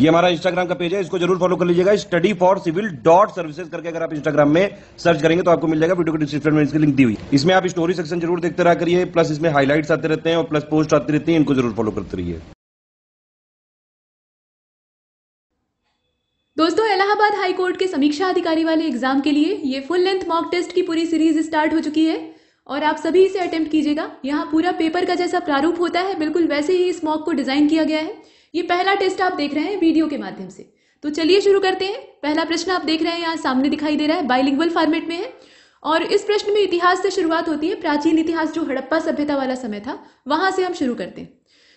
ये हमारा इंस्टाग्राम का पेज है इसको जरूर फॉलो कर लीजिएगा study for civil dot services करके अगर आप इंस्टाग्राम में सर्च करेंगे तो आपको मिल जाएगा वीडियो के डिस्क्रिप्शन में इसकी लिंक दी हुई इसमें आप स्टोरी सेक्शन जरूर देखते रहा करिए प्लस इसमें हाईलाइट्स आते रहते हैं और प्लस पोस्ट आती रहती है इनको जरूर फॉलो करते रहिए दोस्तों इलाहाबाद हाई कोर्ट के समीक्षा अधिकारी वाले एग्जाम के लिए ये फुल लेंथ मॉक टेस्ट की पूरी सीरीज स्टार्ट हो चुकी है और आप सभी इसे अटेम्प्ट कीजिएगा यहाँ पूरा पेपर का जैसा प्रारूप होता है बिल्कुल वैसे ही इस मॉक को डिजाइन किया गया है ये पहला टेस्ट आप देख रहे हैं वीडियो के माध्यम से तो चलिए शुरू करते हैं पहला प्रश्न आप देख रहे हैं यहाँ सामने दिखाई दे रहा है बाइलिंगुअल फॉर्मेट में है और इस प्रश्न में इतिहास से शुरुआत होती है प्राचीन इतिहास जो हड़प्पा सभ्यता वाला समय था वहां से हम शुरू करते हैं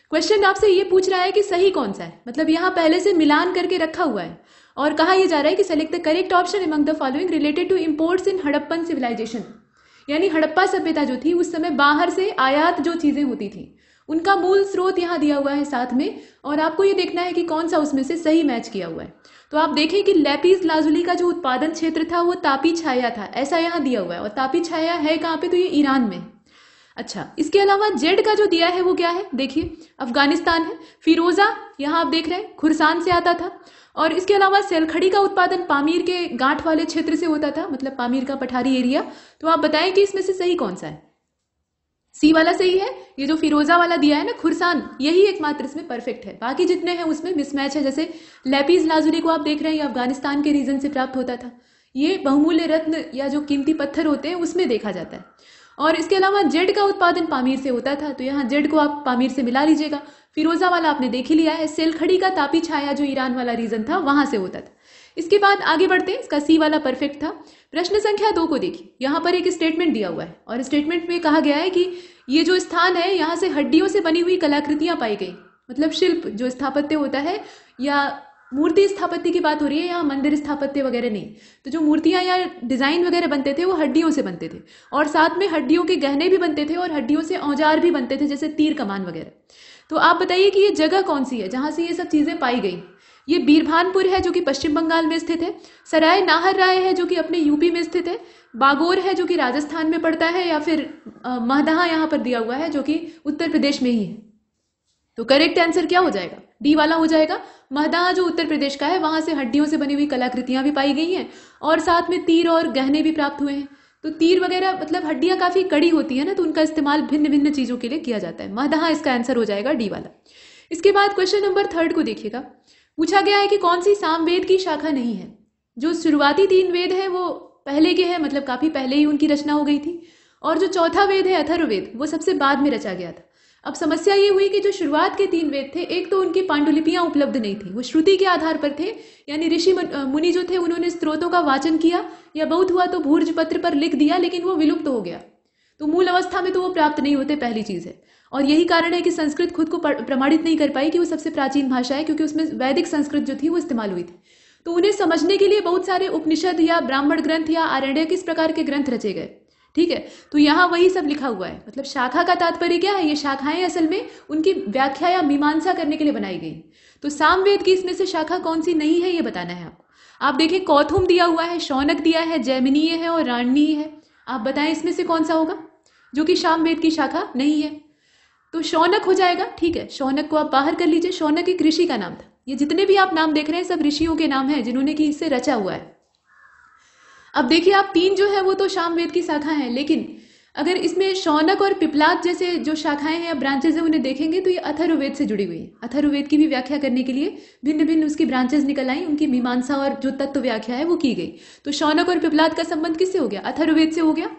क्वेश्चन आपसे ये पूछ रहा है कि सही कौन सा है मतलब यहाँ पहले से मिलान करके रखा हुआ है और कहा यह जा रहा है कि select the correct option among the following related to import in Harappan civilization यानी हड़प्पा सभ्यता जो थी उस समय बाहर से आयात जो चीज़ें होती थी उनका मूल स्रोत यहाँ दिया हुआ है साथ में और आपको ये देखना है कि कौन सा उसमें से सही मैच किया हुआ है तो आप देखें कि लेपीज लाजुली का जो उत्पादन क्षेत्र था वो तापी छाया था ऐसा यहाँ दिया हुआ है और तापी छाया है कहाँ पे तो ये ईरान में अच्छा इसके अलावा जेड का जो दिया है वो क्या है देखिए अफगानिस्तान है फिरोजा यहाँ आप देख रहे हैं खुरसान से आता था और इसके अलावा सेलखड़ी का उत्पादन पामीर के गांठ वाले क्षेत्र से होता था मतलब पामीर का पठारी एरिया तो आप बताएं कि इसमें से सही कौन सा है सी वाला सही है ये जो फिरोजा वाला दिया है ना खुरसान यही एकमात्र इसमें परफेक्ट है बाकी जितने हैं उसमें मिसमैच है जैसे लेपीज लाजुरी को आप देख रहे हैं ये अफगानिस्तान के रीजन से प्राप्त होता था ये बहुमूल्य रत्न या जो कीमती पत्थर होते हैं उसमें देखा जाता है और इसके अलावा जेड का उत्पादन पामीर से होता था तो यहाँ जेड को आप पामीर से मिला लीजिएगा फिरोजा वाला आपने देख ही लिया है सेलखड़ी का तापी छाया जो ईरान वाला रीजन था वहां से होता था इसके बाद आगे बढ़ते हैं इसका सी वाला परफेक्ट था प्रश्न संख्या दो को देखिए यहाँ पर एक स्टेटमेंट दिया हुआ है और स्टेटमेंट में कहा गया है कि ये जो स्थान है यहाँ से हड्डियों से बनी हुई कलाकृतियाँ पाई गई मतलब शिल्प जो स्थापत्य होता है या मूर्ति स्थापत्य की बात हो रही है या मंदिर स्थापत्य वगैरह नहीं तो जो मूर्तियाँ या डिज़ाइन वगैरह बनते थे वो हड्डियों से बनते थे और साथ में हड्डियों के गहने भी बनते थे और हड्डियों से औजार भी बनते थे जैसे तीर कमान वगैरह तो आप बताइए कि ये जगह कौन सी है जहाँ से ये सब चीज़ें पाई गई ये बीरभानपुर है जो कि पश्चिम बंगाल में स्थित है सराय नाहर राय है जो कि अपने यूपी में स्थित है बागोर है जो कि राजस्थान में पड़ता है या फिर महदहा यहाँ पर दिया हुआ है जो कि उत्तर प्रदेश में ही है तो करेक्ट आंसर क्या हो जाएगा डी वाला हो जाएगा महदहा जो उत्तर प्रदेश का है वहां से हड्डियों से बनी हुई कलाकृतियां भी पाई गई हैं और साथ में तीर और गहने भी प्राप्त हुए हैं तो तीर वगैरह मतलब हड्डियां काफी कड़ी होती है ना तो उनका इस्तेमाल भिन्न भिन्न चीजों के लिए किया जाता है महदहा इसका आंसर हो जाएगा डी वाला इसके बाद क्वेश्चन नंबर थर्ड को देखिएगा पूछा गया है कि कौन सी सामवेद की शाखा नहीं है जो शुरुआती तीन वेद है वो पहले के हैं मतलब काफ़ी पहले ही उनकी रचना हो गई थी और जो चौथा वेद है अथर्ववेद वो सबसे बाद में रचा गया था अब समस्या ये हुई कि जो शुरुआत के तीन वेद थे एक तो उनकी पांडुलिपियां उपलब्ध नहीं थी वो श्रुति के आधार पर थे यानी ऋषि मुनि जो थे उन्होंने स्त्रोतों का वाचन किया या बहुत हुआ तो भूर्ज पत्र पर लिख दिया लेकिन वो विलुप्त हो गया तो मूल अवस्था में तो वो प्राप्त नहीं होते पहली चीज़ है और यही कारण है कि संस्कृत खुद को प्रमाणित नहीं कर पाई कि वो सबसे प्राचीन भाषा है क्योंकि उसमें वैदिक संस्कृत जो थी वो इस्तेमाल हुई थी तो उन्हें समझने के लिए बहुत सारे उपनिषद या ब्राह्मण ग्रंथ या आरण्य किस प्रकार के ग्रंथ रचे गए ठीक है तो यहाँ वही सब लिखा हुआ है मतलब शाखा का तात्पर्य क्या है ये शाखाएं असल में उनकी व्याख्या या मीमांसा करने के लिए बनाई गई तो सामवेद की इसमें से शाखा कौन सी नहीं है ये बताना है आपको आप देखें कौथुम दिया हुआ है शौनक दिया है जैमिनीय है और राणनीय है आप बताएं इसमें से कौन सा होगा जो कि शामवेद की शाखा नहीं है तो शौनक हो जाएगा ठीक है शौनक को आप बाहर कर लीजिए शौनक एक ऋषि का नाम था ये जितने भी आप नाम देख रहे हैं सब ऋषियों के नाम है जिन्होंने की इससे रचा हुआ है अब देखिए आप तीन जो है वो तो वेद की शाखा है लेकिन अगर इसमें शौनक और पिपलाद जैसे जो शाखाएं हैं या ब्रांचेज हैं उन्हें देखेंगे तो ये अथर्ववेद से जुड़ी हुई है अथर्ववेद की भी व्याख्या करने के लिए भिन्न भिन्न उसकी ब्रांचेज निकल आई उनकी मीमांसा और जो तत्व व्याख्या है वो की गई तो शौनक और पिपलाद का संबंध किससे हो गया अथर्ववेद से हो गया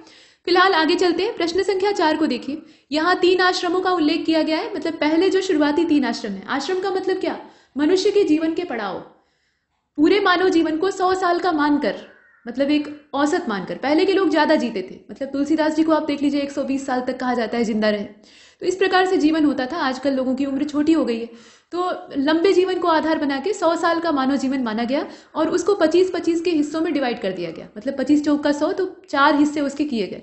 फिलहाल आगे चलते हैं प्रश्न संख्या चार को देखिए यहाँ तीन आश्रमों का उल्लेख किया गया है मतलब पहले जो शुरुआती तीन आश्रम है आश्रम का मतलब क्या मनुष्य के जीवन के पड़ाव पूरे मानव जीवन को सौ साल का मानकर मतलब एक औसत मानकर पहले के लोग ज्यादा जीते थे मतलब तुलसीदास जी को आप देख लीजिए एक साल तक कहा जाता है जिंदा रहे तो इस प्रकार से जीवन होता था आजकल लोगों की उम्र छोटी हो गई है तो लंबे जीवन को आधार बना के सौ साल का मानव जीवन माना गया और उसको पच्चीस पच्चीस के हिस्सों में डिवाइड कर दिया गया मतलब पच्चीस चौक का सौ तो चार हिस्से उसके किए गए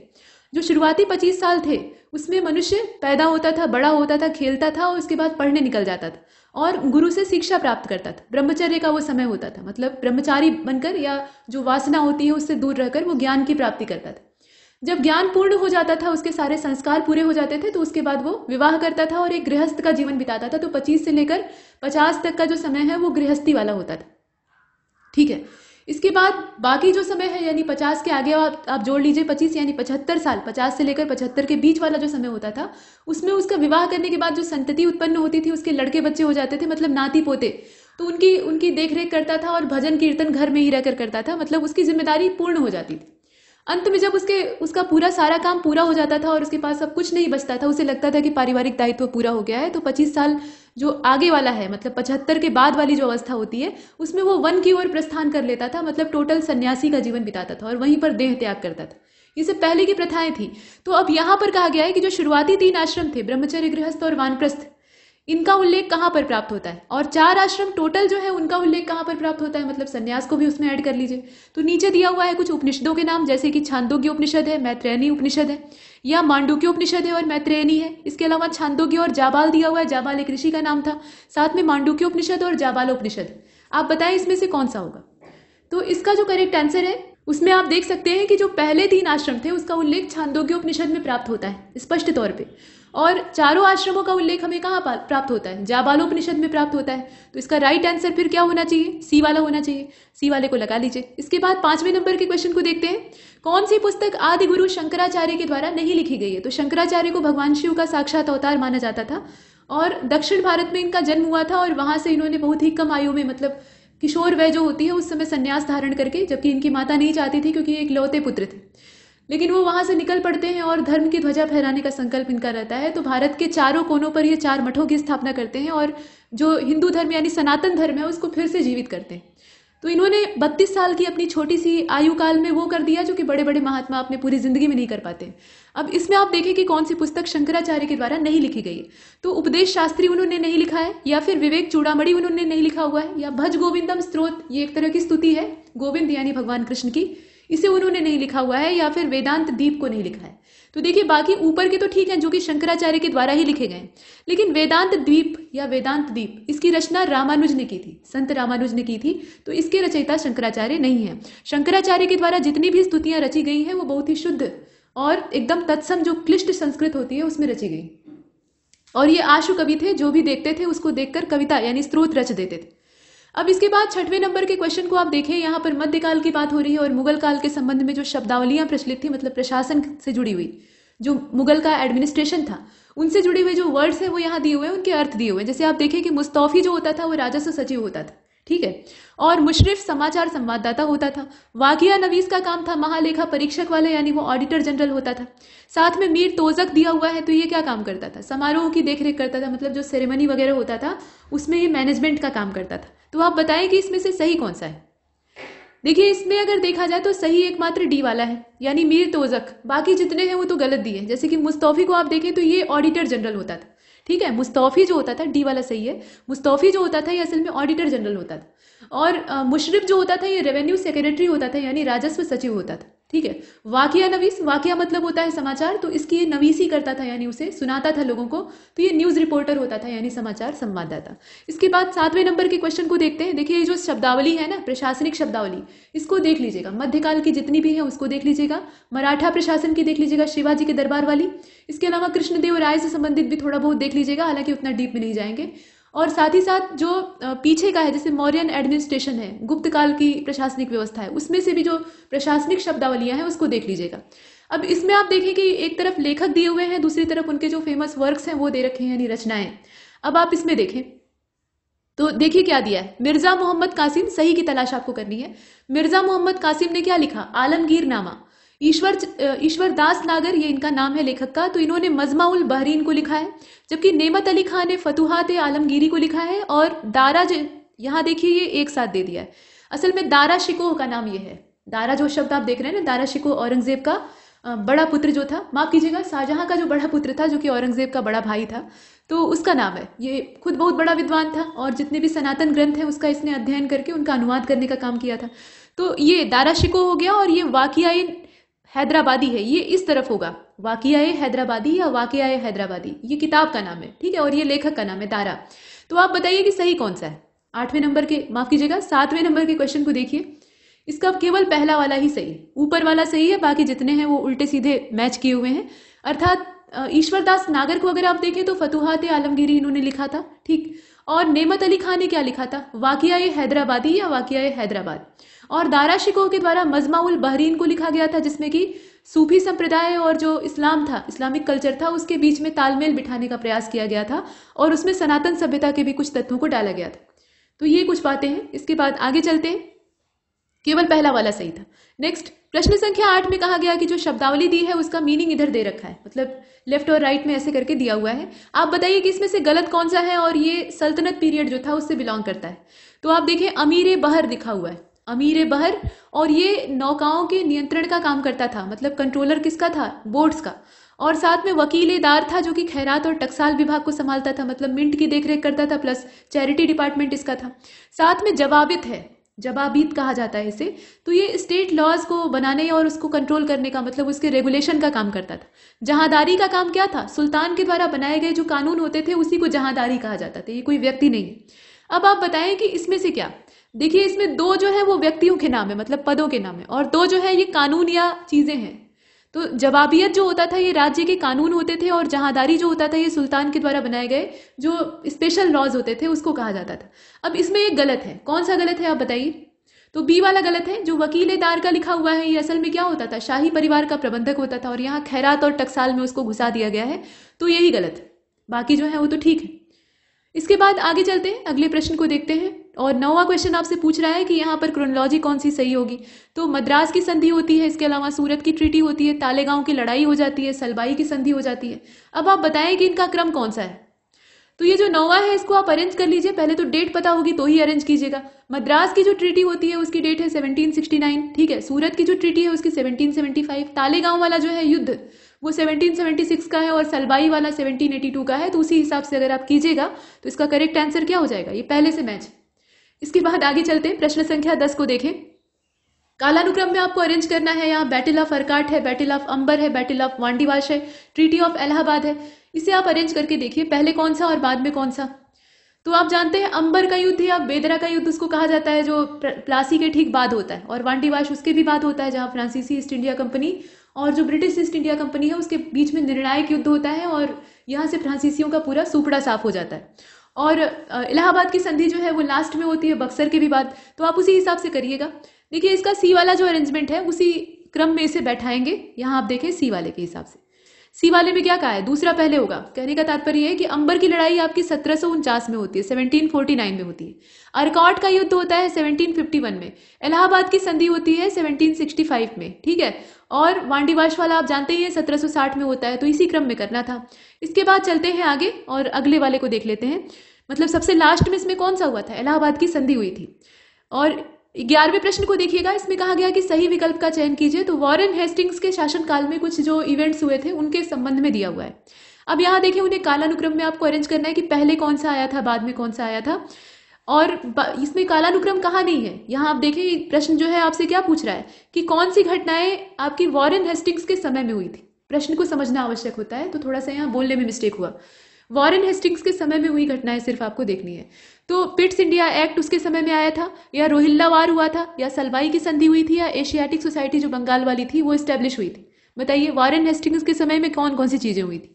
जो शुरुआती पच्चीस साल थे उसमें मनुष्य पैदा होता था बड़ा होता था खेलता था और उसके बाद पढ़ने निकल जाता था और गुरु से शिक्षा प्राप्त करता था ब्रह्मचर्य का वो समय होता था मतलब ब्रह्मचारी बनकर या जो वासना होती है उससे दूर रहकर वो ज्ञान की प्राप्ति करता था जब ज्ञान पूर्ण हो जाता था उसके सारे संस्कार पूरे हो जाते थे तो उसके बाद वो विवाह करता था और एक गृहस्थ का जीवन बिताता था तो पच्चीस से लेकर पचास तक का जो समय है वो गृहस्थी वाला होता था ठीक है इसके बाद बाकी जो समय है यानी पचास के आगे आप आप जोड़ लीजिए पच्चीस यानी पचहत्तर साल पचास से लेकर पचहत्तर के बीच वाला जो समय होता था उसमें उसका विवाह करने के बाद जो संतति उत्पन्न होती थी उसके लड़के बच्चे हो जाते थे मतलब नाती पोते तो उनकी उनकी देखरेख करता था और भजन कीर्तन घर में ही रहकर करता था मतलब उसकी जिम्मेदारी पूर्ण हो जाती थी अंत में जब उसके उसका पूरा सारा काम पूरा हो जाता था और उसके पास अब कुछ नहीं बचता था उसे लगता था कि पारिवारिक दायित्व पूरा हो गया है तो 25 साल जो आगे वाला है मतलब पचहत्तर के बाद वाली जो अवस्था होती है उसमें वो वन की ओर प्रस्थान कर लेता था मतलब टोटल सन्यासी का जीवन बिताता था और वहीं पर देह त्याग करता था ये सब पहले की प्रथाएं थी तो अब यहाँ पर कहा गया है कि जो शुरुआती तीन आश्रम थे ब्रह्मचर्य गृहस्थ और वानप्रस्थ इनका उल्लेख कहाँ पर प्राप्त होता है और चार आश्रम टोटल जो है उनका उल्लेख कहाँ पर प्राप्त होता है मतलब संन्यास को भी उसमें ऐड कर लीजिए तो नीचे दिया हुआ है कुछ उपनिषदों के नाम जैसे कि छांदोग्य उपनिषद है मैत्रेयनी उपनिषद है या मांडुक्य उपनिषद है और मैत्रेयनी है इसके अलावा छांदोग्य और जाबाल दिया हुआ है जाबाल एक ऋषि का नाम था साथ में मांडुक्य उपनिषद और जाबाल उपनिषद आप बताएं इसमें से कौन सा होगा तो इसका जो करेक्ट आंसर है उसमें आप देख सकते हैं कि जो पहले तीन आश्रम थे उसका उल्लेख छांदोग्य उपनिषद में प्राप्त होता है स्पष्ट तौर पर और चारों आश्रमों का उल्लेख हमें कहाँ प्राप्त होता है जाबालोपनिषद में प्राप्त होता है तो इसका राइट आंसर फिर क्या होना चाहिए सी वाला होना चाहिए सी वाले को लगा लीजिए इसके बाद पांचवें नंबर के क्वेश्चन को देखते हैं कौन सी पुस्तक आदि गुरु शंकराचार्य के द्वारा नहीं लिखी गई है तो शंकराचार्य को भगवान शिव का साक्षात अवतार माना जाता था और दक्षिण भारत में इनका जन्म हुआ था और वहाँ से इन्होंने बहुत ही कम आयु में मतलब किशोर वह जो होती है उस समय संन्यास धारण करके जबकि इनकी माता नहीं चाहती थी क्योंकि एक लौते पुत्र थे लेकिन वो वहाँ से निकल पड़ते हैं और धर्म की ध्वजा फहराने का संकल्प इनका रहता है तो भारत के चारों कोनों पर ये चार मठों की स्थापना करते हैं और जो हिंदू धर्म यानी सनातन धर्म है उसको फिर से जीवित करते हैं तो इन्होंने 32 साल की अपनी छोटी सी आयु काल में वो कर दिया जो कि बड़े बड़े महात्मा अपने पूरी जिंदगी में नहीं कर पाते अब इसमें आप देखें कि कौन सी पुस्तक शंकराचार्य के द्वारा नहीं लिखी गई है तो उपदेश शास्त्री उन्होंने नहीं लिखा है या फिर विवेक चूड़ामी उन्होंने नहीं लिखा हुआ है या भज गोविंदम स्त्रोत ये एक तरह की स्तुति है गोविंद यानी भगवान कृष्ण की इसे उन्होंने नहीं लिखा हुआ है या फिर वेदांत दीप को नहीं लिखा है तो देखिए बाकी ऊपर के तो ठीक हैं जो कि शंकराचार्य के द्वारा ही लिखे गए लेकिन वेदांत द्वीप या वेदांत दीप इसकी रचना रामानुज ने की थी संत रामानुज ने की थी तो इसके रचयिता शंकराचार्य नहीं है शंकराचार्य के द्वारा जितनी भी स्तुतियां रची गई हैं वो बहुत ही शुद्ध और एकदम तत्सम जो क्लिष्ट संस्कृत होती है उसमें रची गई और ये आशु कवि थे जो भी देखते थे उसको देखकर कविता यानी स्त्रोत रच देते थे अब इसके बाद छठवें नंबर के क्वेश्चन को आप देखें यहाँ पर मध्यकाल की बात हो रही है और मुगल काल के संबंध में जो शब्दावलियां प्रचलित थी मतलब प्रशासन से जुड़ी हुई जो मुगल का एडमिनिस्ट्रेशन था उनसे जुड़े हुए जो वर्ड्स हैं वो यहाँ दिए हुए हैं उनके अर्थ दिए हुए हैं जैसे आप देखें कि मुस्तौफी जो होता था वो राजस्व सचिव होता था ठीक है और मुशरफ समाचार संवाददाता होता था वाकिया नवीस का काम था महालेखा परीक्षक वाले यानी वो ऑडिटर जनरल होता था साथ में मीर तोजक दिया हुआ है तो ये क्या काम करता था समारोह की देखरेख करता था मतलब जो सेरेमनी वगैरह होता था उसमें ये मैनेजमेंट का काम करता था तो आप बताएं कि इसमें से सही कौन सा है देखिए इसमें अगर देखा जाए तो सही एकमात्र डी वाला है यानी मीर तोजक बाकी जितने हैं वो तो गलत दिए जैसे कि मुस्तौफी को आप देखें तो ये ऑडिटर जनरल होता था ठीक है मुस्तफ़ी जो होता था डी वाला सही है मुस्तफ़ी जो होता था ये असल में ऑडिटर जनरल होता था और मुशरफ जो होता था ये रेवेन्यू सेक्रेटरी होता था यानी राजस्व सचिव होता था ठीक है वाकिया नवीस वाकिया मतलब होता है समाचार तो इसकी ये नवीसी करता था यानी उसे सुनाता था लोगों को तो ये न्यूज़ रिपोर्टर होता था यानी समाचार संवाददाता इसके बाद सातवें नंबर के क्वेश्चन को देखते हैं देखिए ये जो शब्दावली है ना प्रशासनिक शब्दावली इसको देख लीजिएगा मध्यकाल की जितनी भी है उसको देख लीजिएगा मराठा प्रशासन की देख लीजिएगा शिवाजी के दरबार वाली इसके अलावा कृष्णदेव राय से संबंधित भी थोड़ा बहुत देख लीजिएगा हालांकि उतना डीप में नहीं जाएंगे और साथ ही साथ जो पीछे का है जैसे मौर्यन एडमिनिस्ट्रेशन है गुप्त काल की प्रशासनिक व्यवस्था है उसमें से भी जो प्रशासनिक शब्दावलियाँ हैं उसको देख लीजिएगा अब इसमें आप देखें कि एक तरफ लेखक दिए हुए हैं दूसरी तरफ उनके जो फेमस वर्क्स हैं वो दे रखे हैं यानी रचनाएं अब आप इसमें देखें तो देखिए क्या दिया है मिर्जा मोहम्मद कासिम सही की तलाश आपको करनी है मिर्जा मोहम्मद कासिम ने क्या लिखा आलमगीर नामा ईश्वर ईश्वर दास नागर ये इनका नाम है लेखक का तो इन्होंने मजमा उल बहरीन को लिखा है जबकि नेमत अली खान ने फतुहात आलमगीरी को लिखा है और दारा यहाँ देखिए ये एक साथ दे दिया है असल में दारा शिकोह का नाम ये है दारा जो शब्द आप देख रहे हैं ना दारा शिकोह औरंगजेब का बड़ा पुत्र जो था माफ़ कीजिएगा शाहजहां का जो बड़ा पुत्र था जो कि औरंगजेब का बड़ा भाई था तो उसका नाम है ये खुद बहुत बड़ा विद्वान था और जितने भी सनातन ग्रंथ हैं उसका इसने अध्ययन करके उनका अनुवाद करने का काम किया था तो ये दारा शिको हो गया और ये वाकियाई हैदराबादी है ये इस तरफ होगा वाकिया हैदराबादी या वाकिया हैदराबादी ये किताब का नाम है ठीक है और ये लेखक का नाम है तारा तो आप बताइए कि सही कौन सा है आठवें नंबर के माफ कीजिएगा सातवें नंबर के क्वेश्चन को देखिए इसका केवल पहला वाला ही सही ऊपर वाला सही है बाकी जितने हैं वो उल्टे सीधे मैच किए हुए हैं अर्थात ईश्वरदास नागर को अगर आप देखें तो फतुहात आलमगिरी इन्होंने लिखा था ठीक और नेमत अली खान ने क्या लिखा था वाकिया हैदराबादी या वाकिया हैदराबाद और दारा शिकोह के द्वारा मजमाउल बहरीन को लिखा गया था जिसमें कि सूफी संप्रदाय और जो इस्लाम था इस्लामिक कल्चर था उसके बीच में तालमेल बिठाने का प्रयास किया गया था और उसमें सनातन सभ्यता के भी कुछ तत्वों को डाला गया था तो ये कुछ बातें हैं इसके बाद आगे चलते हैं केवल पहला वाला सही था नेक्स्ट प्रश्न संख्या आठ में कहा गया कि जो शब्दावली दी है उसका मीनिंग इधर दे रखा है मतलब लेफ्ट और राइट में ऐसे करके दिया हुआ है आप बताइए कि इसमें से गलत कौन सा है और ये सल्तनत पीरियड जो था उससे बिलोंग करता है तो आप देखिए अमीर बहर लिखा हुआ है अमीर बहर और ये नौकाओं के नियंत्रण का काम करता था मतलब कंट्रोलर किसका था बोर्ड्स का और साथ में वकील था जो कि खैरात और टक्साल विभाग को संभालता था मतलब मिंट की देखरेख करता था प्लस चैरिटी डिपार्टमेंट इसका था साथ में जवाबित है जवाबीत कहा जाता है इसे तो ये स्टेट लॉज को बनाने और उसको कंट्रोल करने का मतलब उसके रेगुलेशन का काम करता था जहादारी का काम क्या था सुल्तान के द्वारा बनाए गए जो कानून होते थे उसी को जहादारी कहा जाता था ये कोई व्यक्ति नहीं है अब आप बताएं कि इसमें से क्या देखिए इसमें दो जो है वो व्यक्तियों के नाम है मतलब पदों के नाम है और दो जो है ये कानून या चीज़ें हैं तो जवाबियत जो होता था ये राज्य के कानून होते थे और जहादारी जो होता था ये सुल्तान के द्वारा बनाए गए जो स्पेशल लॉज होते थे उसको कहा जाता था अब इसमें एक गलत है कौन सा गलत है आप बताइए तो बी वाला गलत है जो वकील दार का लिखा हुआ है ये असल में क्या होता था शाही परिवार का प्रबंधक होता था और यहाँ खैरात और टकसाल में उसको घुसा दिया गया है तो यही गलत है बाकी जो है वो तो ठीक है इसके बाद आगे चलते हैं अगले प्रश्न को देखते हैं और नौवा क्वेश्चन आपसे पूछ रहा है कि यहाँ पर क्रोनोलॉजी कौन सी सही होगी तो मद्रास की संधि होती है इसके अलावा सूरत की ट्रीटी होती है तालेगांव की लड़ाई हो जाती है सलबाई की संधि हो जाती है अब आप बताएं कि इनका क्रम कौन सा है तो ये जो नौवा है इसको आप अरेंज कर लीजिए पहले तो डेट पता होगी तो ही अरेंज कीजिएगा मद्रास की जो ट्रीटी होती है उसकी डेट है नाइन ठीक है सूरत की जो ट्रीटी है उसकी फाइव तालेगांव वाला जो है युद्ध वो सिक्स का है और सलबाई वाला टू का है तो उसी हिसाब से अगर आप कीजिएगा तो इसका करेक्ट आंसर क्या हो जाएगा ये पहले से मैच इसके बाद आगे चलते हैं प्रश्न संख्या दस को देखें कालानुक्रम में आपको अरेंज करना है यहाँ बैटल ऑफ अरकाट है बैटल ऑफ अंबर है बैटल ऑफ वांडीवाश है ट्रीटी ऑफ इलाहाबाद है इसे आप अरेंज करके देखिए पहले कौन सा और बाद में कौन सा तो आप जानते हैं अंबर का युद्ध या बेदरा का युद्ध उसको कहा जाता है जो प्लासी के ठीक बाद होता है और वांडीवाश उसके भी बाद होता है जहाँ फ्रांसीसी ईस्ट इंडिया कंपनी और जो ब्रिटिश ईस्ट इंडिया कंपनी है उसके बीच में निर्णायक युद्ध होता है और यहाँ से फ्रांसीसियों का पूरा सुपड़ा साफ हो जाता है और इलाहाबाद की संधि जो है वो लास्ट में होती है बक्सर के भी बाद तो आप उसी हिसाब से करिएगा देखिए इसका सी वाला जो अरेंजमेंट है उसी क्रम में इसे बैठाएंगे यहाँ आप देखें सी वाले के हिसाब से सी वाले में क्या कहा है दूसरा पहले होगा कहने का तात्पर्य है कि अंबर की लड़ाई आपकी सत्रह में होती है सेवनटीन में होती है अरकॉट का युद्ध होता है सेवनटीन में इलाहाबाद की संधि होती है सेवनटीन में ठीक है और वांडीवाश वाला आप जानते ही हैं साठ में होता है तो इसी क्रम में करना था इसके बाद चलते हैं आगे और अगले वाले को देख लेते हैं मतलब सबसे लास्ट में इसमें कौन सा हुआ था इलाहाबाद की संधि हुई थी और ग्यारहवें प्रश्न को देखिएगा इसमें कहा गया कि सही विकल्प का चयन कीजिए तो वॉरन हेस्टिंग्स के शासनकाल में कुछ जो इवेंट्स हुए थे उनके संबंध में दिया हुआ है अब यहाँ देखिए उन्हें कालानुक्रम में आपको अरेंज करना है कि पहले कौन सा आया था बाद में कौन सा आया था और इसमें कालानुक्रम कहाँ नहीं है यहाँ आप देखें प्रश्न जो है आपसे क्या पूछ रहा है कि कौन सी घटनाएं आपकी वॉरन हेस्टिंग्स के समय में हुई थी प्रश्न को समझना आवश्यक होता है तो थोड़ा सा यहाँ बोलने में मिस्टेक हुआ वॉरन हेस्टिंग्स के समय में हुई घटनाएं सिर्फ आपको देखनी है तो पिट्स इंडिया एक्ट उसके समय में आया था या रोहिल्ला वार हुआ था या सलवाई की संधि हुई थी या एशियाटिक सोसाइटी जो बंगाल वाली थी वो स्टैब्लिश हुई थी बताइए वॉरन हेस्टिंग्स के समय में कौन कौन सी चीज़ें हुई थी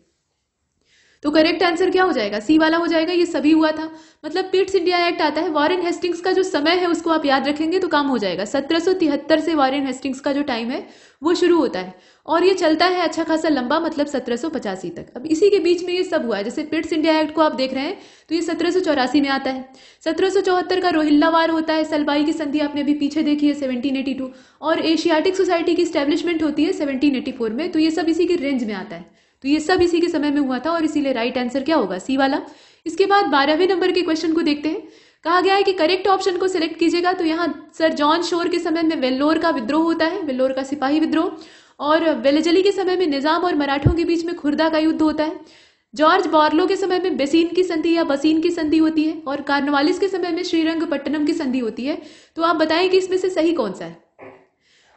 तो करेक्ट आंसर क्या हो जाएगा सी वाला हो जाएगा ये सभी हुआ था मतलब पिट्स इंडिया एक्ट आता है वॉरेन हेस्टिंग्स का जो समय है उसको आप याद रखेंगे तो काम हो जाएगा सत्रह से वॉरेन हेस्टिंग्स का जो टाइम है वो शुरू होता है और ये चलता है अच्छा खासा लंबा मतलब सत्रह तक अब इसी के बीच में ये सब हुआ है जैसे पिट्स इंडिया एक्ट को आप देख रहे हैं तो ये सत्रह में आता है सत्रह का रोहिल्ला वार होता है सलवाई की संधि आपने अभी पीछे देखी है सेवनटीन और एशियाटिक सोसाइटी की स्टैब्लिशमेंट होती है सेवनटीन में तो ये सब इसी के रेंज में आता है तो ये सब इसी के समय में हुआ था और इसीलिए राइट आंसर क्या होगा सी वाला इसके बाद बारहवें नंबर के क्वेश्चन को देखते हैं कहा गया है कि करेक्ट ऑप्शन को सिलेक्ट कीजिएगा तो यहाँ सर जॉन शोर के समय में वेल्लोर का विद्रोह होता है वेल्लोर का सिपाही विद्रोह और वेलजली के समय में निज़ाम और मराठों के बीच में खुर्दा का युद्ध होता है जॉर्ज बॉर्लो के समय में बेसिन की संधि या बसीन की संधि होती है और कार्नवालिस के समय में श्रीरंगपट्टनम की संधि होती है तो आप बताएं कि इसमें से सही कौन सा है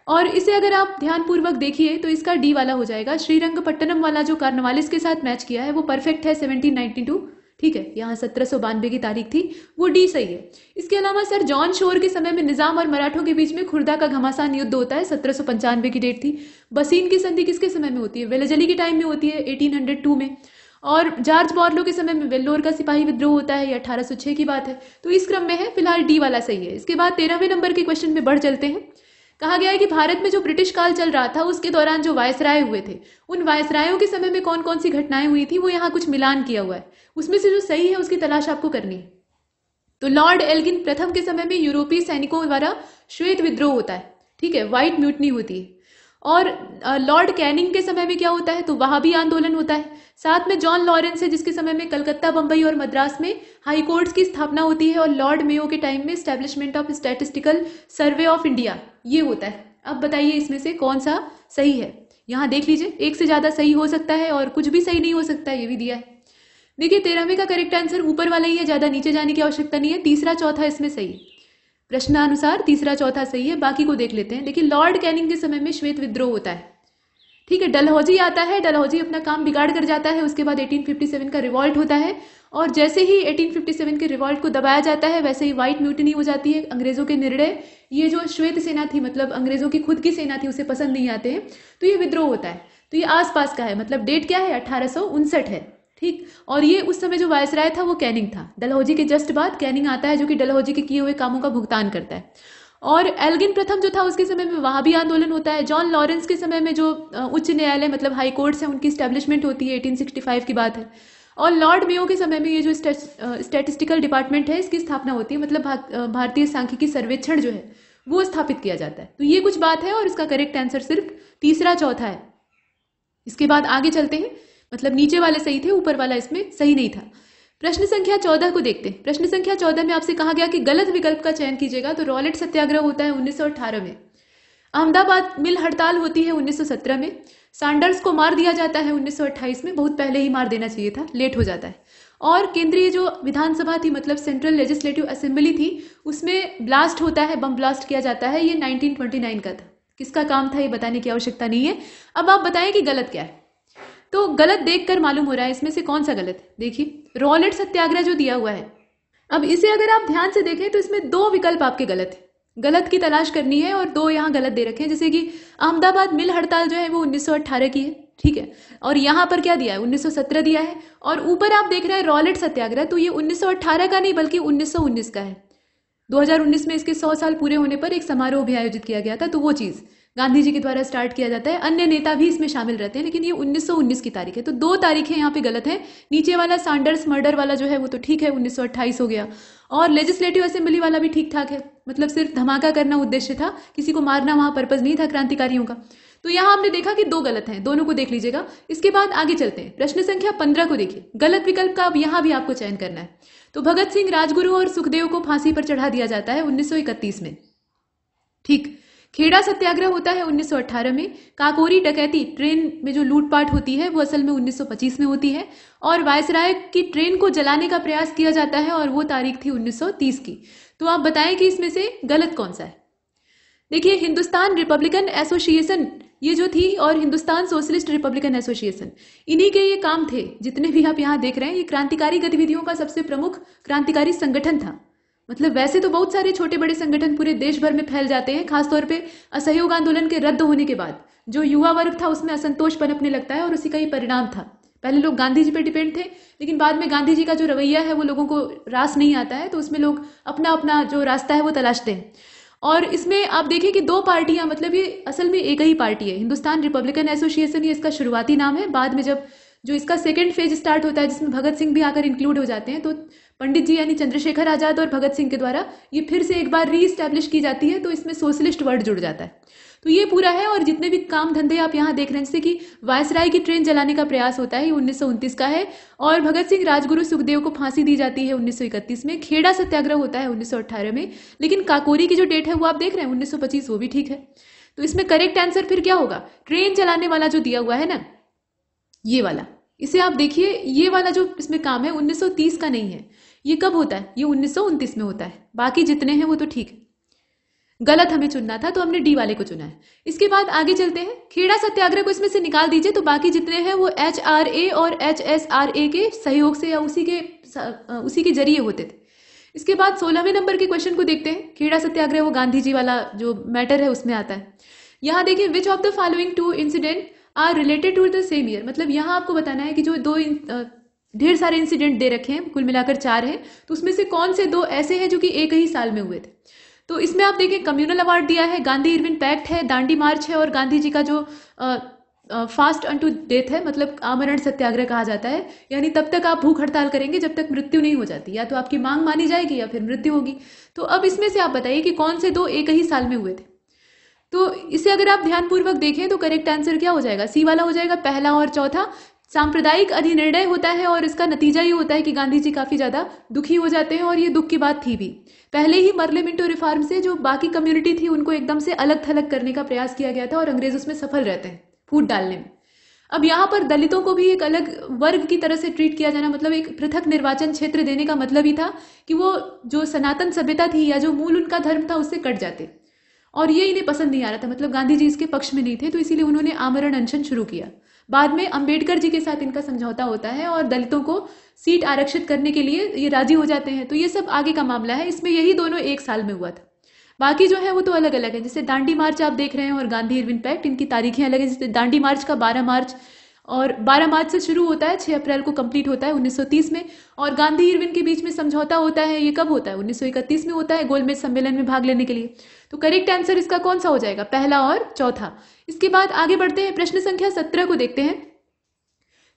और इसे अगर आप ध्यानपूर्वक देखिए तो इसका डी वाला हो जाएगा श्रीरंगपट्टनम वाला जो कार्नवालिस के साथ मैच किया है वो परफेक्ट है सेवनटीन नाइनटी टू ठीक है यहाँ सत्रह सौ बानवे की तारीख थी वो डी सही है इसके अलावा सर जॉन शोर के समय में निज़ाम और मराठों के बीच में खुर्दा का घमासान युद्ध होता है सत्रह सौ पंचानवे की डेट थी बसीन की संधि किसके समय में होती है वेलजली के टाइम में होती है एटीन हंड्रेड टू में और जॉर्ज बॉर्लो के समय में वेल्लोर का सिपाही विद्रोह होता है अठारह सौ छह की बात है तो इस क्रम में है फिलहाल डी वाला सही है इसके बाद तेरहवें नंबर के क्वेश्चन में बढ़ चलते हैं कहा गया है कि भारत में जो ब्रिटिश काल चल रहा था उसके दौरान जो वायसराय हुए थे उन वायसरायों के समय में कौन कौन सी घटनाएं हुई थी वो यहाँ कुछ मिलान किया हुआ है उसमें से जो सही है उसकी तलाश आपको करनी है तो लॉर्ड एल्गिन प्रथम के समय में यूरोपीय सैनिकों द्वारा श्वेत विद्रोह होता है ठीक है व्हाइट म्यूटनी होती है और लॉर्ड कैनिंग के समय में क्या होता है तो वहाँ भी आंदोलन होता है साथ में जॉन लॉरेंस है जिसके समय में कलकत्ता बम्बई और मद्रास में हाई कोर्ट्स की स्थापना होती है और लॉर्ड मेयो के टाइम में establishment of statistical survey of India ये होता है अब बताइए इसमें से कौन सा सही है यहाँ देख लीजिए एक से ज़्यादा सही हो सकता है और कुछ भी सही नहीं हो सकता ये भी दिया है देखिए तेरहवें का करेक्ट आंसर ऊपर वाला ही है ज़्यादा नीचे जाने की आवश्यकता नहीं है तीसरा चौथा इसमें सही प्रश्नानुसार तीसरा चौथा सही है बाकी को देख लेते हैं देखिए लॉर्ड कैनिंग के समय में श्वेत विद्रोह होता है ठीक है डलहौजी आता है डलहौजी अपना काम बिगाड़ कर जाता है उसके बाद 1857 का रिवॉल्ट होता है और जैसे ही 1857 के रिवॉल्ट को दबाया जाता है वैसे ही व्हाइट म्यूटनी हो जाती है अंग्रेज़ों के निर्णय ये जो श्वेत सेना थी मतलब अंग्रेज़ों की खुद की सेना थी उसे पसंद नहीं आते हैं तो ये विद्रोह होता है तो ये आसपास का है मतलब डेट क्या है अठारह है ठीक और ये उस समय जो वायसराय था वो कैनिंग था डलहौजी के जस्ट बाद कैनिंग आता है जो कि डलहौजी के किए हुए कामों का भुगतान करता है और एल्गिन प्रथम जो था उसके समय में वहाँ भी आंदोलन होता है जॉन लॉरेंस के समय में जो उच्च न्यायालय मतलब हाई कोर्ट्स हैं उनकी स्टैब्लिशमेंट होती है 1865 की बात है और लॉर्ड मेयो के समय में ये जो स्टैटिस्टिकल डिपार्टमेंट है इसकी स्थापना होती है मतलब भारतीय सांख्यिकी सर्वेक्षण जो है वो स्थापित किया जाता है तो ये कुछ बात है और इसका करेक्ट आंसर सिर्फ तीसरा चौथा है इसके बाद आगे चलते हैं मतलब नीचे वाले सही थे ऊपर वाला इसमें सही नहीं था प्रश्न संख्या चौदह को देखते हैं प्रश्न संख्या चौदह में आपसे कहा गया कि गलत विकल्प का चयन कीजिएगा तो रॉलेट सत्याग्रह होता है उन्नीस में अहमदाबाद मिल हड़ताल होती है 1917 में सैंडर्स को मार दिया जाता है 1928 में बहुत पहले ही मार देना चाहिए था लेट हो जाता है और केंद्रीय जो विधानसभा थी मतलब सेंट्रल लेजिस्लेटिव असेंबली थी उसमें ब्लास्ट होता है बम ब्लास्ट किया जाता है ये 1929 का था किसका काम था ये बताने की आवश्यकता नहीं है अब आप बताएं कि गलत क्या है तो गलत देखकर मालूम हो रहा है इसमें से कौन सा गलत है देखिए रॉलेट सत्याग्रह जो दिया हुआ है अब इसे अगर आप ध्यान से देखें तो इसमें दो विकल्प आपके गलत है गलत की तलाश करनी है और दो यहाँ गलत दे रखे हैं जैसे कि अहमदाबाद मिल हड़ताल जो है वो 1918 की है ठीक है और यहाँ पर क्या दिया है 1917 दिया है और ऊपर आप देख रहे हैं रॉलेट सत्याग्रह तो ये 1918 का नहीं बल्कि 1919 का है 2019 में इसके 100 साल पूरे होने पर एक समारोह भी आयोजित किया गया था तो वो चीज़ गांधी जी के द्वारा स्टार्ट किया जाता है अन्य नेता भी इसमें शामिल रहते हैं लेकिन ये 1919 की तारीख है तो दो तारीखें यहाँ पे गलत है नीचे वाला सांडर्स मर्डर वाला जो है वो तो ठीक है 1928 हो गया और लेजिस्लेटिव असेंबली वाला भी ठीक ठाक है मतलब सिर्फ धमाका करना उद्देश्य था किसी को मारना वहाँ पर्पज नहीं था क्रांतिकारियों का तो यहाँ हमने देखा कि दो गलत हैं दोनों को देख लीजिएगा इसके बाद आगे चलते हैं प्रश्न संख्या पंद्रह को देखिए गलत विकल्प का अब यहाँ भी आपको चयन करना है तो भगत सिंह राजगुरु और सुखदेव को फांसी पर चढ़ा दिया जाता है उन्नीस में ठीक खेड़ा सत्याग्रह होता है 1918 में काकोरी डकैती ट्रेन में जो लूटपाट होती है वो असल में 1925 में होती है और वायसराय की ट्रेन को जलाने का प्रयास किया जाता है और वो तारीख थी 1930 की तो आप बताएं कि इसमें से गलत कौन सा है देखिए हिंदुस्तान रिपब्लिकन एसोसिएशन ये जो थी और हिंदुस्तान सोशलिस्ट रिपब्लिकन एसोसिएशन इन्हीं के ये काम थे जितने भी आप यहाँ देख रहे हैं ये क्रांतिकारी गतिविधियों का सबसे प्रमुख क्रांतिकारी संगठन था मतलब वैसे तो बहुत सारे छोटे बड़े संगठन पूरे देश भर में फैल जाते हैं खासतौर पर असहयोग आंदोलन के रद्द होने के बाद जो युवा वर्ग था उसमें असंतोष पनपने लगता है और उसी का ही परिणाम था पहले लोग गांधी जी पे डिपेंड थे लेकिन बाद में गांधी जी का जो रवैया है वो लोगों को रास नहीं आता है तो उसमें लोग अपना अपना जो रास्ता है वो तलाशते हैं और इसमें आप देखें कि दो पार्टियां मतलब ये असल में एक ही पार्टी है हिंदुस्तान रिपब्लिकन एसोसिएशन ये इसका शुरुआती नाम है बाद में जब जो इसका सेकेंड फेज स्टार्ट होता है जिसमें भगत सिंह भी आकर इंक्लूड हो जाते हैं तो पंडित जी यानी चंद्रशेखर आज़ाद और भगत सिंह के द्वारा ये फिर से एक बार री स्टैब्लिश की जाती है तो इसमें सोशलिस्ट वर्ड जुड़ जाता है तो ये पूरा है और जितने भी काम धंधे आप यहाँ देख रहे हैं जैसे कि वायसराय की ट्रेन जलाने का प्रयास होता है उन्नीस का है और भगत सिंह राजगुरु सुखदेव को फांसी दी जाती है इकतीस में खेड़ा सत्याग्रह होता है अट्ठारह में लेकिन काकोरी की जो डेट है वो आप देख रहे हैं पच्चीस वो भी ठीक है तो इसमें करेक्ट आंसर फिर क्या होगा ट्रेन चलाने वाला जो दिया हुआ है ना ये वाला इसे आप देखिए ये वाला जो इसमें काम है 1930 का नहीं है ये कब होता है ये उन्नीस में होता है बाकी जितने हैं वो तो ठीक है गलत हमें चुनना था तो हमने डी वाले को चुना है इसके बाद आगे चलते हैं खेड़ा सत्याग्रह को इसमें से निकाल दीजिए तो बाकी जितने हैं वो एच आर ए और एच एस आर ए के सहयोग से या उसी के उसी के जरिए होते थे इसके बाद सोलहवें नंबर के क्वेश्चन को देखते हैं खेड़ा सत्याग्रह वो गांधी जी वाला जो मैटर है उसमें आता है यहाँ देखिए which of the following two incident are related to the same year मतलब यहाँ आपको बताना है कि जो दो ढेर सारे इंसिडेंट दे रखे हैं कुल मिलाकर चार हैं तो उसमें से कौन से दो ऐसे हैं जो कि एक ही साल में हुए थे तो इसमें आप देखें कम्युनल अवार्ड दिया है गांधी इरविन पैक्ट है दांडी मार्च है और गांधी जी का जो आ, फास्ट अन डेथ है मतलब आमरण सत्याग्रह कहा जाता है यानी तब तक आप भूख हड़ताल करेंगे जब तक मृत्यु नहीं हो जाती या तो आपकी मांग मानी जाएगी या फिर मृत्यु होगी तो अब इसमें से आप बताइए कि कौन से दो एक ही साल में हुए थे तो इसे अगर आप ध्यानपूर्वक देखें तो करेक्ट आंसर क्या हो जाएगा सी वाला हो जाएगा पहला और चौथा सांप्रदायिक अधिनिर्णय होता है और इसका नतीजा ये होता है कि गांधी जी काफ़ी ज़्यादा दुखी हो जाते हैं और ये दुख की बात थी भी पहले ही मर्लेमेंटो रिफॉर्म से जो बाकी कम्युनिटी थी उनको एकदम से अलग थलग करने का प्रयास किया गया था और अंग्रेज उसमें सफल रहते हैं फूट डालने में अब यहाँ पर दलितों को भी एक अलग वर्ग की तरह से ट्रीट किया जाना मतलब एक पृथक निर्वाचन क्षेत्र देने का मतलब ही था कि वो जो सनातन सभ्यता थी या जो मूल उनका धर्म था उससे कट जाते और ये इन्हें पसंद नहीं आ रहा था मतलब गांधी जी इसके पक्ष में नहीं थे तो इसीलिए उन्होंने आमरण अनशन शुरू किया बाद में अंबेडकर जी के साथ इनका समझौता होता है और दलितों को सीट आरक्षित करने के लिए ये राजी हो जाते हैं तो ये सब आगे का मामला है इसमें यही दोनों एक साल में हुआ था बाकी जो है वो तो अलग अलग है जैसे दांडी मार्च आप देख रहे हैं और गांधी इरविन पैक्ट इनकी तारीखें अलग है जैसे दांडी मार्च का बारह मार्च और 12 मार्च से शुरू होता है 6 अप्रैल को कंप्लीट होता है 1930 में और गांधी इरविन के बीच में समझौता होता है ये कब होता है 1931 में होता है गोलमेज सम्मेलन में भाग लेने के लिए तो करेक्ट आंसर इसका कौन सा हो जाएगा पहला और चौथा इसके बाद आगे बढ़ते हैं प्रश्न संख्या सत्रह को देखते हैं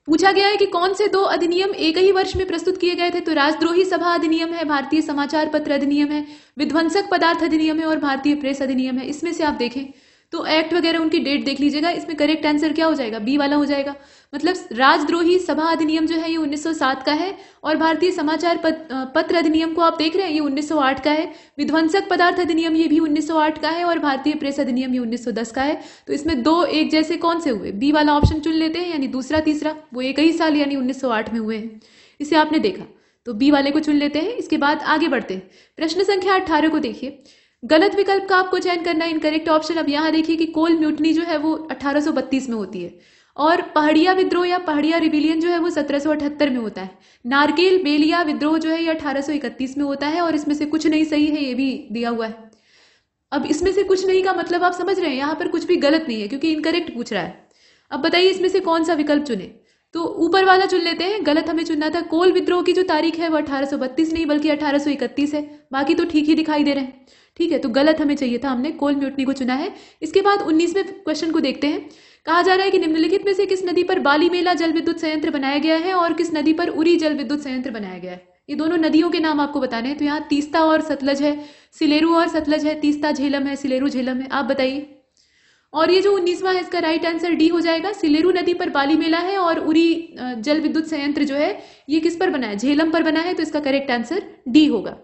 पूछा गया है कि कौन से दो अधिनियम एक ही वर्ष में प्रस्तुत किए गए थे तो राजद्रोही सभा अधिनियम है भारतीय समाचार पत्र अधिनियम है विध्वंसक पदार्थ अधिनियम है और भारतीय प्रेस अधिनियम है इसमें से आप देखें तो एक्ट वगैरह उनकी डेट देख लीजिएगा इसमें करेक्ट आंसर क्या हो जाएगा बी वाला हो जाएगा मतलब राजद्रोही सभा अधिनियम जो है ये 1907 का है और भारतीय समाचार पत, पत्र अधिनियम को आप देख रहे हैं ये 1908 का है विध्वंसक पदार्थ अधिनियम ये भी 1908 का है और भारतीय प्रेस अधिनियम ये 1910 का है तो इसमें दो एक जैसे कौन से हुए बी वाला ऑप्शन चुन लेते हैं यानी दूसरा तीसरा वो एक ही साल यानी उन्नीस में हुए हैं इसे आपने देखा तो बी वाले को चुन लेते हैं इसके बाद आगे बढ़ते हैं प्रश्न संख्या अट्ठारह को देखिए गलत विकल्प का आपको चयन करना इनकरेक्ट ऑप्शन अब यहां देखिए कि कोल म्यूटनी जो है वो 1832 में होती है और पहाड़िया विद्रोह या पहाड़िया रिबिलियन जो है वो सत्रह में होता है नारकेल बेलिया विद्रोह जो है ये अठारह में होता है और इसमें से कुछ नहीं सही है ये भी दिया हुआ है अब इसमें से कुछ नहीं का मतलब आप समझ रहे हैं यहाँ पर कुछ भी गलत नहीं है क्योंकि इनकरेक्ट पूछ रहा है अब बताइए इसमें से कौन सा विकल्प चुने तो ऊपर वाला चुन लेते हैं गलत हमें चुनना था कोल विद्रोह की जो तारीख है वो अठारह नहीं बल्कि अठारह है बाकी तो ठीक ही दिखाई दे रहे हैं ठीक है तो गलत हमें चाहिए था हमने कोल म्यूटनी को चुना है इसके बाद उन्नीसवें क्वेश्चन को देखते हैं कहा जा रहा है कि निम्नलिखित में से किस नदी पर बाली मेला जल विद्युत संयंत्र बनाया गया है और किस नदी पर उरी जल विद्युत संयंत्र बनाया गया है ये दोनों नदियों के नाम आपको बताने हैं तो यहाँ तीस्ता और सतलज है सिलेरू और सतलज है तीस्ता झेलम है सिलेरू झेलम है आप बताइए और ये जो उन्नीसवा है इसका राइट आंसर डी हो जाएगा सिलेरू नदी पर बाली मेला है और उरी जल विद्युत संयंत्र जो है ये किस पर बना है झेलम पर बना है तो इसका करेक्ट आंसर डी होगा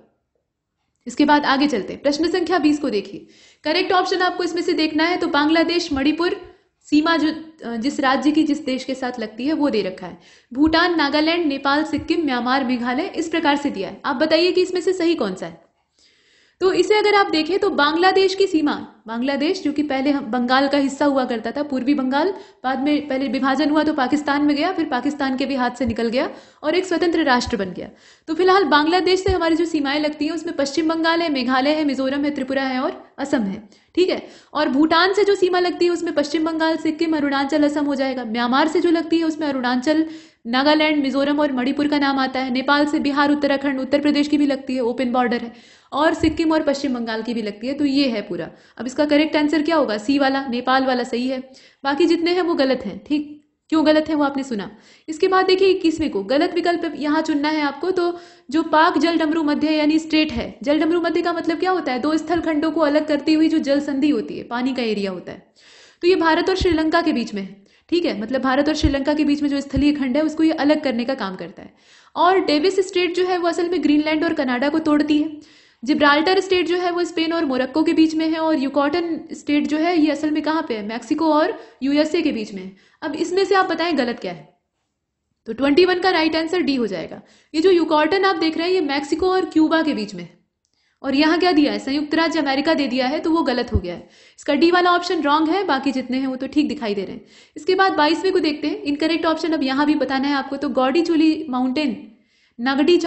इसके बाद आगे चलते प्रश्न संख्या बीस को देखिए करेक्ट ऑप्शन आपको इसमें से देखना है तो बांग्लादेश मणिपुर सीमा जो जिस राज्य की जिस देश के साथ लगती है वो दे रखा है भूटान नागालैंड नेपाल सिक्किम म्यांमार मेघालय इस प्रकार से दिया है आप बताइए कि इसमें से सही कौन सा है तो इसे अगर आप देखें तो बांग्लादेश की सीमा बांग्लादेश जो कि पहले बंगाल का हिस्सा हुआ करता था पूर्वी बंगाल बाद में पहले विभाजन हुआ तो पाकिस्तान में गया फिर पाकिस्तान के भी हाथ से निकल गया और एक स्वतंत्र राष्ट्र बन गया तो फिलहाल बांग्लादेश से हमारी जो सीमाएं लगती हैं उसमें पश्चिम बंगाल है मेघालय है मिजोरम है त्रिपुरा है और असम है ठीक है और भूटान से जो सीमा लगती है उसमें पश्चिम बंगाल सिक्किम अरुणाचल असम हो जाएगा म्यांमार से जो लगती है उसमें अरुणाचल नागालैंड मिजोरम और मणिपुर का नाम आता है नेपाल से बिहार उत्तराखंड उत्तर प्रदेश की भी लगती है ओपन बॉर्डर है और सिक्किम और पश्चिम बंगाल की भी लगती है तो ये है पूरा अब इसका करेक्ट आंसर क्या होगा सी वाला नेपाल वाला सही है बाकी जितने हैं वो गलत हैं ठीक क्यों गलत है वो आपने सुना इसके बाद देखिए इक्कीसवें को गलत विकल्प यहाँ चुनना है आपको तो जो पाक जल डमरू मध्य यानी स्ट्रेट है जल डमरू मध्य का मतलब क्या होता है दो स्थल खंडों को अलग करती हुई जो जल संधि होती है पानी का एरिया होता है तो ये भारत और श्रीलंका के बीच में है ठीक है मतलब भारत और श्रीलंका के बीच में जो स्थलीय खंड है उसको ये अलग करने का काम करता है और डेविस स्टेट जो है वो असल में ग्रीनलैंड और कनाडा को तोड़ती है जिब्राल्टर स्टेट जो है वो स्पेन और मोरक्को के बीच में है और यूकॉटन स्टेट जो है ये असल में कहाँ पे है मैक्सिको और यूएसए के बीच में है अब इसमें से आप बताएं गलत क्या है तो 21 का राइट आंसर डी हो जाएगा ये जो यूकॉटन आप देख रहे हैं ये मैक्सिको और क्यूबा के बीच में है और यहाँ क्या दिया है संयुक्त राज्य अमेरिका दे दिया है तो वो गलत हो गया है इसका डी वाला ऑप्शन रॉन्ग है बाकी जितने हैं वो तो ठीक दिखाई दे रहे हैं इसके बाद बाईसवें को देखते हैं इनकरेक्ट ऑप्शन अब यहाँ भी बताना है आपको तो गौडी चुली माउंटेन नगडी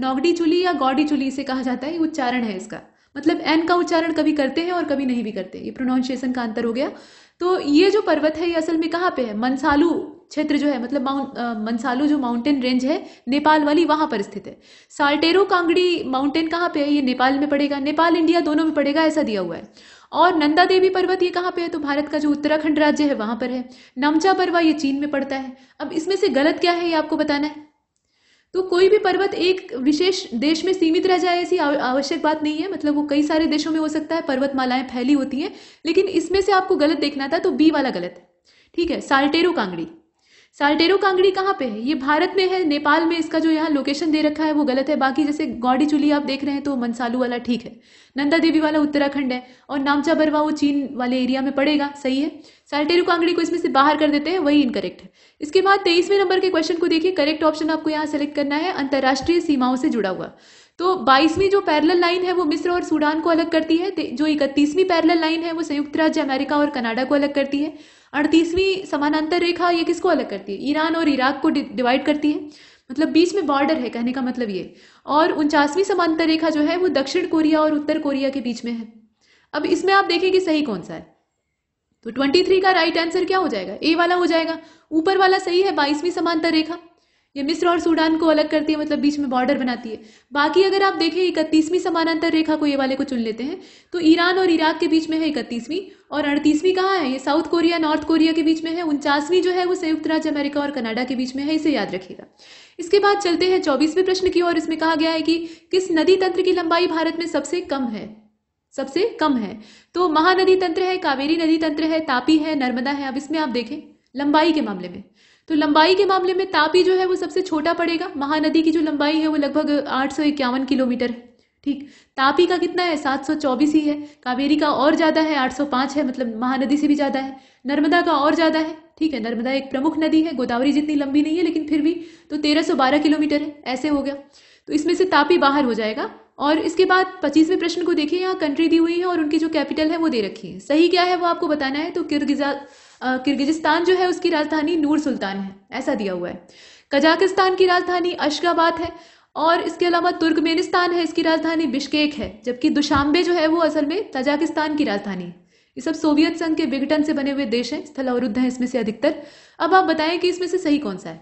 नौगडी चुली या गौडी चुली इसे कहा जाता है उच्चारण है इसका मतलब एन का उच्चारण कभी करते हैं और कभी नहीं भी करते ये प्रोनाउंसिएशन का अंतर हो गया तो ये जो पर्वत है ये असल में कहाँ पे है मनसालू क्षेत्र जो है मतलब माउंट मनसालू जो माउंटेन रेंज है नेपाल वाली वहां पर स्थित है साल्टेरो कांगड़ी माउंटेन कहाँ पे है ये नेपाल में पड़ेगा नेपाल इंडिया दोनों में पड़ेगा ऐसा दिया हुआ है और नंदा देवी पर्वत ये कहाँ पे है तो भारत का जो उत्तराखंड राज्य है वहाँ पर है नमचा पर्वा ये चीन में पड़ता है अब इसमें से गलत क्या है ये आपको बताना है तो कोई भी पर्वत एक विशेष देश में सीमित रह जाए ऐसी आवश्यक बात नहीं है मतलब वो कई सारे देशों में हो सकता है पर्वतमालाएं फैली होती हैं लेकिन इसमें से आपको गलत देखना था तो बी वाला गलत है ठीक है साल्टेरो कांगड़ी साल्टेरो कांगड़ी कहाँ पे है ये भारत में है नेपाल में इसका जो यहाँ लोकेशन दे रखा है वो गलत है बाकी जैसे गौड़ी चुली आप देख रहे हैं तो मनसालू वाला ठीक है नंदा देवी वाला उत्तराखंड है और नामचा बरवा वो चीन वाले एरिया में पड़ेगा सही है साल्टेरो कांगड़ी को इसमें से बाहर कर देते हैं वही इनकरेक्ट है इसके बाद तेईसवें नंबर के क्वेश्चन को देखिए करेक्ट ऑप्शन आपको यहाँ सेलेक्ट करना है अंतर्राष्ट्रीय सीमाओं से जुड़ा हुआ तो बाईसवीं जो पैरल लाइन है वो मिस्र और सूडान को अलग करती है जो इकतीसवीं पैरल लाइन है वो संयुक्त राज्य अमेरिका और कनाडा को अलग करती है अड़तीसवीं समानांतर रेखा ये किसको अलग करती है ईरान और इराक को डिवाइड करती है मतलब बीच में बॉर्डर है कहने का मतलब ये और उनचासवीं समांतर रेखा जो है वो दक्षिण कोरिया और उत्तर कोरिया के बीच में है अब इसमें आप देखें कि सही कौन सा है तो 23 का राइट आंसर क्या हो जाएगा ए वाला हो जाएगा ऊपर वाला सही है बाईसवीं समांतर रेखा ये मिस्र और सूडान को अलग करती है मतलब बीच में बॉर्डर बनाती है बाकी अगर आप देखें इकतीसवीं समानांतर रेखा को ये वाले को चुन लेते हैं तो ईरान और इराक के बीच में है इकतीसवीं और अड़तीसवीं कहाँ है ये साउथ कोरिया नॉर्थ कोरिया के बीच में है उनचासवीं जो है वो संयुक्त राज्य अमेरिका और कनाडा के बीच में है इसे याद रखिएगा इसके बाद चलते हैं चौबीसवें प्रश्न की ओर इसमें कहा गया है कि किस नदी तंत्र की लंबाई भारत में सबसे कम है सबसे कम है तो महानदी तंत्र है कावेरी नदी तंत्र है तापी है नर्मदा है अब इसमें आप देखें लंबाई के मामले में तो लंबाई के मामले में तापी जो है वो सबसे छोटा पड़ेगा महानदी की जो लंबाई है वो लगभग आठ किलोमीटर है ठीक तापी का कितना है सात सौ चौबीस ही है कावेरी का और ज़्यादा है आठ सौ पांच है मतलब महानदी से भी ज़्यादा है नर्मदा का और ज़्यादा है ठीक है नर्मदा एक प्रमुख नदी है गोदावरी जितनी लंबी नहीं है लेकिन फिर भी तो तेरह सौ बारह किलोमीटर है ऐसे हो गया तो इसमें से तापी बाहर हो जाएगा और इसके बाद पच्चीसवें प्रश्न को देखिए यहाँ कंट्री दी हुई है और उनकी जो कैपिटल है वो दे रखी है सही क्या है वो आपको बताना है तो किर्गिजा किर्गिजिस्तान जो है उसकी राजधानी नूर सुल्तान है ऐसा दिया हुआ है कजाकिस्तान की राजधानी अशगाबाद है और इसके अलावा तुर्कमेनिस्तान है इसकी राजधानी बिश्केक है जबकि दुशांबे जो है वो असल में तजाकिस्तान की राजधानी ये सब सोवियत संघ के विघटन से बने हुए देश हैं स्थल अवरुद्ध हैं इसमें से अधिकतर अब आप बताएं कि इसमें से सही कौन सा है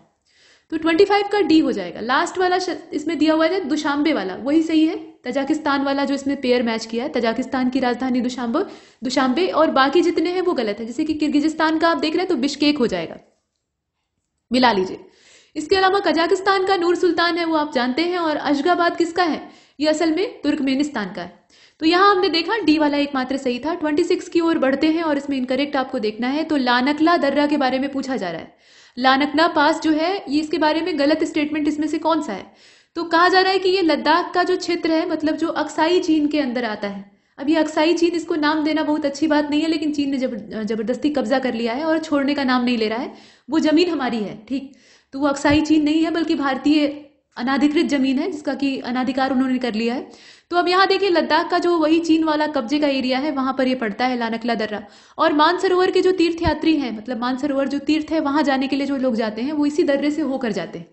तो 25 का डी हो जाएगा लास्ट वाला इसमें दिया हुआ है दुशांबे वाला वही सही है तजाकिस्तान वाला जो इसमें पेयर मैच किया है तजाकिस्तान की राजधानी दुशांबे दुशांबे और बाकी जितने हैं वो गलत है जैसे कि किर्गिजिस्तान का आप देख रहे हैं तो बिश्केक हो जाएगा मिला लीजिए इसके अलावा कजाकिस्तान का नूर सुल्तान है वो आप जानते हैं और अशगाबाद किसका है ये असल में तुर्कमेनिस्तान का है तो यहां हमने देखा डी वाला एकमात्र सही था 26 की ओर बढ़ते हैं और इसमें इनकरेक्ट आपको देखना है तो लानकला दर्रा के बारे में पूछा जा रहा है लानकला पास जो है ये इसके बारे में गलत स्टेटमेंट इसमें से कौन सा है तो कहा जा रहा है कि ये लद्दाख का जो क्षेत्र है मतलब जो अक्साई चीन के अंदर आता है अब ये अक्साई चीन इसको नाम देना बहुत अच्छी बात नहीं है लेकिन चीन ने जब जबरदस्ती कब्जा कर लिया है और छोड़ने का नाम नहीं ले रहा है वो ज़मीन हमारी है ठीक तो वो अक्साई चीन नहीं है बल्कि भारतीय अनाधिकृत ज़मीन है जिसका कि अनाधिकार उन्होंने कर लिया है तो अब यहाँ देखिए लद्दाख का जो वही चीन वाला कब्जे का एरिया है वहां पर ये पड़ता है लानकला दर्रा और मानसरोवर के जो तीर्थयात्री हैं मतलब मानसरोवर जो तीर्थ है वहां जाने के लिए जो लोग जाते हैं वो इसी दर्रे से होकर जाते हैं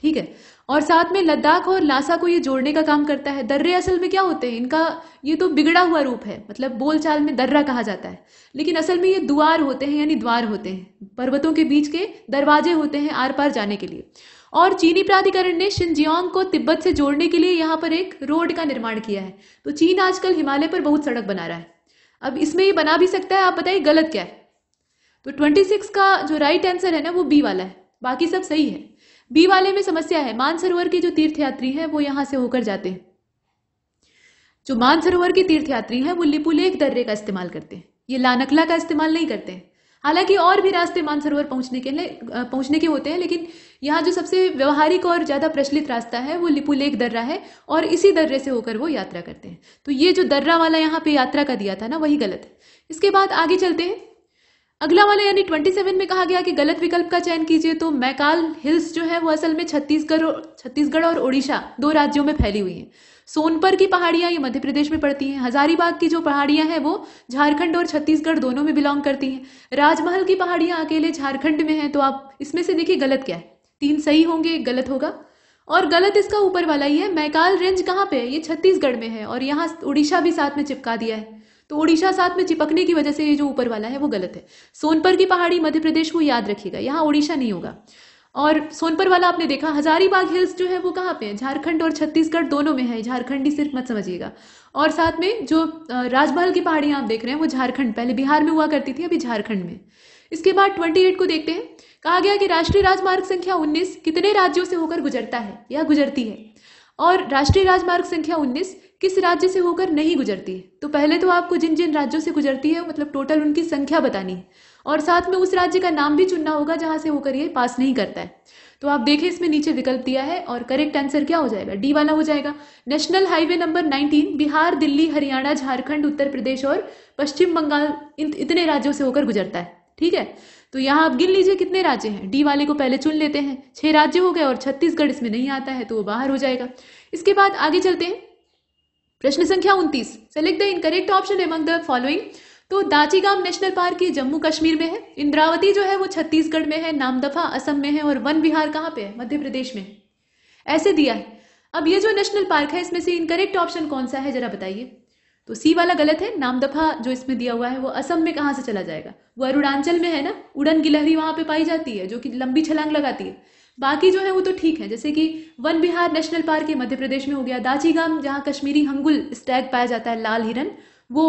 ठीक है और साथ में लद्दाख और लासा को ये जोड़ने का काम करता है दर्रे असल में क्या होते हैं इनका ये तो बिगड़ा हुआ रूप है मतलब बोलचाल में दर्रा कहा जाता है लेकिन असल में ये द्वार होते हैं यानी द्वार होते हैं पर्वतों के बीच के दरवाजे होते हैं आर पार जाने के लिए और चीनी प्राधिकरण ने शिंजियांग को तिब्बत से जोड़ने के लिए यहाँ पर एक रोड का निर्माण किया है तो चीन आजकल हिमालय पर बहुत सड़क बना रहा है अब इसमें ये बना भी सकता है आप बताइए गलत क्या है तो 26 का जो राइट आंसर है ना वो बी वाला है बाकी सब सही है बी वाले में समस्या है मानसरोवर के जो तीर्थयात्री है हैं वो यहाँ से होकर जाते हैं जो मानसरोवर के तीर्थयात्री हैं वो लिपुलेख दर्रे का इस्तेमाल करते हैं ये लानकला का इस्तेमाल नहीं करते हैं हालांकि और भी रास्ते मानसरोवर पहुंचने के लिए पहुंचने के होते हैं लेकिन यहाँ जो सबसे व्यवहारिक और ज़्यादा प्रचलित रास्ता है वो लिपुलेख दर्रा है और इसी दर्रे से होकर वो यात्रा करते हैं तो ये जो दर्रा वाला यहाँ पे यात्रा का दिया था ना वही गलत है इसके बाद आगे चलते हैं अगला वाला यानी 27 में कहा गया कि गलत विकल्प का चयन कीजिए तो मैकाल हिल्स जो है वो असल में छत्तीसगढ़ छत्तीसगढ़ और ओडिशा दो राज्यों में फैली हुई है सोनपर की पहाड़ियां ये मध्य प्रदेश में पड़ती हैं हजारीबाग की जो पहाड़ियां हैं वो झारखंड और छत्तीसगढ़ दोनों में बिलोंग करती हैं राजमहल की पहाड़ियां अकेले झारखंड में हैं तो आप इसमें से देखिए गलत क्या है तीन सही होंगे एक गलत होगा और गलत इसका ऊपर वाला ही है मैकाल रेंज कहाँ पे है ये छत्तीसगढ़ में है और यहाँ उड़ीसा भी साथ में चिपका दिया है तो ओडिशा साथ में चिपकने की वजह से ये जो ऊपर वाला है वो गलत है सोनपर की पहाड़ी मध्य प्रदेश को याद रखिएगा यहाँ ओडिशा नहीं होगा और सोनपर वाला आपने देखा हजारीबाग हिल्स जो है वो कहाँ पे है झारखंड और छत्तीसगढ़ दोनों में है ही सिर्फ मत समझिएगा और साथ में जो राजमहल की पहाड़ी आप देख रहे हैं वो झारखंड पहले बिहार में हुआ करती थी अभी झारखंड में इसके बाद ट्वेंटी एट को देखते हैं कहा गया कि राष्ट्रीय राजमार्ग संख्या उन्नीस कितने राज्यों से होकर गुजरता है या गुजरती है और राष्ट्रीय राजमार्ग संख्या उन्नीस किस राज्य से होकर नहीं गुजरती तो पहले तो आपको जिन जिन राज्यों से गुजरती है मतलब टोटल उनकी संख्या बतानी है और साथ में उस राज्य का नाम भी चुनना होगा जहां से होकर ये पास नहीं करता है तो आप देखें इसमें नीचे विकल्प दिया है और करेक्ट आंसर क्या हो जाएगा डी वाला हो जाएगा national highway number 19 Bihar Delhi Haryana Jharkhand Uttar Pradesh और पश्चिम बंगाल इन इतने राज्यों से होकर गुजरता है ठीक है तो यहाँ आप गिन लीजिए कितने राज्य हैं डी वाले को पहले चुन लेते हैं छह राज्य हो गए और छत्तीसगढ़ इसमें नहीं आता है तो वो बाहर हो जाएगा इसके बाद आगे चलते हैं प्रश्न संख्या उन्तीस select the incorrect option among the following तो दाचीगाम नेशनल पार्क ये जम्मू कश्मीर में है इंद्रावती जो है वो छत्तीसगढ़ में है नामदफा असम में है और वन विहार कहाँ पे है मध्य प्रदेश में ऐसे दिया है अब ये जो नेशनल पार्क है इसमें से इनकरेक्ट ऑप्शन कौन सा है जरा बताइए तो सी वाला गलत है नामदफा जो इसमें दिया हुआ है वो असम में कहाँ से चला जाएगा वो अरुणाचल में है ना उड़न गिलहरी वहां पे पाई जाती है जो कि लंबी छलांग लगाती है बाकी जो है वो तो ठीक है जैसे कि वन बिहार नेशनल पार्क के मध्य प्रदेश में हो गया दाचीगाम जहाँ कश्मीरी हंगुल स्टैग पाया जाता है लाल हिरन वो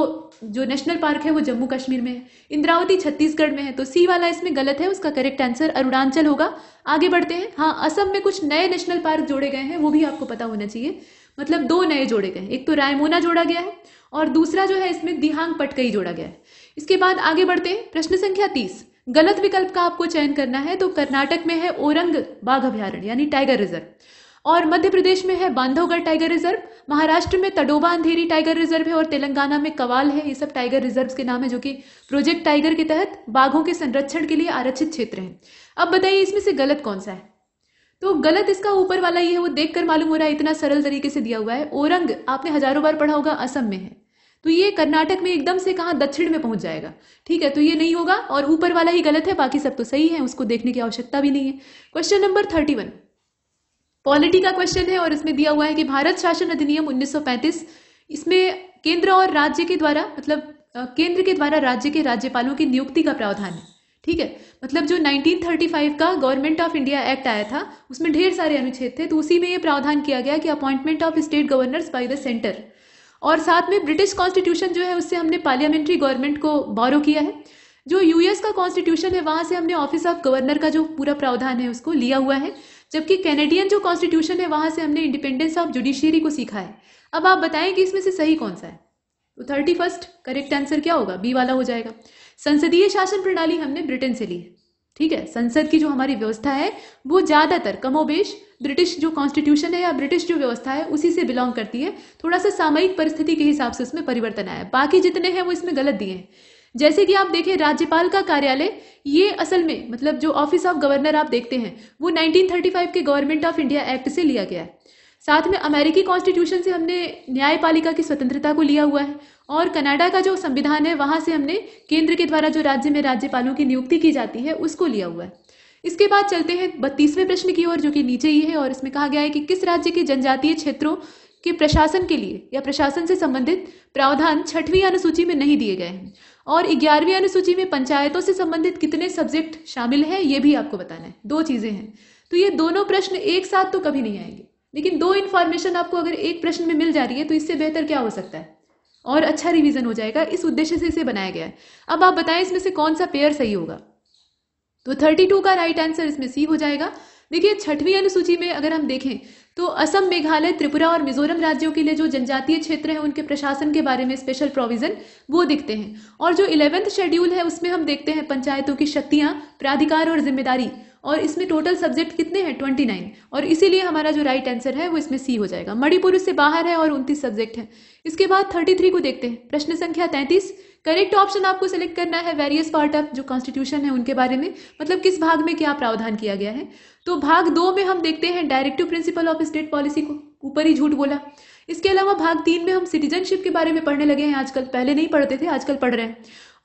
जो नेशनल पार्क है वो जम्मू कश्मीर में है इंद्रावती छत्तीसगढ़ में है तो सी वाला इसमें गलत है उसका करेक्ट आंसर अरुणाचल होगा आगे बढ़ते हैं हाँ असम में कुछ नए नेशनल पार्क जोड़े गए हैं वो भी आपको पता होना चाहिए मतलब दो नए जोड़े गए एक तो रायमोना जोड़ा गया है और दूसरा जो है इसमें दिहांग पटकई जोड़ा गया है इसके बाद आगे बढ़ते हैं प्रश्न संख्या तीस गलत विकल्प का आपको चयन करना है तो कर्नाटक में है ओरंग बाघ अभ्यारण्य यानी टाइगर रिजर्व और मध्य प्रदेश में है बांधवगढ़ टाइगर रिजर्व महाराष्ट्र में तडोबा अंधेरी टाइगर रिजर्व है और तेलंगाना में कवाल है ये सब टाइगर रिजर्व के नाम है जो कि प्रोजेक्ट टाइगर के तहत बाघों के संरक्षण के लिए आरक्षित क्षेत्र है अब बताइए इसमें से गलत कौन सा है तो गलत इसका ऊपर वाला ये है वो देखकर मालूम हो रहा है इतना सरल तरीके से दिया हुआ है ओरंग आपने हजारों बार पढ़ा होगा असम में है तो ये कर्नाटक में एकदम से कहाँ दक्षिण में पहुंच जाएगा ठीक है तो ये नहीं होगा और ऊपर वाला ही गलत है बाकी सब तो सही है उसको देखने की आवश्यकता भी नहीं है question number thirty one polity का क्वेश्चन है और इसमें दिया हुआ है कि भारत शासन अधिनियम 1935 इसमें केंद्र और राज्य के द्वारा मतलब केंद्र के द्वारा राज्य के राज्यपालों की नियुक्ति का प्रावधान है ठीक है मतलब जो 1935 का गवर्नमेंट ऑफ इंडिया एक्ट आया था उसमें ढेर सारे अनुच्छेद थे तो उसी में ये प्रावधान किया गया कि appointment of state governors by the centre और साथ में ब्रिटिश कॉन्स्टिट्यूशन जो है उससे हमने पार्लियामेंट्री गवर्नमेंट को बॉरो किया है जो यूएस का कॉन्स्टिट्यूशन है वहां से हमने ऑफिस ऑफ गवर्नर का जो पूरा प्रावधान है उसको लिया हुआ है जबकि कैनेडियन जो कॉन्स्टिट्यूशन है वहां से हमने इंडिपेंडेंस ऑफ जुडिशियरी को सीखा है अब आप बताएं कि इसमें से सही कौन सा है तो थर्टी फर्स्ट करेक्ट आंसर क्या होगा बी वाला हो जाएगा संसदीय शासन प्रणाली हमने ब्रिटेन से ली है ठीक है संसद की जो हमारी व्यवस्था है वो ज़्यादातर कमोबेश ब्रिटिश जो कॉन्स्टिट्यूशन है या ब्रिटिश जो व्यवस्था है उसी से बिलोंग करती है थोड़ा सा सामयिक परिस्थिति के हिसाब से उसमें परिवर्तन आया बाकी जितने हैं वो इसमें गलत दिए हैं जैसे कि आप देखें राज्यपाल का कार्यालय ये असल में मतलब जो ऑफिस ऑफ गवर्नर आप देखते हैं वो 1935 के गवर्नमेंट ऑफ इंडिया एक्ट से लिया गया है साथ में अमेरिकी कॉन्स्टिट्यूशन से हमने न्यायपालिका की स्वतंत्रता को लिया हुआ है और कनाडा का जो संविधान है वहाँ से हमने केंद्र के द्वारा जो राज्य में राज्यपालों की नियुक्ति की जाती है उसको लिया हुआ है इसके बाद चलते हैं बत्तीसवें प्रश्न की ओर जो कि नीचे ही है और इसमें कहा गया है कि किस राज्य के जनजातीय क्षेत्रों के प्रशासन के लिए या प्रशासन से संबंधित प्रावधान छठवीं अनुसूची में नहीं दिए गए हैं और ग्यारहवीं अनुसूची में पंचायतों से संबंधित कितने सब्जेक्ट शामिल हैं ये भी आपको बताना है दो चीज़ें हैं तो ये दोनों प्रश्न एक साथ तो कभी नहीं आएंगे लेकिन दो इन्फॉर्मेशन आपको अगर एक प्रश्न में मिल जा रही है तो इससे बेहतर क्या हो सकता है और अच्छा रिवीजन हो जाएगा इस उद्देश्य से इसे बनाया गया है अब आप बताएं इसमें से कौन सा पेयर सही होगा तो 32 का राइट आंसर इसमें सी हो जाएगा देखिए छठवीं अनुसूची में अगर हम देखें तो असम मेघालय त्रिपुरा और मिजोरम राज्यों के लिए जो जनजातीय क्षेत्र हैं उनके प्रशासन के बारे में स्पेशल प्रोविजन वो दिखते हैं और जो इलेवेंथ शेड्यूल है उसमें हम देखते हैं पंचायतों की शक्तियां प्राधिकार और जिम्मेदारी और इसमें टोटल सब्जेक्ट कितने हैं ट्वेंटी नाइन और इसीलिए हमारा जो राइट आंसर है वो इसमें सी हो जाएगा मणिपुर इससे बाहर है और उनतीस सब्जेक्ट है इसके बाद थर्टी थ्री को देखते हैं प्रश्न संख्या तैंतीस करेक्ट ऑप्शन आपको सिलेक्ट करना है वेरियस पार्ट ऑफ जो कॉन्स्टिट्यूशन है उनके बारे में मतलब किस भाग में क्या प्रावधान किया गया है तो भाग दो में हम देखते हैं directive principle of state policy को ऊपर ही झूठ बोला इसके अलावा भाग तीन में हम सिटीजनशिप के बारे में पढ़ने लगे हैं आजकल पहले नहीं पढ़ते थे आजकल पढ़ रहे हैं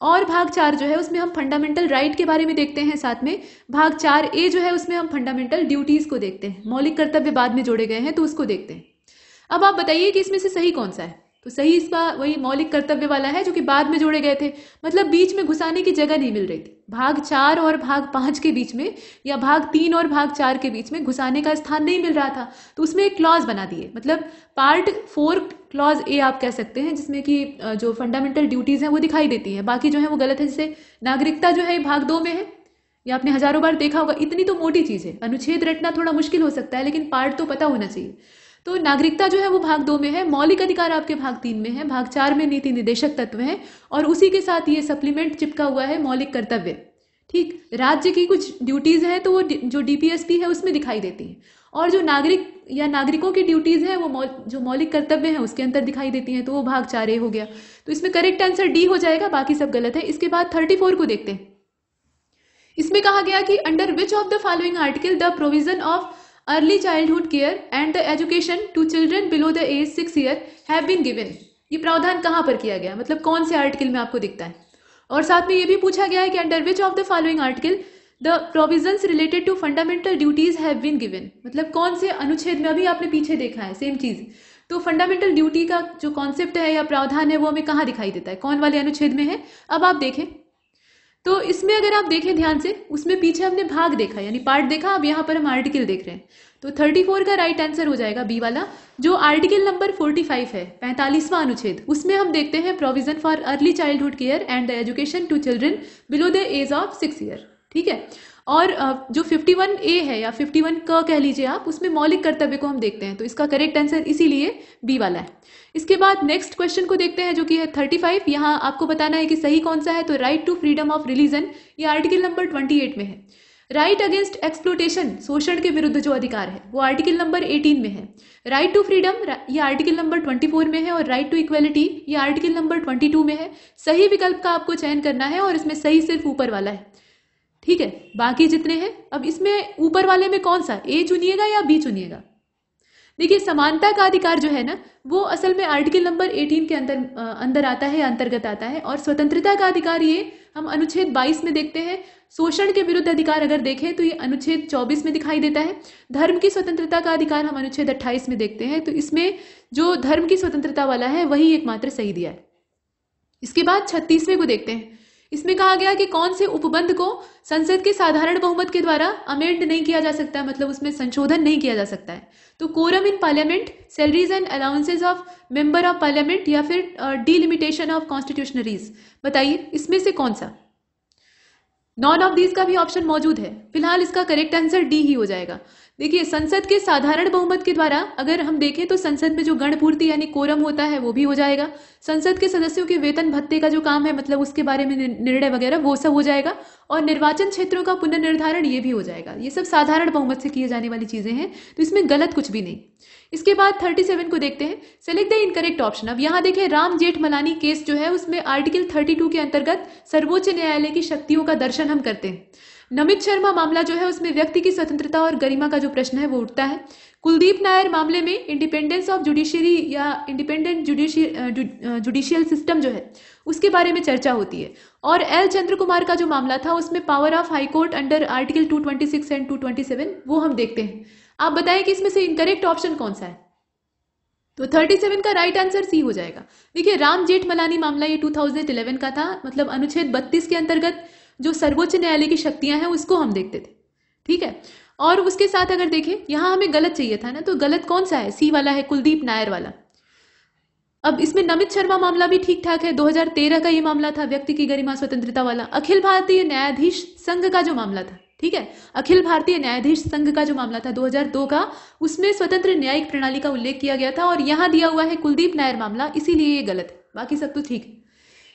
और भाग चार जो है उसमें हम फंडामेंटल राइट right के बारे में देखते हैं साथ में भाग चार ए जो है उसमें हम फंडामेंटल ड्यूटीज़ को देखते हैं मौलिक कर्तव्य बाद में जोड़े गए हैं तो उसको देखते हैं अब आप बताइए कि इसमें से सही कौन सा है तो सही इसका वही मौलिक कर्तव्य वाला है जो कि बाद में जोड़े गए थे मतलब बीच में घुसाने की जगह नहीं मिल रही थी भाग चार और भाग पाँच के बीच में या भाग तीन और भाग चार के बीच में घुसाने का स्थान नहीं मिल रहा था तो उसमें एक क्लॉज बना दिए मतलब पार्ट फोर क्लॉज ए आप कह सकते हैं जिसमें कि जो फंडामेंटल ड्यूटीज़ हैं वो दिखाई देती है बाकी जो है वो गलत है जैसे नागरिकता जो है भाग दो में है या आपने हज़ारों बार देखा होगा इतनी तो मोटी चीज़ है अनुच्छेद रटना थोड़ा मुश्किल हो सकता है लेकिन पार्ट तो पता होना चाहिए तो नागरिकता जो है वो भाग दो में है मौलिक अधिकार आपके भाग तीन में है भाग चार में नीति निदेशक तत्व है और उसी के साथ ये सप्लीमेंट चिपका हुआ है मौलिक कर्तव्य ठीक राज्य की कुछ ड्यूटीज़ हैं तो वो जो डीपीएसपी है उसमें दिखाई देती है और जो नागरिक या नागरिकों की ड्यूटीज़ है वो जो मौलिक कर्तव्य है उसके अंतर दिखाई देती है तो वो भाग चार हो गया तो इसमें करेक्ट आंसर डी हो जाएगा बाकी सब गलत है इसके बाद थर्टी फोर को देखते हैं इसमें कहा गया कि under which of the following article the provision of early childhood care and the education to children below the age six year have been given ये प्रावधान कहाँ पर किया गया मतलब कौन से आर्टिकल में आपको दिखता है और साथ में ये भी पूछा गया है कि under which of the following article the provision related to fundamental duties have been given मतलब कौन से अनुच्छेद में अभी आपने पीछे देखा है सेम चीज़ तो फंडामेंटल ड्यूटी का जो कॉन्सेप्ट है या प्रावधान है वो हमें कहाँ दिखाई देता है कौन वाले अनुच्छेद में है अब आप देखें तो इसमें अगर आप देखें ध्यान से उसमें पीछे हमने भाग देखा यानी पार्ट देखा अब यहाँ पर हम आर्टिकल देख रहे हैं तो 34 का राइट आंसर हो जाएगा बी वाला जो आर्टिकल नंबर 45 है पैंतालीसवां अनुच्छेद उसमें हम देखते हैं provision for early childhood care and the education to children below the age of six year ठीक है और जो 51 ए है या 51 क कह लीजिए आप उसमें मौलिक कर्तव्य को हम देखते हैं तो इसका करेक्ट आंसर इसीलिए बी वाला है इसके बाद नेक्स्ट क्वेश्चन को देखते हैं जो कि है थर्टी फाइव यहाँ आपको बताना है कि सही कौन सा है तो right to freedom of religion ये आर्टिकल नंबर ट्वेंटी एट में है राइट अगेंस्ट एक्सप्लोटेशन शोषण के विरुद्ध जो अधिकार है वो आर्टिकल नंबर 18 में है राइट टू फ्रीडम ये आर्टिकल नंबर 24 में है और राइट टू इक्वेलिटी ये आर्टिकल नंबर 22 में है सही विकल्प का आपको चयन करना है और इसमें सही सिर्फ ऊपर वाला है ठीक है बाकी जितने हैं अब इसमें ऊपर वाले में कौन सा ए चुनिएगा या बी चुनिएगा देखिए समानता का अधिकार जो है ना वो असल में आर्टिकल नंबर 18 के अंदर अंदर आता है अंतर्गत आता है और स्वतंत्रता का अधिकार ये हम अनुच्छेद 22 में देखते हैं शोषण के विरुद्ध अधिकार अगर देखें तो ये अनुच्छेद 24 में दिखाई देता है धर्म की स्वतंत्रता का अधिकार हम अनुच्छेद 28 में देखते हैं तो इसमें जो धर्म की स्वतंत्रता वाला है वही एकमात्र सही दिया है इसके बाद छत्तीसवें को देखते हैं इसमें कहा गया कि कौन से उपबंध को संसद के साधारण बहुमत के द्वारा अमेंड नहीं किया जा सकता है मतलब उसमें संशोधन नहीं किया जा सकता है तो quorum in parliament salaries and allowances of member of parliament या फिर डीलिमिटेशन ऑफ कॉन्स्टिट्यूशनरीज बताइए इसमें से कौन सा नॉन ऑफ दीज का भी ऑप्शन मौजूद है फिलहाल इसका करेक्ट आंसर डी ही हो जाएगा देखिए संसद के साधारण बहुमत के द्वारा अगर हम देखें तो संसद में जो गणपूर्ति यानी कोरम होता है वो भी हो जाएगा संसद के सदस्यों के वेतन भत्ते का जो काम है मतलब उसके बारे में निर्णय वगैरह वो सब हो जाएगा और निर्वाचन क्षेत्रों का पुनर्निर्धारण ये भी हो जाएगा ये सब साधारण बहुमत से किए जाने वाली चीज़ें हैं तो इसमें गलत कुछ भी नहीं इसके बाद सेवन को देखते हैं सेलेक्ट द इनकरेक्ट ऑप्शन अब यहाँ देखें राम जेठ मलानी केस जो है उसमें आर्टिकल टू के अंतर्गत सर्वोच्च न्यायालय की शक्तियों का दर्शन हम करते हैं नमित शर्मा मामला जो है उसमें व्यक्ति की स्वतंत्रता और गरिमा का जो प्रश्न है वो उठता है कुलदीप नायर मामले में इंडिपेंडेंस ऑफ जुडिशियरी या इंडिपेंडेंट जुडिशियल जुडिशियल सिस्टम जो है उसके बारे में चर्चा होती है और एल चंद्र कुमार का जो मामला था उसमें power of high court under article 226 and 227 वो हम देखते हैं आप बताएं कि इसमें से इनकरेक्ट ऑप्शन कौन सा है तो 37 का राइट आंसर सी हो जाएगा देखिए राम जेठ मलानी मामला ये 2011 का था मतलब अनुच्छेद 32 के अंतर्गत जो सर्वोच्च न्यायालय की शक्तियां हैं उसको हम देखते थे ठीक है और उसके साथ अगर देखें यहाँ हमें गलत चाहिए था ना तो गलत कौन सा है सी वाला है कुलदीप नायर वाला अब इसमें नमित शर्मा मामला भी ठीक ठाक है 2013 का ये मामला था व्यक्ति की गरिमा स्वतंत्रता वाला अखिल भारतीय न्यायाधीश संघ का जो मामला था ठीक है अखिल भारतीय न्यायाधीश संघ का जो मामला था 2002 का उसमें स्वतंत्र न्यायिक प्रणाली का उल्लेख किया गया था और यहां दिया हुआ है कुलदीप नायर मामला इसीलिए ये गलत है बाकी सब तो ठीक है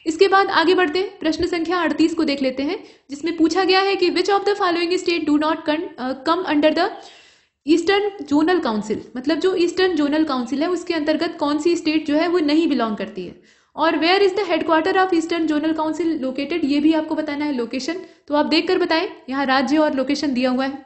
इसके बाद आगे बढ़ते प्रश्न संख्या अड़तीस को देख लेते हैं जिसमें पूछा गया है कि which of the following state do not come under the eastern zonal council मतलब जो ईस्टर्न जोनल काउंसिल है उसके अंतर्गत कौन सी स्टेट जो है वो नहीं बिलोंग करती है और where is the headquarter of eastern zonal council located ये भी आपको बताना है लोकेशन तो आप देख कर बताएं यहाँ राज्य और लोकेशन दिया हुआ है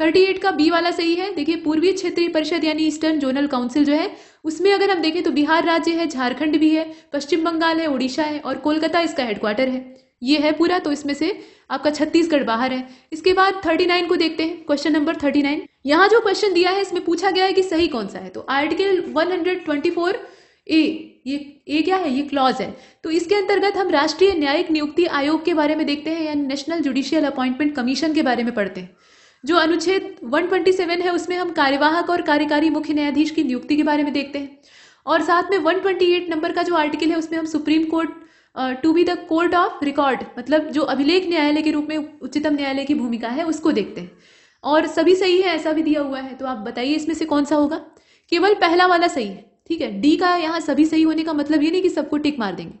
थर्टी एट का बी वाला सही है देखिए पूर्वी क्षेत्रीय परिषद यानी ईस्टर्न जोनल काउंसिल जो है उसमें अगर हम देखें तो बिहार राज्य है झारखंड भी है पश्चिम बंगाल है उड़ीसा है और कोलकाता इसका हेडक्वार्टर है ये है पूरा तो इसमें से आपका छत्तीसगढ़ बाहर है इसके बाद थर्टी नाइन को देखते हैं क्वेश्चन नंबर थर्टी नाइन यहाँ जो क्वेश्चन दिया है इसमें पूछा गया है कि सही कौन सा है तो article one hundred twenty four A ये ए क्या है ये क्लॉज है तो इसके अंतर्गत हम राष्ट्रीय न्यायिक नियुक्ति आयोग के बारे में देखते हैं या नेशनल जुडिशियल अपॉइंटमेंट कमीशन के बारे में पढ़ते हैं जो अनुच्छेद 127 है उसमें हम कार्यवाहक और कार्यकारी मुख्य न्यायाधीश की नियुक्ति के बारे में देखते हैं और साथ में 128 नंबर का जो आर्टिकल है उसमें हम supreme court to be the court of record मतलब जो अभिलेख न्यायालय के रूप में उच्चतम न्यायालय की भूमिका है उसको देखते हैं और सभी सही है ऐसा भी दिया हुआ है तो आप बताइए इसमें से कौन सा होगा केवल पहला वाला सही है ठीक है डी का यहाँ सभी सही होने का मतलब ये नहीं कि सबको टिक मार देंगे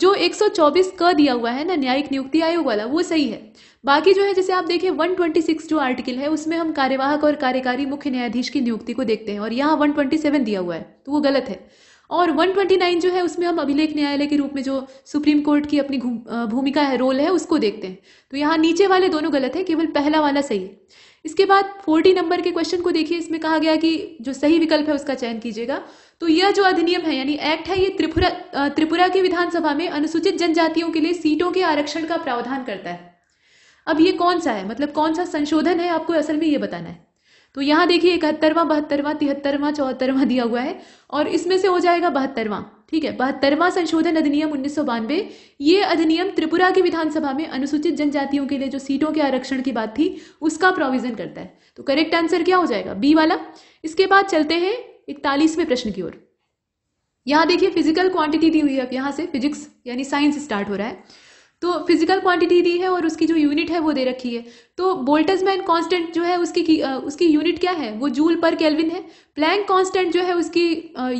जो 124 का दिया हुआ है ना न्यायिक नियुक्ति आयोग वाला वो सही है बाकी जो है जैसे आप देखिए 126 जो आर्टिकल है उसमें हम कार्यवाहक और कार्यकारी मुख्य न्यायाधीश की नियुक्ति को देखते हैं और यहाँ 127 दिया हुआ है तो वो गलत है और 129 जो है उसमें हम अभिलेख न्यायालय के रूप में जो सुप्रीम कोर्ट की अपनी भूमिका है रोल है उसको देखते हैं तो यहाँ नीचे वाले दोनों गलत है केवल पहला वाला सही है इसके बाद 40 नंबर के क्वेश्चन को देखिए इसमें कहा गया कि जो सही विकल्प है उसका चयन कीजिएगा तो यह जो अधिनियम है यानी एक्ट है ये त्रिपुरा त्रिपुरा की विधानसभा में अनुसूचित जनजातियों के लिए सीटों के आरक्षण का प्रावधान करता है अब ये कौन सा है मतलब कौन सा संशोधन है आपको असल में ये बताना है तो यहां देखिए इकहत्तरवां बहत्तरवां तिहत्तरवां चौहत्तरवां दिया हुआ है और इसमें से हो जाएगा बहत्तरवां ठीक है बहत्तरवां संशोधन अधिनियम उन्नीस ये अधिनियम त्रिपुरा की विधानसभा में अनुसूचित जनजातियों के लिए जो सीटों के आरक्षण की बात थी उसका प्रोविजन करता है तो करेक्ट आंसर क्या हो जाएगा बी वाला इसके बाद चलते हैं इकतालीसवें प्रश्न की ओर यहां देखिए फिजिकल क्वांटिटी दी हुई है अब यहां से फिजिक्स यानी साइंस स्टार्ट हो रहा है तो फिजिकल क्वांटिटी दी है और उसकी जो यूनिट है वो दे रखी है तो बोल्टजमैन कांस्टेंट जो है उसकी उसकी यूनिट क्या है वो जूल पर केल्विन है प्लैंक कांस्टेंट जो है उसकी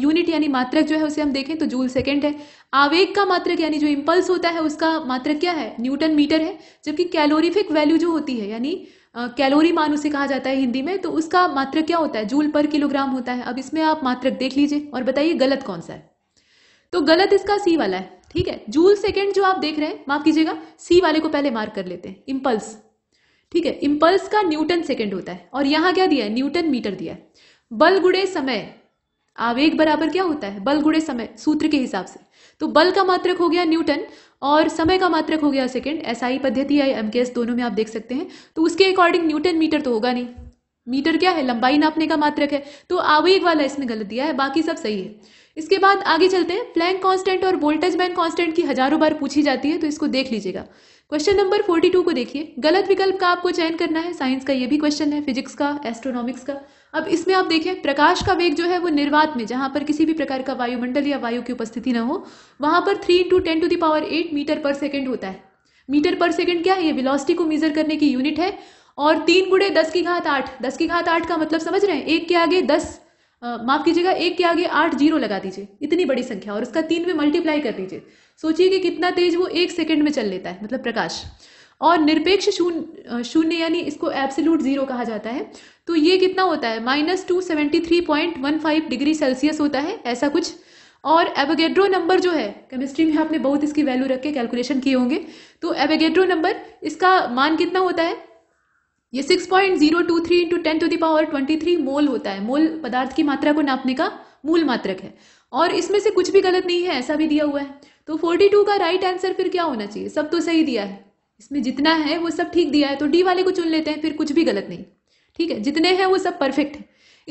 यूनिट यानी मात्रक जो है उसे हम देखें तो जूल सेकेंड है आवेग का मात्रक यानी जो इम्पल्स होता है उसका मात्रक क्या है न्यूटन मीटर है जबकि कैलोरीफिक वैल्यू जो होती है यानी कैलोरी मान उसे कहा जाता है हिंदी में तो उसका मात्रक क्या होता है जूल पर किलोग्राम होता है अब इसमें आप मात्रक देख लीजिए और बताइए गलत कौन सा है तो गलत इसका सी वाला है ठीक है जूल सेकेंड जो आप देख रहे हैं माफ कीजिएगा सी वाले को पहले मार्क कर लेते हैं इम्पल्स ठीक है इम्पल्स का न्यूटन सेकेंड होता है और यहाँ क्या दिया है न्यूटन मीटर दिया है बल गुड़े समय आवेग बराबर क्या होता है बल गुड़े समय सूत्र के हिसाब से तो बल का मात्रक हो गया न्यूटन और समय का मात्रक हो गया सेकेंड एस आई पद्धति या एम दोनों में आप देख सकते हैं तो उसके अकॉर्डिंग न्यूटन मीटर तो होगा नहीं मीटर क्या है लंबाई नापने का मात्रक है तो आवेग वाला इसमें गलत दिया है बाकी सब सही है इसके बाद आगे चलते हैं प्लैंक कांस्टेंट और वोल्टेज बैंक कांस्टेंट की हजारों बार पूछी जाती है तो इसको देख लीजिएगा क्वेश्चन नंबर फोर्टी टू को देखिए गलत विकल्प का आपको चयन करना है साइंस का ये भी क्वेश्चन है फिजिक्स का एस्ट्रोनॉमिक्स का अब इसमें आप देखें प्रकाश का वेग जो है वो निर्वात में जहां पर किसी भी प्रकार का वायुमंडल या वायु की उपस्थिति ना हो वहां पर three into ten to the power eight metre per second होता है मीटर पर सेकेंड क्या है ये विलोसिटी को मेजर करने की यूनिट है और तीन गुड़े दस की घात आठ दस की घात आठ का मतलब समझ रहे हैं एक के आगे दस माफ कीजिएगा एक के आगे आठ जीरो लगा दीजिए इतनी बड़ी संख्या और उसका तीन में मल्टीप्लाई कर दीजिए सोचिए कि कितना तेज वो एक सेकंड में चल लेता है मतलब प्रकाश और निरपेक्ष शून्य शून्य यानी इसको एब्सोल्यूट जीरो कहा जाता है तो ये कितना होता है minus two seventy three point one five degree Celsius होता है ऐसा कुछ और एवेगेड्रो नंबर जो है केमिस्ट्री में आपने बहुत इसकी वैल्यू रख के कैलकुलेशन किए होंगे तो एबोगेड्रो नंबर इसका मान कितना होता है ये six point zero two three into ten to the power twenty three mole होता है मोल पदार्थ की मात्रा को नापने का मूल मात्रक है और इसमें से कुछ भी गलत नहीं है ऐसा भी दिया हुआ है तो फोर्टी टू का राइट आंसर फिर क्या होना चाहिए सब तो सही दिया है इसमें जितना है वो सब ठीक दिया है तो डी वाले को चुन लेते हैं फिर कुछ भी गलत नहीं ठीक है जितने हैं वो सब परफेक्ट है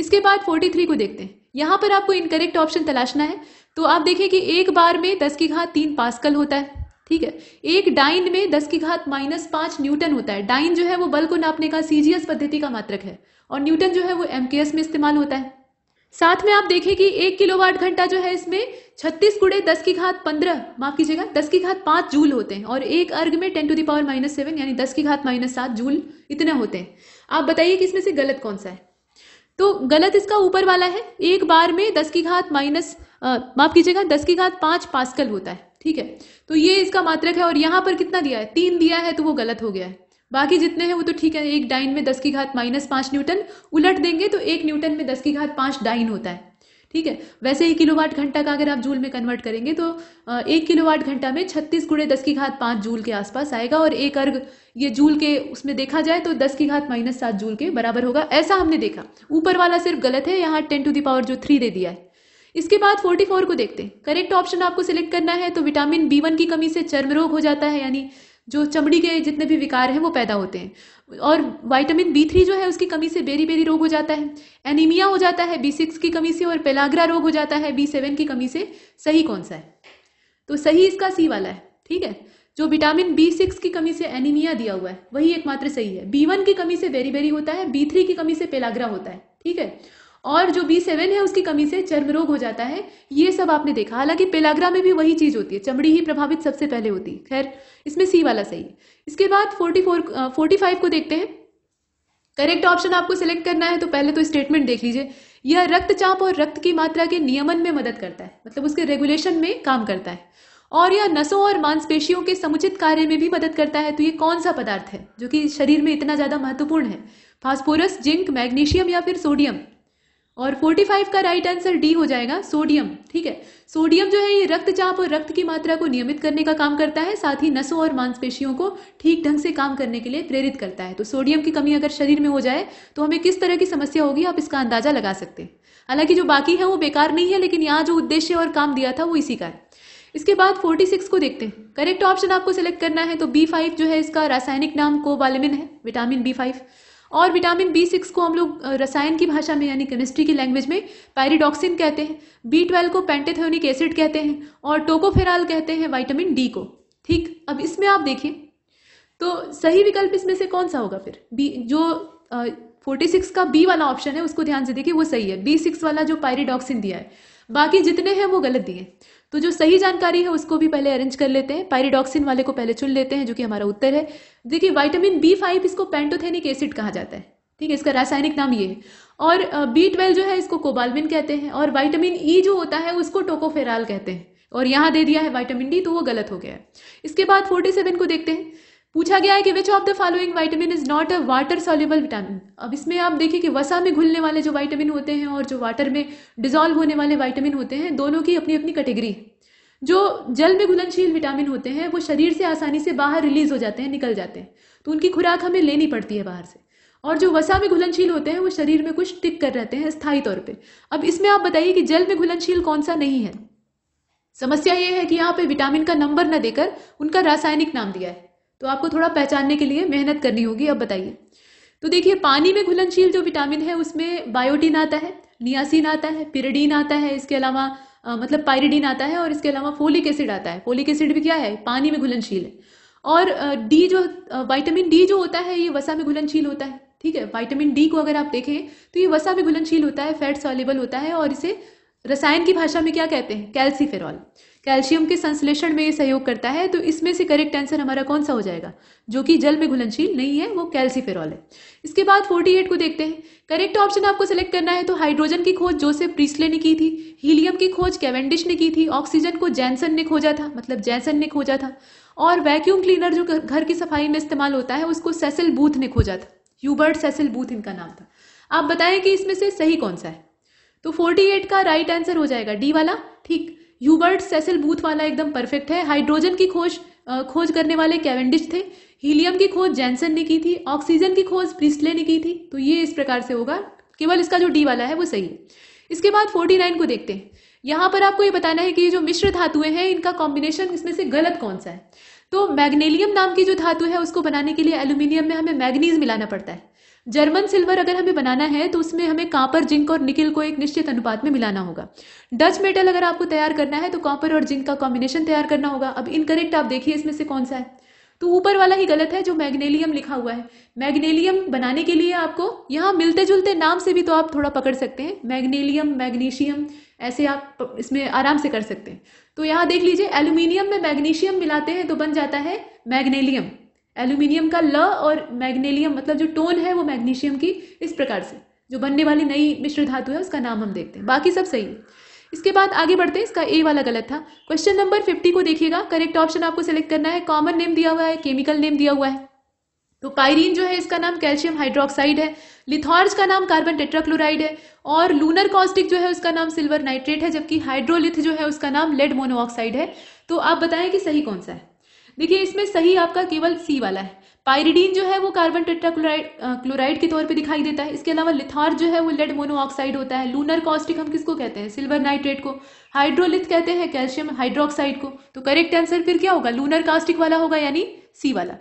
इसके बाद 43 को देखते हैं यहाँ पर आपको इनकरेक्ट ऑप्शन तलाशना है तो आप देखें कि एक बार में दस की घात तीन पास्कल होता है ठीक है एक डाइन में दस की घात माइनस पांच न्यूटन होता है डाइन जो है वो बल को नापने का सीजीएस पद्धति का मात्रक है और न्यूटन जो है वो एमकेएस में इस्तेमाल होता है साथ में आप देखें कि एक किलोवाट घंटा जो है इसमें 36 गुड़े दस की घात 15 माफ कीजिएगा दस की घात 5 जूल होते हैं और एक अर्ग में 10 to the power power minus seven यानी 10 की घात माइनस सात जूल इतने होते हैं आप बताइए कि इसमें से गलत कौन सा है तो गलत इसका ऊपर वाला है एक बार में दस की घात माइनस माफ कीजिएगा दस की घात पांच पास्कल होता है ठीक है तो ये इसका मात्रक है और यहां पर कितना दिया है तीन दिया है तो वो गलत हो गया है बाकी जितने हैं वो तो ठीक है एक डाइन में दस की घात माइनस पांच न्यूटन उलट देंगे तो एक न्यूटन में दस की घात पांच डाइन होता है ठीक है वैसे ही किलोवाट घंटा का अगर आप जूल में कन्वर्ट करेंगे तो एक किलोवाट घंटा में छत्तीस गुड़े दस की घात पांच जूल के आसपास आएगा और एक अर्ग ये जूल के उसमें देखा जाए तो दस की घात माइनस सात जूल के बराबर होगा ऐसा हमने देखा ऊपर वाला सिर्फ गलत है यहाँ टेन टू पावर जो थ्री दे दिया है इसके बाद 44 को देखते हैं करेक्ट ऑप्शन आपको सिलेक्ट करना है तो विटामिन बी वन की कमी से चर्म रोग हो जाता है यानी जो चमड़ी के जितने भी विकार हैं वो पैदा होते हैं और वाइटामिन बी थ्री जो है उसकी कमी से बेरी बेरी रोग हो जाता है एनीमिया हो जाता है बी सिक्स की कमी से और पेलाग्रा रोग हो जाता है बी सेवन की कमी से सही कौन सा है तो सही इसका सी वाला है ठीक है जो विटामिन बी सिक्स की कमी से एनीमिया दिया हुआ है वही एकमात्र सही है बी वन की कमी से बेरी बेरी होता है बी थ्री की कमी से पेलाग्रा होता है ठीक है और जो बी सेवन है उसकी कमी से चर्म रोग हो जाता है ये सब आपने देखा हालांकि पेलाग्रा में भी वही चीज़ होती है चमड़ी ही प्रभावित सबसे पहले होती है खैर इसमें सी वाला सही है इसके बाद फोर्टी फोर फोर्टी फाइव को देखते हैं करेक्ट ऑप्शन आपको सिलेक्ट करना है तो पहले तो स्टेटमेंट देख लीजिए यह रक्तचाप और रक्त की मात्रा के नियमन में मदद करता है मतलब उसके रेगुलेशन में काम करता है और यह नसों और मांसपेशियों के समुचित कार्य में भी मदद करता है तो ये कौन सा पदार्थ है जो कि शरीर में इतना ज़्यादा महत्वपूर्ण है फास्फोरस जिंक मैग्नीशियम या फिर सोडियम और 45 का राइट आंसर डी हो जाएगा सोडियम ठीक है सोडियम जो है ये रक्तचाप और रक्त की मात्रा को नियमित करने का काम करता है साथ ही नसों और मांसपेशियों को ठीक ढंग से काम करने के लिए प्रेरित करता है तो सोडियम की कमी अगर शरीर में हो जाए तो हमें किस तरह की समस्या होगी आप इसका अंदाजा लगा सकते हैं हालांकि जो बाकी है वो बेकार नहीं है लेकिन यहाँ जो उद्देश्य और काम दिया था वो इसी का है इसके बाद 46 को देखते हैं करेक्ट ऑप्शन आपको सिलेक्ट करना है तो बी फाइव जो है इसका रासायनिक नाम कोबालमिन है विटामिन बी फाइव और विटामिन बी सिक्स को हम लोग रसायन की भाषा में यानी केमिस्ट्री की लैंग्वेज में पायरिडॉक्सिन कहते हैं बी ट्वेल्व को पेंटेथोनिक एसिड कहते हैं और टोकोफेराल कहते हैं वाइटामिन डी को ठीक अब इसमें आप देखिए तो सही विकल्प इसमें से कौन सा होगा फिर बी जो फोर्टी सिक्स का बी वाला ऑप्शन है उसको ध्यान से देखिए वो सही है बी सिक्स वाला जो पायरिडॉक्सिन दिया है बाकी जितने हैं वो गलत दिए तो जो सही जानकारी है उसको भी पहले अरेंज कर लेते हैं पायरिडॉक्सिन वाले को पहले चुन लेते हैं जो कि हमारा उत्तर है देखिए वाइटामिन बी फाइव इसको पेंटोथेनिक एसिड कहा जाता है ठीक है इसका रासायनिक नाम ये है और बी ट्वेल्व जो है इसको कोबालमिन कहते हैं और वाइटामिन ई e जो होता है उसको टोकोफेराल कहते हैं और यहाँ दे दिया है वाइटामिन डी तो वो गलत हो गया है इसके बाद फोर्टी सेवन को देखते हैं पूछा गया है कि which of the following vitamin is not a water soluble vitamin अब इसमें आप देखिए कि वसा में घुलने वाले जो वाइटामिन होते हैं और जो वाटर में डिजॉल्व होने वाले वाइटामिन होते हैं दोनों की अपनी अपनी कैटेगरी जो जल में घुलनशील विटामिन होते हैं वो शरीर से आसानी से बाहर रिलीज हो जाते हैं निकल जाते हैं तो उनकी खुराक हमें लेनी पड़ती है बाहर से और जो वसा में घुलनशील होते हैं वो शरीर में कुछ टिक कर रहते हैं स्थायी तौर पे अब इसमें आप बताइए कि जल में घुलनशील कौन सा नहीं है समस्या ये है कि यहाँ पे विटामिन का नंबर न देकर उनका रासायनिक नाम दिया है तो आपको थोड़ा पहचानने के लिए मेहनत करनी होगी अब बताइए तो देखिए पानी में घुलनशील जो विटामिन है उसमें बायोटीन आता है नियासिन आता है पिरिडीन आता है इसके अलावा मतलब पायरिडीन आता है और इसके अलावा फोलिक एसिड आता है फोलिक एसिड भी क्या है पानी में घुलनशील है और डी जो वाइटामिन डी जो होता है ये वसा में घुलनशील होता है ठीक है वाइटामिन डी को अगर आप देखें तो ये वसा में घुलनशील होता है फैट सॉलेबल होता है और इसे रसायन की भाषा में क्या कहते हैं कैल्सीफेरॉल कैल्शियम के संश्लेषण में ये सहयोग करता है तो इसमें से करेक्ट आंसर हमारा कौन सा हो जाएगा जो कि जल में घुलनशील नहीं है वो कैल्सीफेरॉल है इसके बाद 48 को देखते हैं करेक्ट ऑप्शन आपको सेलेक्ट करना है तो हाइड्रोजन की खोज जोसेफ प्रीस्ले ने की थी हीलियम की खोज कैवेंडिश ने की थी ऑक्सीजन को जैनसन ने खोजा था मतलब जैनसन ने खोजा था और वैक्यूम क्लीनर जो घर की सफाई में इस्तेमाल होता है उसको सेसिल बूथ ने खोजा था ह्यूबर्ट सेसिल बूथ इनका नाम था आप बताएं कि इसमें से सही कौन सा है तो 48 का राइट आंसर हो जाएगा डी वाला ठीक यूबर्ट सेसिल बूथ वाला एकदम परफेक्ट है हाइड्रोजन की खोज खोज करने वाले कैवेंडिश थे हीलियम की खोज जैनसन ने की थी ऑक्सीजन की खोज प्रिस्ले ने की थी तो ये इस प्रकार से होगा केवल इसका जो डी वाला है वो सही है इसके बाद फोर्टी नाइन को देखते हैं यहाँ पर आपको ये बताना है कि ये जो मिश्र धातुएं हैं इनका कॉम्बिनेशन इसमें से गलत कौन सा है तो मैग्नेलियम नाम की जो धातु है उसको बनाने के लिए एल्यूमिनियम में हमें मैग्नीज मिलाना पड़ता है जर्मन सिल्वर अगर हमें बनाना है तो उसमें हमें कापर जिंक और निकिल को एक निश्चित अनुपात में मिलाना होगा डच मेटल अगर आपको तैयार करना है तो कॉपर और जिंक का कॉम्बिनेशन तैयार करना होगा अब इनकरेक्ट आप देखिए इसमें से कौन सा है तो ऊपर वाला ही गलत है जो मैग्नेलियम लिखा हुआ है मैग्नेलियम बनाने के लिए आपको यहाँ मिलते जुलते नाम से भी तो आप थोड़ा पकड़ सकते हैं मैग्नेलियम मैग्नीशियम ऐसे आप इसमें आराम से कर सकते हैं तो यहाँ देख लीजिए एल्यूमिनियम में मैग्नीशियम मिलाते हैं तो बन जाता है मैग्नेलियम एल्यूमिनियम का ल और मैग्नेलियम मतलब जो टोन है वो मैग्नीशियम की इस प्रकार से जो बनने वाली नई मिश्र धातु है उसका नाम हम देखते हैं बाकी सब सही है इसके बाद आगे बढ़ते हैं इसका ए वाला गलत था क्वेश्चन नंबर फिफ्टी को देखिएगा करेक्ट ऑप्शन आपको सेलेक्ट करना है कॉमन नेम दिया हुआ है केमिकल नेम दिया हुआ है तो पायरीन जो है इसका नाम कैल्शियम हाइड्रोक्साइड है लिथॉर्ज का नाम कार्बन टेट्राक्लोराइड है और लूनर कॉस्टिक जो है उसका नाम सिल्वर नाइट्रेट है जबकि हाइड्रोलिथ जो है उसका नाम लेड मोनोऑक्साइड है तो आप बताएं कि सही कौन सा है देखिए इसमें सही आपका केवल सी वाला है पायरिडीन जो है वो कार्बन टेट्राक्लोराइड क्लोराइड के तौर पे दिखाई देता है इसके अलावा लिथार जो है वो लेड मोनोऑक्साइड होता है लूनर कॉस्टिक हम किसको कहते हैं सिल्वर नाइट्रेट को हाइड्रोलिथ कहते हैं कैल्शियम हाइड्रोक्साइड को तो करेक्ट आंसर फिर क्या होगा लूनर कास्टिक वाला होगा यानी सी वाला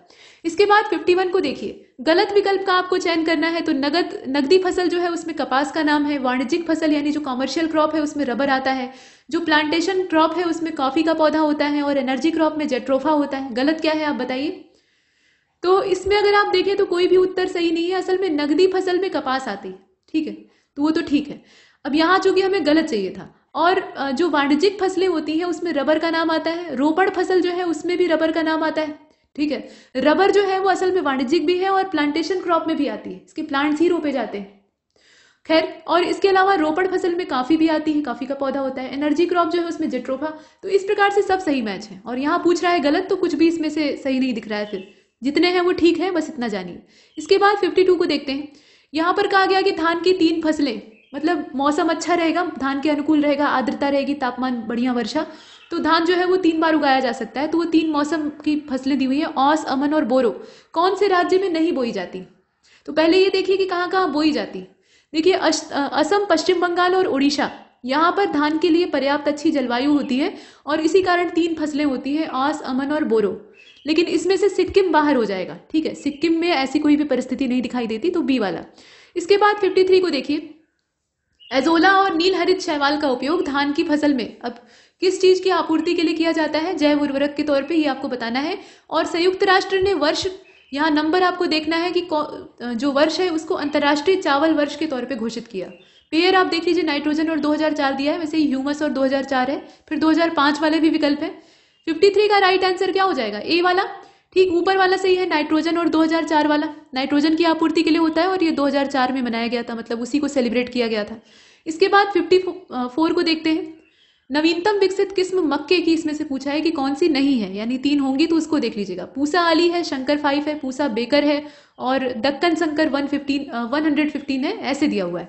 इसके बाद 51 को देखिए गलत विकल्प का आपको चयन करना है तो नगद नगदी फसल जो है उसमें कपास का नाम है वाणिज्यिक फसल यानी जो कॉमर्शियल क्रॉप है उसमें रबर आता है जो प्लांटेशन क्रॉप है उसमें कॉफी का पौधा होता है और एनर्जी क्रॉप में जेट्रोफा होता है गलत क्या है आप बताइए तो इसमें अगर आप देखें तो कोई भी उत्तर सही नहीं है असल में नगदी फसल में कपास आती है ठीक है तो वो तो ठीक है अब यहाँ चूंकि हमें गलत चाहिए था और जो वाणिज्यिक फसलें होती हैं उसमें रबर का नाम आता है रोपड़ फसल जो है उसमें भी रबर का नाम आता है ठीक है रबर जो है वो असल में वाणिज्यिक भी है और प्लांटेशन क्रॉप में भी आती है इसके प्लांट्स ही रोपे जाते हैं खैर और इसके अलावा रोपड़ फसल में काफ़ी भी आती है काफ़ी का पौधा होता है एनर्जी क्रॉप जो है उसमें जिट्रोफा तो इस प्रकार से सब सही मैच है और यहाँ पूछ रहा है गलत तो कुछ भी इसमें से सही नहीं दिख रहा है फिर जितने हैं वो ठीक है बस इतना जानिए इसके बाद फिफ्टी टू को देखते हैं यहाँ पर कहा गया कि धान की तीन फसलें मतलब मौसम अच्छा रहेगा धान के अनुकूल रहेगा आर्द्रता रहेगी तापमान बढ़िया वर्षा तो धान जो है वो तीन बार उगाया जा सकता है तो वो तीन मौसम की फसलें दी हुई है औस अमन और बोरो कौन से राज्य में नहीं बोई जाती तो पहले ये देखिए कि कहाँ कहाँ बोई जाती देखिए असम पश्चिम बंगाल और उड़ीसा यहाँ पर धान के लिए पर्याप्त अच्छी जलवायु होती है और इसी कारण तीन फसलें होती है औस अमन और बोरो लेकिन इसमें से सिक्किम बाहर हो जाएगा ठीक है सिक्किम में ऐसी कोई भी परिस्थिति नहीं दिखाई देती तो बी वाला इसके बाद 53 को देखिए एजोला और नील हरित शैवाल का उपयोग धान की फसल में अब किस चीज की आपूर्ति के लिए किया जाता है जैव उर्वरक के तौर पे ये आपको बताना है और संयुक्त राष्ट्र ने वर्ष यहाँ नंबर आपको देखना है कि जो वर्ष है उसको अंतर्राष्ट्रीय चावल वर्ष के तौर पर घोषित किया पेयर आप देख लीजिए नाइट्रोजन और 2004 दिया है वैसे ही ह्यूमस और 2004 है फिर 2005 वाले भी विकल्प है 53 का राइट आंसर क्या हो जाएगा ए वाला ठीक ऊपर वाला सही है नाइट्रोजन और 2004 वाला नाइट्रोजन की आपूर्ति के लिए होता है और ये 2004 में मनाया गया था मतलब उसी को सेलिब्रेट किया गया था इसके बाद 54 को देखते हैं नवीनतम विकसित किस्म मक्के की इसमें से पूछा है कि कौन सी नहीं है यानी तीन होंगी तो उसको देख लीजिएगा पूसा आली है शंकर फाइव है पूसा बेकर है और Deccan Shankar one fifteen one hundred fifteen है ऐसे दिया हुआ है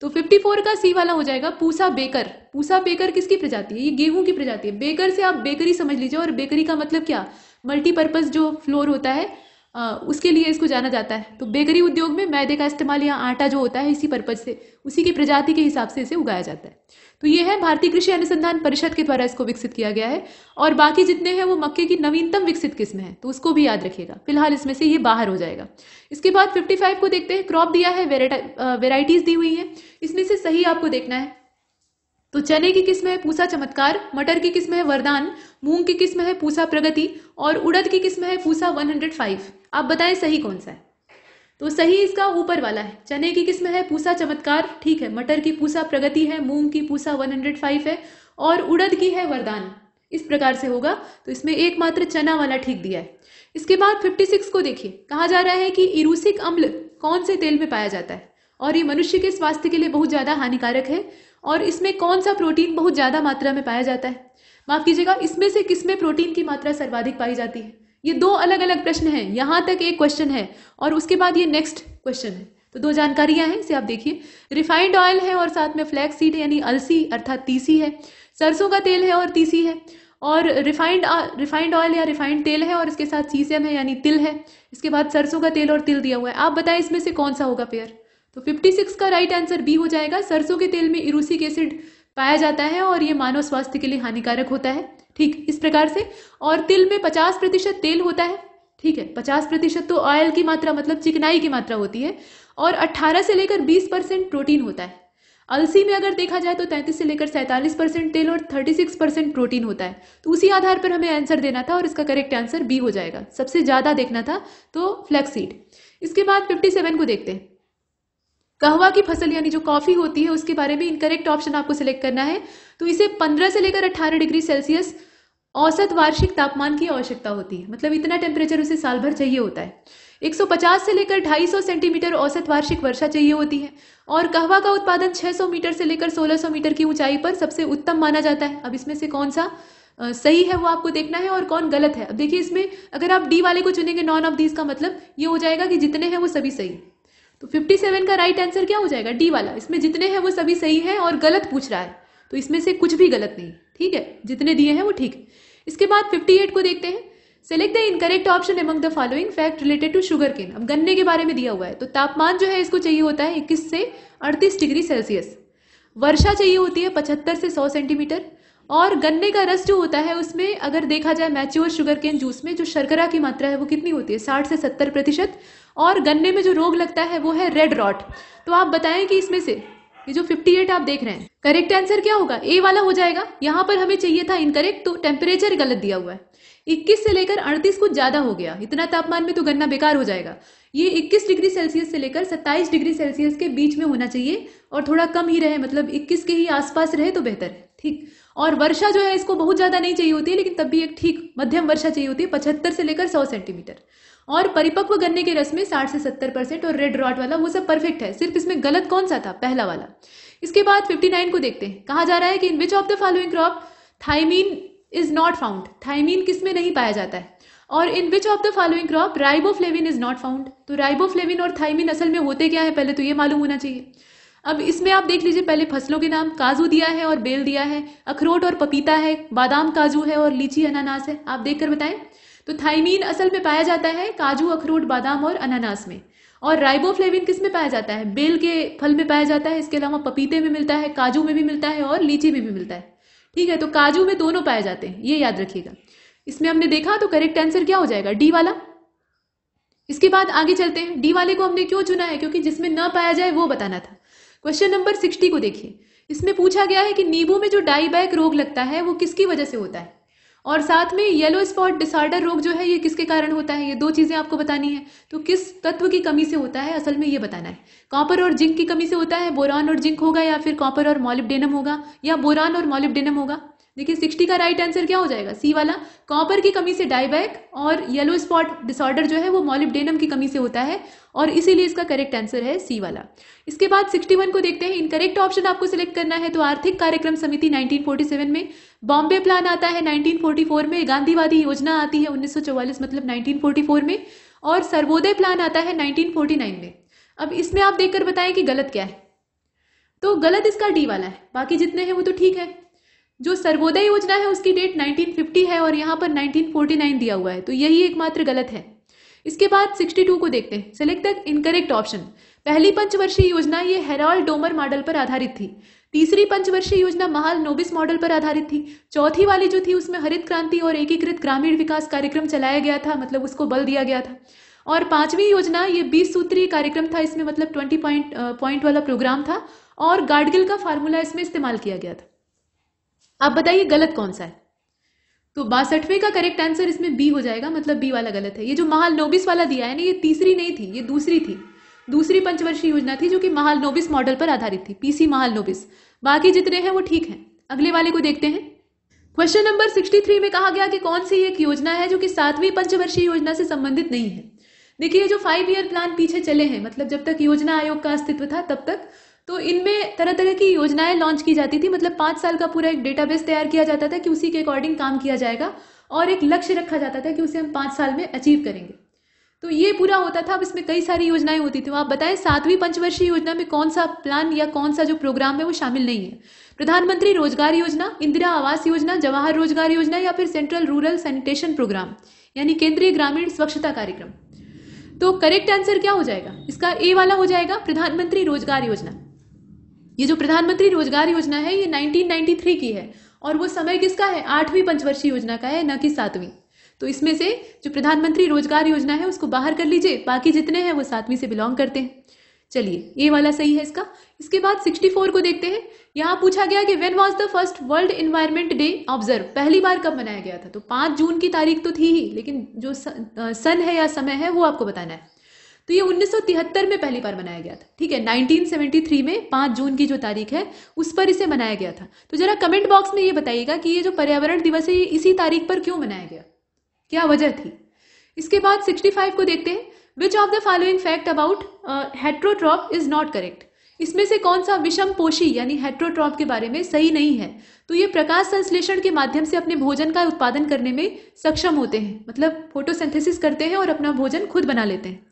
तो फिफ्टी फोर का सी वाला हो जाएगा पूसा बेकर पूसा बेकर किसकी प्रजाति है ये गेहूं की प्रजाति है बेकर से आप बेकरी समझ लीजिए और बेकरी का मतलब क्या मल्टीपर्पज जो फ्लोर होता है उसके लिए इसको जाना जाता है तो बेकरी उद्योग में मैदे का इस्तेमाल या आटा जो होता है इसी पर्पज से उसी की प्रजाति के हिसाब से इसे उगाया जाता है तो ये है भारतीय कृषि अनुसंधान परिषद के द्वारा इसको विकसित किया गया है और बाकी जितने हैं वो मक्के की नवीनतम विकसित किस्म है तो उसको भी याद रखिएगा फिलहाल इसमें से ये बाहर हो जाएगा इसके बाद फिफ्टी को देखते हैं क्रॉप दिया है वेराइटीज़ दी हुई है इसमें से सही आपको देखना है तो चने की किस्म है पूसा चमत्कार मटर की किस्म है वरदान मूंग की किस्म है पूसा प्रगति और उड़द की किस्म है पूसा 105 आप बताएं सही कौन सा है तो सही इसका ऊपर वाला है चने की किस्म है पूसा चमत्कार ठीक है मटर की पूसा प्रगति है मूंग की पूसा 105 है और उड़द की है वरदान इस प्रकार से होगा तो इसमें एकमात्र चना वाला ठीक दिया है इसके बाद 56 को देखिए कहा जा रहा है कि इरूसिक अम्ल कौन से तेल में पाया जाता है और ये मनुष्य के स्वास्थ्य के लिए बहुत ज़्यादा हानिकारक है और इसमें कौन सा प्रोटीन बहुत ज़्यादा मात्रा में पाया जाता है माफ कीजिएगा इसमें से किसमें प्रोटीन की मात्रा सर्वाधिक पाई जाती है ये दो अलग अलग प्रश्न हैं यहाँ तक एक क्वेश्चन है और उसके बाद ये नेक्स्ट क्वेश्चन है तो दो जानकारियां हैं इसे आप देखिए रिफाइंड ऑयल है और साथ में फ्लैक्स सीड यानी अलसी अर्थात तीसी है सरसों का तेल है और तीसी है और रिफाइंड रिफाइंड ऑयल या रिफाइंड तेल है और इसके साथ सीसेम है यानी तिल है इसके बाद सरसों का तेल और तिल दिया हुआ है आप बताएं इसमें से कौन सा होगा पेयर तो 56 का राइट आंसर बी हो जाएगा सरसों के तेल में इरूसिक एसिड पाया जाता है और ये मानव स्वास्थ्य के लिए हानिकारक होता है ठीक इस प्रकार से और तिल में पचास प्रतिशत तेल होता है ठीक है पचास प्रतिशत तो ऑयल की मात्रा मतलब चिकनाई की मात्रा होती है और अट्ठारह से लेकर बीस परसेंट प्रोटीन होता है अलसी में अगर देखा जाए तो तैंतीस से लेकर सैंतालीस परसेंट तेल और थर्टी सिक्स परसेंट प्रोटीन होता है तो उसी आधार पर हमें आंसर देना था और इसका करेक्ट आंसर बी हो जाएगा सबसे ज़्यादा देखना था तो फ्लैक्सीड इसके बाद फिफ्टी सेवन को देखते हैं कहवा की फसल यानी जो कॉफ़ी होती है उसके बारे में इनकरेक्ट ऑप्शन आपको सिलेक्ट करना है तो इसे 15 से लेकर 18 डिग्री सेल्सियस औसत वार्षिक तापमान की आवश्यकता होती है मतलब इतना टेम्परेचर उसे साल भर चाहिए होता है 150 से लेकर 250 सेंटीमीटर औसत वार्षिक वर्षा चाहिए होती है और कहवा का उत्पादन 600 मीटर से लेकर 1600 मीटर की ऊंचाई पर सबसे उत्तम माना जाता है अब इसमें से कौन सा सही है वो आपको देखना है और कौन गलत है अब देखिए इसमें अगर आप डी वाले को चुनेंगे नॉन ऑफ दीज का मतलब ये हो जाएगा कि जितने हैं वो सभी सही तो 57 का राइट आंसर क्या हो जाएगा डी वाला इसमें जितने हैं वो सभी सही है और गलत पूछ रहा है तो इसमें से कुछ भी गलत नहीं ठीक है जितने दिए हैं वो ठीक है इसके बाद 58 को देखते हैं select the incorrect option among the following fact related to sugarcane अब गन्ने के बारे में दिया हुआ है तो तापमान जो है इसको चाहिए होता है इक्कीस से अड़तीस डिग्री सेल्सियस वर्षा चाहिए होती है पचहत्तर से सौ सेंटीमीटर और गन्ने का रस जो होता है उसमें अगर देखा जाए मैच्योर शुगर केन जूस में जो शर्करा की मात्रा है वो कितनी होती है साठ से सत्तर प्रतिशत और गन्ने में जो रोग लगता है वो है रेड रॉट तो आप बताएं कि इसमें से ये जो 58 आप देख रहे हैं करेक्ट आंसर क्या होगा ए वाला हो जाएगा यहाँ पर हमें चाहिए था इनकरेक्ट तो टेम्परेचर गलत दिया हुआ है 21 से लेकर 38 कुछ ज़्यादा हो गया इतना तापमान में तो गन्ना बेकार हो जाएगा ये 21 डिग्री सेल्सियस से लेकर 27 डिग्री सेल्सियस के बीच में होना चाहिए और थोड़ा कम ही रहे मतलब 21 के ही आसपास रहे तो बेहतर है ठीक और वर्षा जो है इसको बहुत ज़्यादा नहीं चाहिए होती है लेकिन तब भी एक ठीक मध्यम वर्षा चाहिए होती है पचहत्तर से लेकर सौ सेंटीमीटर और परिपक्व गन्ने के रस में साठ से सत्तर परसेंट और रेड रॉट वाला वो सब परफेक्ट है सिर्फ इसमें गलत कौन सा था पहला वाला इसके बाद फिफ्टी नाइन को देखते हैं कहा जा रहा है कि in which of the following crop thiamine is not found thiamine किस में नहीं पाया जाता है और in which of the following crop riboflavin is not found तो राइबोफ्लेविन और थाइमिन असल में होते क्या है पहले तो ये मालूम होना चाहिए अब इसमें आप देख लीजिए पहले फसलों के नाम काजू दिया है और बेल दिया है अखरोट और पपीता है बादाम काजू है और लीची अनानास है आप देख कर बताएं तो थाइमीन असल में पाया जाता है काजू अखरोट बादाम और अनानास में और राइबोफ्लेविन किस में पाया जाता है बेल के फल में पाया जाता है इसके अलावा पपीते में मिलता है काजू में भी मिलता है और लीची में भी मिलता है ठीक है तो काजू में दोनों पाए जाते हैं ये याद रखिएगा इसमें हमने देखा तो करेक्ट आंसर क्या हो जाएगा डी वाला इसके बाद आगे चलते हैं डी वाले को हमने क्यों चुना है क्योंकि जिसमें न पाया जाए वो बताना था क्वेश्चन नंबर सिक्सटी को देखिए इसमें पूछा गया है कि नींबू में जो डाईबैक रोग लगता है वो किसकी वजह से होता है और साथ में येलो स्पॉट डिसऑर्डर रोग जो है ये किसके कारण होता है ये दो चीज़ें आपको बतानी है तो किस तत्व की कमी से होता है असल में ये बताना है कॉपर और जिंक की कमी से होता है बोरान और जिंक होगा या फिर कॉपर और मॉलिबडेनम होगा या बोरान और मॉलिबडेनम होगा देखिए सिक्सटी का राइट आंसर क्या हो जाएगा सी वाला कॉपर की कमी से डाईबैक और येलो स्पॉट डिसऑर्डर जो है वो मॉलिबडेनम की कमी से होता है और इसीलिए इसका करेक्ट आंसर है सी वाला इसके बाद सिक्सटी वन को देखते हैं इनकरेक्ट ऑप्शन आपको सिलेक्ट करना है तो आर्थिक कार्यक्रम समिति 1947 में बॉम्बे प्लान आता है 1944 में गांधीवादी योजना आती है चौवालीस मतलब फोर में और सर्वोदय प्लान आता है नाइन में अब इसमें आप देखकर बताएं कि गलत क्या है तो गलत इसका डी वाला है बाकी जितने हैं वो तो ठीक है जो सर्वोदय योजना है उसकी डेट 1950 है और यहाँ पर 1949 दिया हुआ है तो यही एकमात्र गलत है इसके बाद 62 को देखते हैं सेलेक्ट द इनकरेक्ट ऑप्शन पहली पंचवर्षीय योजना ये हेराल्ड डोमर मॉडल पर आधारित थी तीसरी पंचवर्षीय योजना महाल नोबिस मॉडल पर आधारित थी चौथी वाली जो थी उसमें हरित क्रांति और एकीकृत ग्रामीण विकास कार्यक्रम चलाया गया था मतलब उसको बल दिया गया था और पांचवी योजना ये बीस सूत्रीय कार्यक्रम था इसमें मतलब ट्वेंटी पॉइंट पॉइंट वाला प्रोग्राम था और गार्डगिल का फार्मूला इसमें इस्तेमाल किया गया था आप बताइए गलत कौन सा है तो बासठवें का करेक्ट आंसर इसमें बी हो जाएगा मतलब बी वाला गलत है ये जो महाल नोबिस वाला दिया है ना ये तीसरी नहीं थी ये दूसरी थी दूसरी पंचवर्षीय योजना थी जो कि महाल नोबिस मॉडल पर आधारित थी पीसी महाल नोबिस बाकी जितने हैं वो ठीक हैं अगले वाले को देखते हैं क्वेश्चन नंबर 63 में कहा गया कि कौन सी एक योजना है जो कि सातवीं पंचवर्षीय योजना से संबंधित नहीं है देखिए जो फाइव ईयर प्लान पीछे चले हैं मतलब जब तक योजना आयोग का अस्तित्व था तब तक तो इनमें तरह तरह की योजनाएं लॉन्च की जाती थी मतलब पांच साल का पूरा एक डेटाबेस तैयार किया जाता था कि उसी के अकॉर्डिंग काम किया जाएगा और एक लक्ष्य रखा जाता था कि उसे हम पांच साल में अचीव करेंगे तो ये पूरा होता था अब इसमें कई सारी योजनाएं होती थी तो आप बताएं सातवीं पंचवर्षीय योजना में कौन सा प्लान या कौन सा जो प्रोग्राम है वो शामिल नहीं है प्रधानमंत्री रोजगार योजना इंदिरा आवास योजना जवाहर रोजगार योजना या फिर सेंट्रल रूरल सैनिटेशन प्रोग्राम यानी केंद्रीय ग्रामीण स्वच्छता कार्यक्रम तो करेक्ट आंसर क्या हो जाएगा इसका ए वाला हो जाएगा प्रधानमंत्री रोजगार योजना ये जो प्रधानमंत्री रोजगार योजना है ये 1993 की है और वो समय किसका है आठवीं पंचवर्षीय योजना का है न कि सातवीं तो इसमें से जो प्रधानमंत्री रोजगार योजना है उसको बाहर कर लीजिए बाकी जितने हैं वो सातवीं से बिलोंग करते हैं चलिए ये वाला सही है इसका इसके बाद 64 को देखते हैं यहाँ पूछा गया कि when was the first world environment day observe पहली बार कब मनाया गया था तो पांच जून की तारीख तो थी ही लेकिन जो सन है या समय है वो आपको बताना है तो ये 1973 में पहली बार मनाया गया था ठीक है 1973 में 5 जून की जो तारीख है उस पर इसे मनाया गया था तो जरा कमेंट बॉक्स में ये बताइएगा कि ये जो पर्यावरण दिवस है ये इसी तारीख पर क्यों मनाया गया क्या वजह थी इसके बाद 65 को देखते हैं which of the following fact about heterotroph is not correct इसमें से कौन सा विषम पोषी यानी हेट्रोट्रॉप के बारे में सही नहीं है तो ये प्रकाश संश्लेषण के माध्यम से अपने भोजन का उत्पादन करने में सक्षम होते हैं मतलब फोटोसिंथेसिस करते हैं और अपना भोजन खुद बना लेते हैं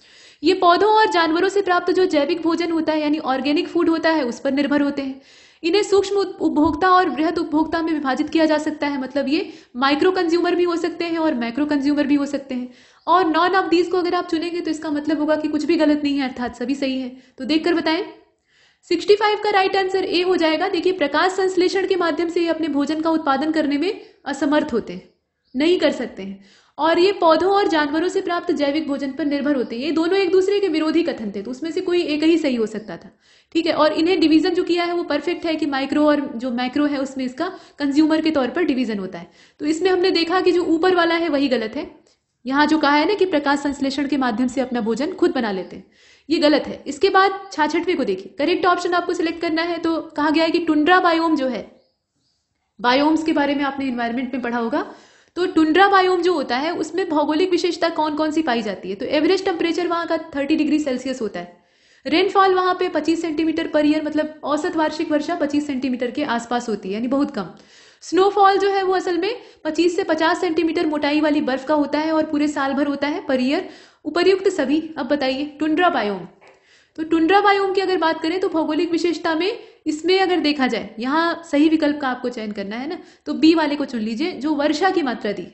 ये पौधों और जानवरों से प्राप्त जो जैविक भोजन होता है यानी ऑर्गेनिक फूड होता है उस पर निर्भर होते हैं इन्हें सूक्ष्म उपभोक्ता और बृहद उपभोक्ता में विभाजित किया जा सकता है मतलब ये माइक्रो कंज्यूमर भी हो सकते हैं और माइक्रो कंज्यूमर भी हो सकते हैं और नॉन ऑफ दीज को अगर आप चुनेंगे तो इसका मतलब होगा कि कुछ भी गलत नहीं है अर्थात सभी सही है तो देख कर बताएं फाइव का राइट आंसर ए हो जाएगा देखिए प्रकाश संश्लेषण के माध्यम से ये अपने भोजन का उत्पादन करने में असमर्थ होते हैं नहीं कर सकते हैं और ये पौधों और जानवरों से प्राप्त जैविक भोजन पर निर्भर होते हैं ये दोनों एक दूसरे के विरोधी कथन थे तो उसमें से कोई एक ही सही हो सकता था ठीक है और इन्हें डिवीजन जो किया है वो परफेक्ट है कि माइक्रो और जो माइक्रो है उसमें इसका कंज्यूमर के तौर पर डिवीजन होता है तो इसमें हमने देखा कि जो ऊपर वाला है वही गलत है यहाँ जो कहा है ना कि प्रकाश संश्लेषण के माध्यम से अपना भोजन खुद बना लेते हैं ये गलत है इसके बाद छाछठवें को देखिए करेक्ट ऑप्शन आपको सिलेक्ट करना है तो कहा गया है कि टुंड्रा बायोम जो है बायोम्स के बारे में आपने इन्वायरमेंट में पढ़ा होगा तो टुंड्रा बायोम जो होता है उसमें भौगोलिक विशेषता कौन कौन सी पाई जाती है तो एवरेज टेम्परेचर वहाँ का थर्टी डिग्री सेल्सियस होता है रेनफॉल वहाँ पे 25 सेंटीमीटर पर ईयर मतलब औसत वार्षिक वर्षा 25 सेंटीमीटर के आसपास होती है यानी बहुत कम स्नोफॉल जो है वो असल में 25 से 50 सेंटीमीटर मोटाई वाली बर्फ का होता है और पूरे साल भर होता है पर ईयर उपरयुक्त सभी अब बताइए टुंड्रा बायोम तो टुंड्रा बायोम की अगर बात करें तो भौगोलिक विशेषता में इसमें अगर देखा जाए यहाँ सही विकल्प का आपको चयन करना है ना तो बी वाले को चुन लीजिए जो वर्षा की मात्रा दी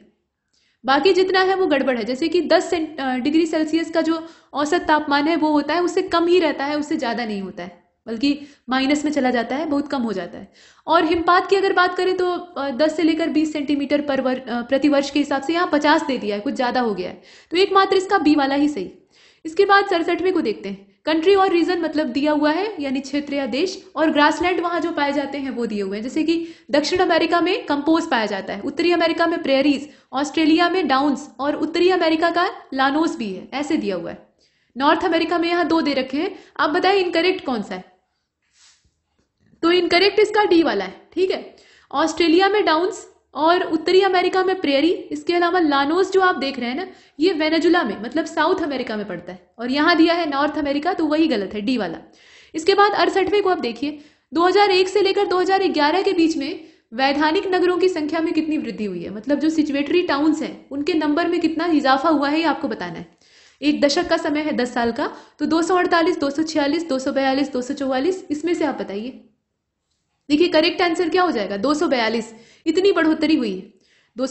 बाकी जितना है वो गड़बड़ है जैसे कि 10 डिग्री सेल्सियस का जो औसत तापमान है वो होता है उससे कम ही रहता है उससे ज़्यादा नहीं होता है बल्कि माइनस में चला जाता है बहुत कम हो जाता है और हिमपात की अगर बात करें तो 10 से लेकर 20 सेंटीमीटर पर वर, प्रतिवर्ष के हिसाब से यहाँ 50 दे दिया है कुछ ज़्यादा हो गया है तो एकमात्र इसका बी वाला ही सही इसके बाद सड़सठवें को देखते हैं कंट्री और रीजन मतलब दिया हुआ है यानी क्षेत्र या देश और ग्रासलैंड वहां जो पाए जाते हैं वो दिए हुए हैं जैसे कि दक्षिण अमेरिका में कंपोज पाया जाता है उत्तरी अमेरिका में प्रेरीज ऑस्ट्रेलिया में डाउन्स और उत्तरी अमेरिका का लानोस भी है ऐसे दिया हुआ है नॉर्थ अमेरिका में यहां दो दे रखे हैं आप बताएं इनकरेक्ट कौन सा है तो इनकरेक्ट इसका डी वाला है ठीक है ऑस्ट्रेलिया में डाउन्स और उत्तरी अमेरिका में प्रेरी इसके अलावा लानोस जो आप देख रहे हैं ना ये वेनेजुला में मतलब साउथ अमेरिका में पड़ता है और यहाँ दिया है नॉर्थ अमेरिका तो वही गलत है डी वाला इसके बाद अड़सठवें को आप देखिए 2001 से लेकर 2011 के बीच में वैधानिक नगरों की संख्या में कितनी वृद्धि हुई है मतलब जो सिचुएटरी टाउन्स हैं उनके नंबर में कितना इजाफा हुआ है ये आपको बताना है एक दशक का समय है दस साल का तो दो सौ अड़तालीस दो सौ छियालीस दो सौ बयालीस दो सौ चौवालीस इसमें से आप बताइए देखिए करेक्ट आंसर क्या हो जाएगा दो सौ बयालीस इतनी बढ़ोतरी हुई है दो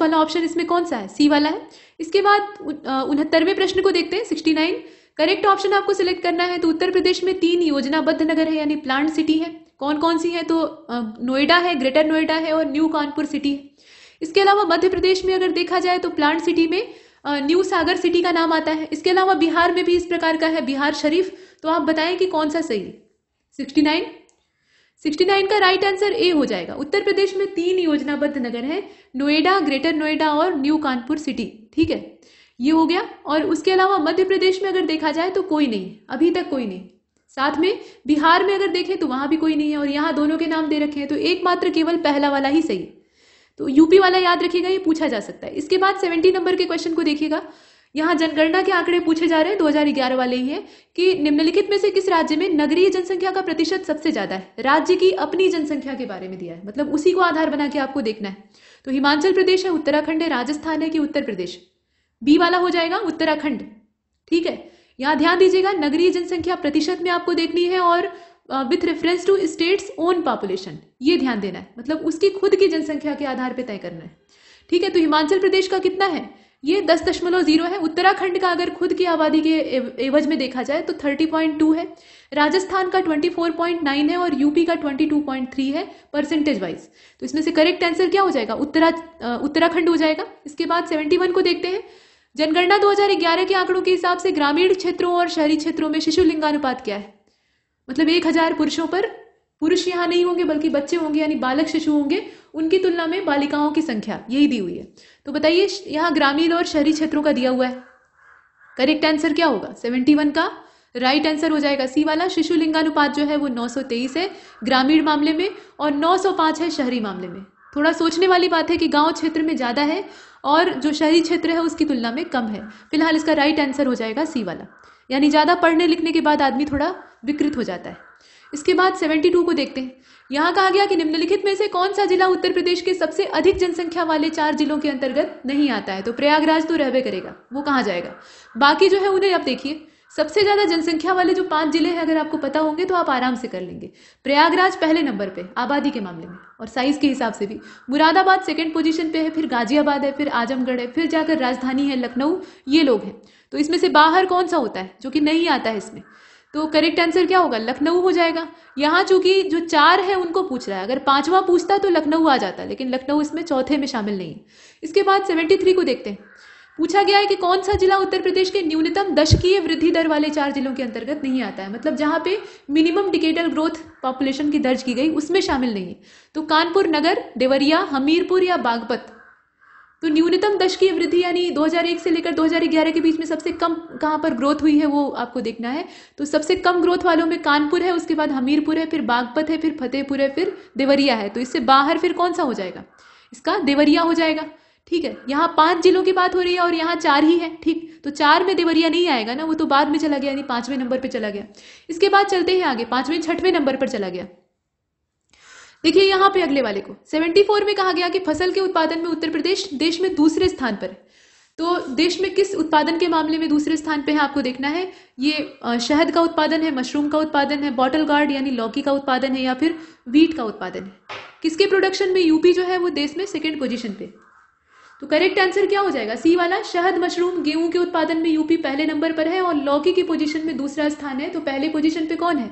वाला ऑप्शन इसमें कौन सा है सी वाला है इसके बाद उनहत्तरवें प्रश्न को देखते हैं सिक्सटी करेक्ट ऑप्शन आपको सिलेक्ट करना है तो उत्तर प्रदेश में तीन योजनाबद्ध नगर है यानी प्लांट सिटी है कौन कौन सी है तो नोएडा है ग्रेटर नोएडा है और न्यू कानपुर सिटी है इसके अलावा मध्य प्रदेश में अगर देखा जाए तो प्लांट सिटी में न्यू सागर सिटी का नाम आता है इसके अलावा बिहार में भी इस प्रकार का है बिहार शरीफ तो आप बताएं कि कौन सा सही सिक्सटी नाइन 69 का राइट आंसर ए हो जाएगा उत्तर प्रदेश में तीन योजनाबद्ध नगर हैं नोएडा ग्रेटर नोएडा और न्यू कानपुर सिटी ठीक है ये हो गया और उसके अलावा मध्य प्रदेश में अगर देखा जाए तो कोई नहीं अभी तक कोई नहीं साथ में बिहार में अगर देखें तो वहां भी कोई नहीं है और यहाँ दोनों के नाम दे रखे हैं तो एकमात्र केवल पहला वाला ही सही तो यूपी वाला याद रखिएगा ये पूछा जा सकता है इसके बाद सेवेंटी नंबर के क्वेश्चन को देखिएगा यहाँ जनगणना के आंकड़े पूछे जा रहे हैं दो वाले ही है कि निम्नलिखित में से किस राज्य में नगरीय जनसंख्या का प्रतिशत सबसे ज्यादा है राज्य की अपनी जनसंख्या के बारे में दिया है मतलब उसी को आधार बना के आपको देखना है तो हिमाचल प्रदेश है उत्तराखंड है राजस्थान है कि उत्तर प्रदेश बी वाला हो जाएगा उत्तराखंड ठीक है यहाँ ध्यान दीजिएगा नगरीय जनसंख्या प्रतिशत में आपको देखनी है और with reference to states own population ये ध्यान देना है मतलब उसकी खुद की जनसंख्या के आधार पर तय करना है ठीक है तो हिमाचल प्रदेश का कितना है ये दस दशमलव जीरो है उत्तराखंड का अगर खुद की आबादी के एवज में देखा जाए तो थर्टी पॉइंट टू है राजस्थान का ट्वेंटी फोर पॉइंट नाइन है और यूपी का ट्वेंटी टू पॉइंट थ्री है परसेंटेज वाइज तो इसमें से करेक्ट आंसर क्या हो जाएगा उत्तरा उत्तराखंड हो जाएगा इसके बाद सेवेंटी वन को देखते हैं जनगणना 2011 के आंकड़ों के हिसाब से ग्रामीण क्षेत्रों और शहरी क्षेत्रों में शिशु लिंगानुपात क्या है मतलब एक हजार पुरुषों पर पुरुष यहाँ नहीं होंगे बल्कि बच्चे होंगे यानी बालक शिशु होंगे उनकी तुलना में बालिकाओं की संख्या यही दी हुई है तो बताइए यहाँ ग्रामीण और शहरी क्षेत्रों का दिया हुआ है करेक्ट आंसर क्या होगा सेवेंटी वन का राइट आंसर हो जाएगा सी वाला शिशु लिंगानुपात जो है वो नौ सौ तेईस है ग्रामीण मामले में और नौ सौ पांच है शहरी मामले में थोड़ा सोचने वाली बात है कि गांव क्षेत्र में ज़्यादा है और जो शहरी क्षेत्र है उसकी तुलना में कम है फिलहाल इसका राइट आंसर हो जाएगा सी वाला यानी ज़्यादा पढ़ने लिखने के बाद आदमी थोड़ा विकृत हो जाता है इसके बाद सेवेंटी टू को देखते हैं यहाँ कहा गया कि निम्नलिखित में से कौन सा जिला उत्तर प्रदेश के सबसे अधिक जनसंख्या वाले चार जिलों के अंतर्गत नहीं आता है तो प्रयागराज तो रहबे करेगा वो कहाँ जाएगा बाकी जो है उन्हें आप देखिए सबसे ज़्यादा जनसंख्या वाले जो पांच जिले हैं अगर आपको पता होंगे तो आप आराम से कर लेंगे प्रयागराज पहले नंबर पे आबादी के मामले में और साइज़ के हिसाब से भी मुरादाबाद सेकंड पोजीशन पे है फिर गाजियाबाद है फिर आजमगढ़ है फिर जाकर राजधानी है लखनऊ ये लोग हैं तो इसमें से बाहर कौन सा होता है जो कि नहीं आता है इसमें तो करेक्ट आंसर क्या होगा लखनऊ हो जाएगा यहाँ चूंकि जो चार है उनको पूछ रहा है अगर पांचवा पूछता तो लखनऊ आ जाता लेकिन लखनऊ इसमें चौथे में शामिल नहीं इसके बाद सेवेंटी थ्री को देखते हैं पूछा गया है कि कौन सा जिला उत्तर प्रदेश के न्यूनतम दशकीय वृद्धि दर वाले चार जिलों के अंतर्गत नहीं आता है मतलब जहाँ पे मिनिमम डिकेटल ग्रोथ पॉपुलेशन की दर्ज की गई उसमें शामिल नहीं है तो कानपुर नगर देवरिया हमीरपुर या बागपत तो न्यूनतम दशकीय वृद्धि यानी 2001 से लेकर 2011 के बीच में सबसे कम कहाँ पर ग्रोथ हुई है वो आपको देखना है तो सबसे कम ग्रोथ वालों में कानपुर है उसके बाद हमीरपुर है फिर बागपत है फिर फतेहपुर है फिर देवरिया है तो इससे बाहर फिर कौन सा हो जाएगा इसका देवरिया हो जाएगा ठीक है यहाँ पांच जिलों की बात हो रही है और यहाँ चार ही है ठीक तो चार में देवरिया नहीं आएगा ना वो तो बाद में चला गया यानी पांचवें नंबर पर चला गया इसके बाद चलते हैं आगे पांचवें छठवें नंबर पर चला गया देखिए यहाँ पे अगले वाले को 74 में कहा गया कि फसल के उत्पादन में उत्तर प्रदेश देश में दूसरे स्थान पर है तो देश में किस उत्पादन के मामले में दूसरे स्थान पे है आपको देखना है ये शहद का उत्पादन है मशरूम का उत्पादन है बॉटल गार्ड यानी लौकी का उत्पादन है या फिर वीट का उत्पादन है किसके प्रोडक्शन में यूपी जो है वो देश में सेकेंड पोजिशन पे तो करेक्ट आंसर क्या हो जाएगा सी वाला शहद मशरूम गेहूं के उत्पादन में यूपी पहले नंबर पर है और लौकी की पोजीशन में दूसरा स्थान है तो पहले पोजीशन पे कौन है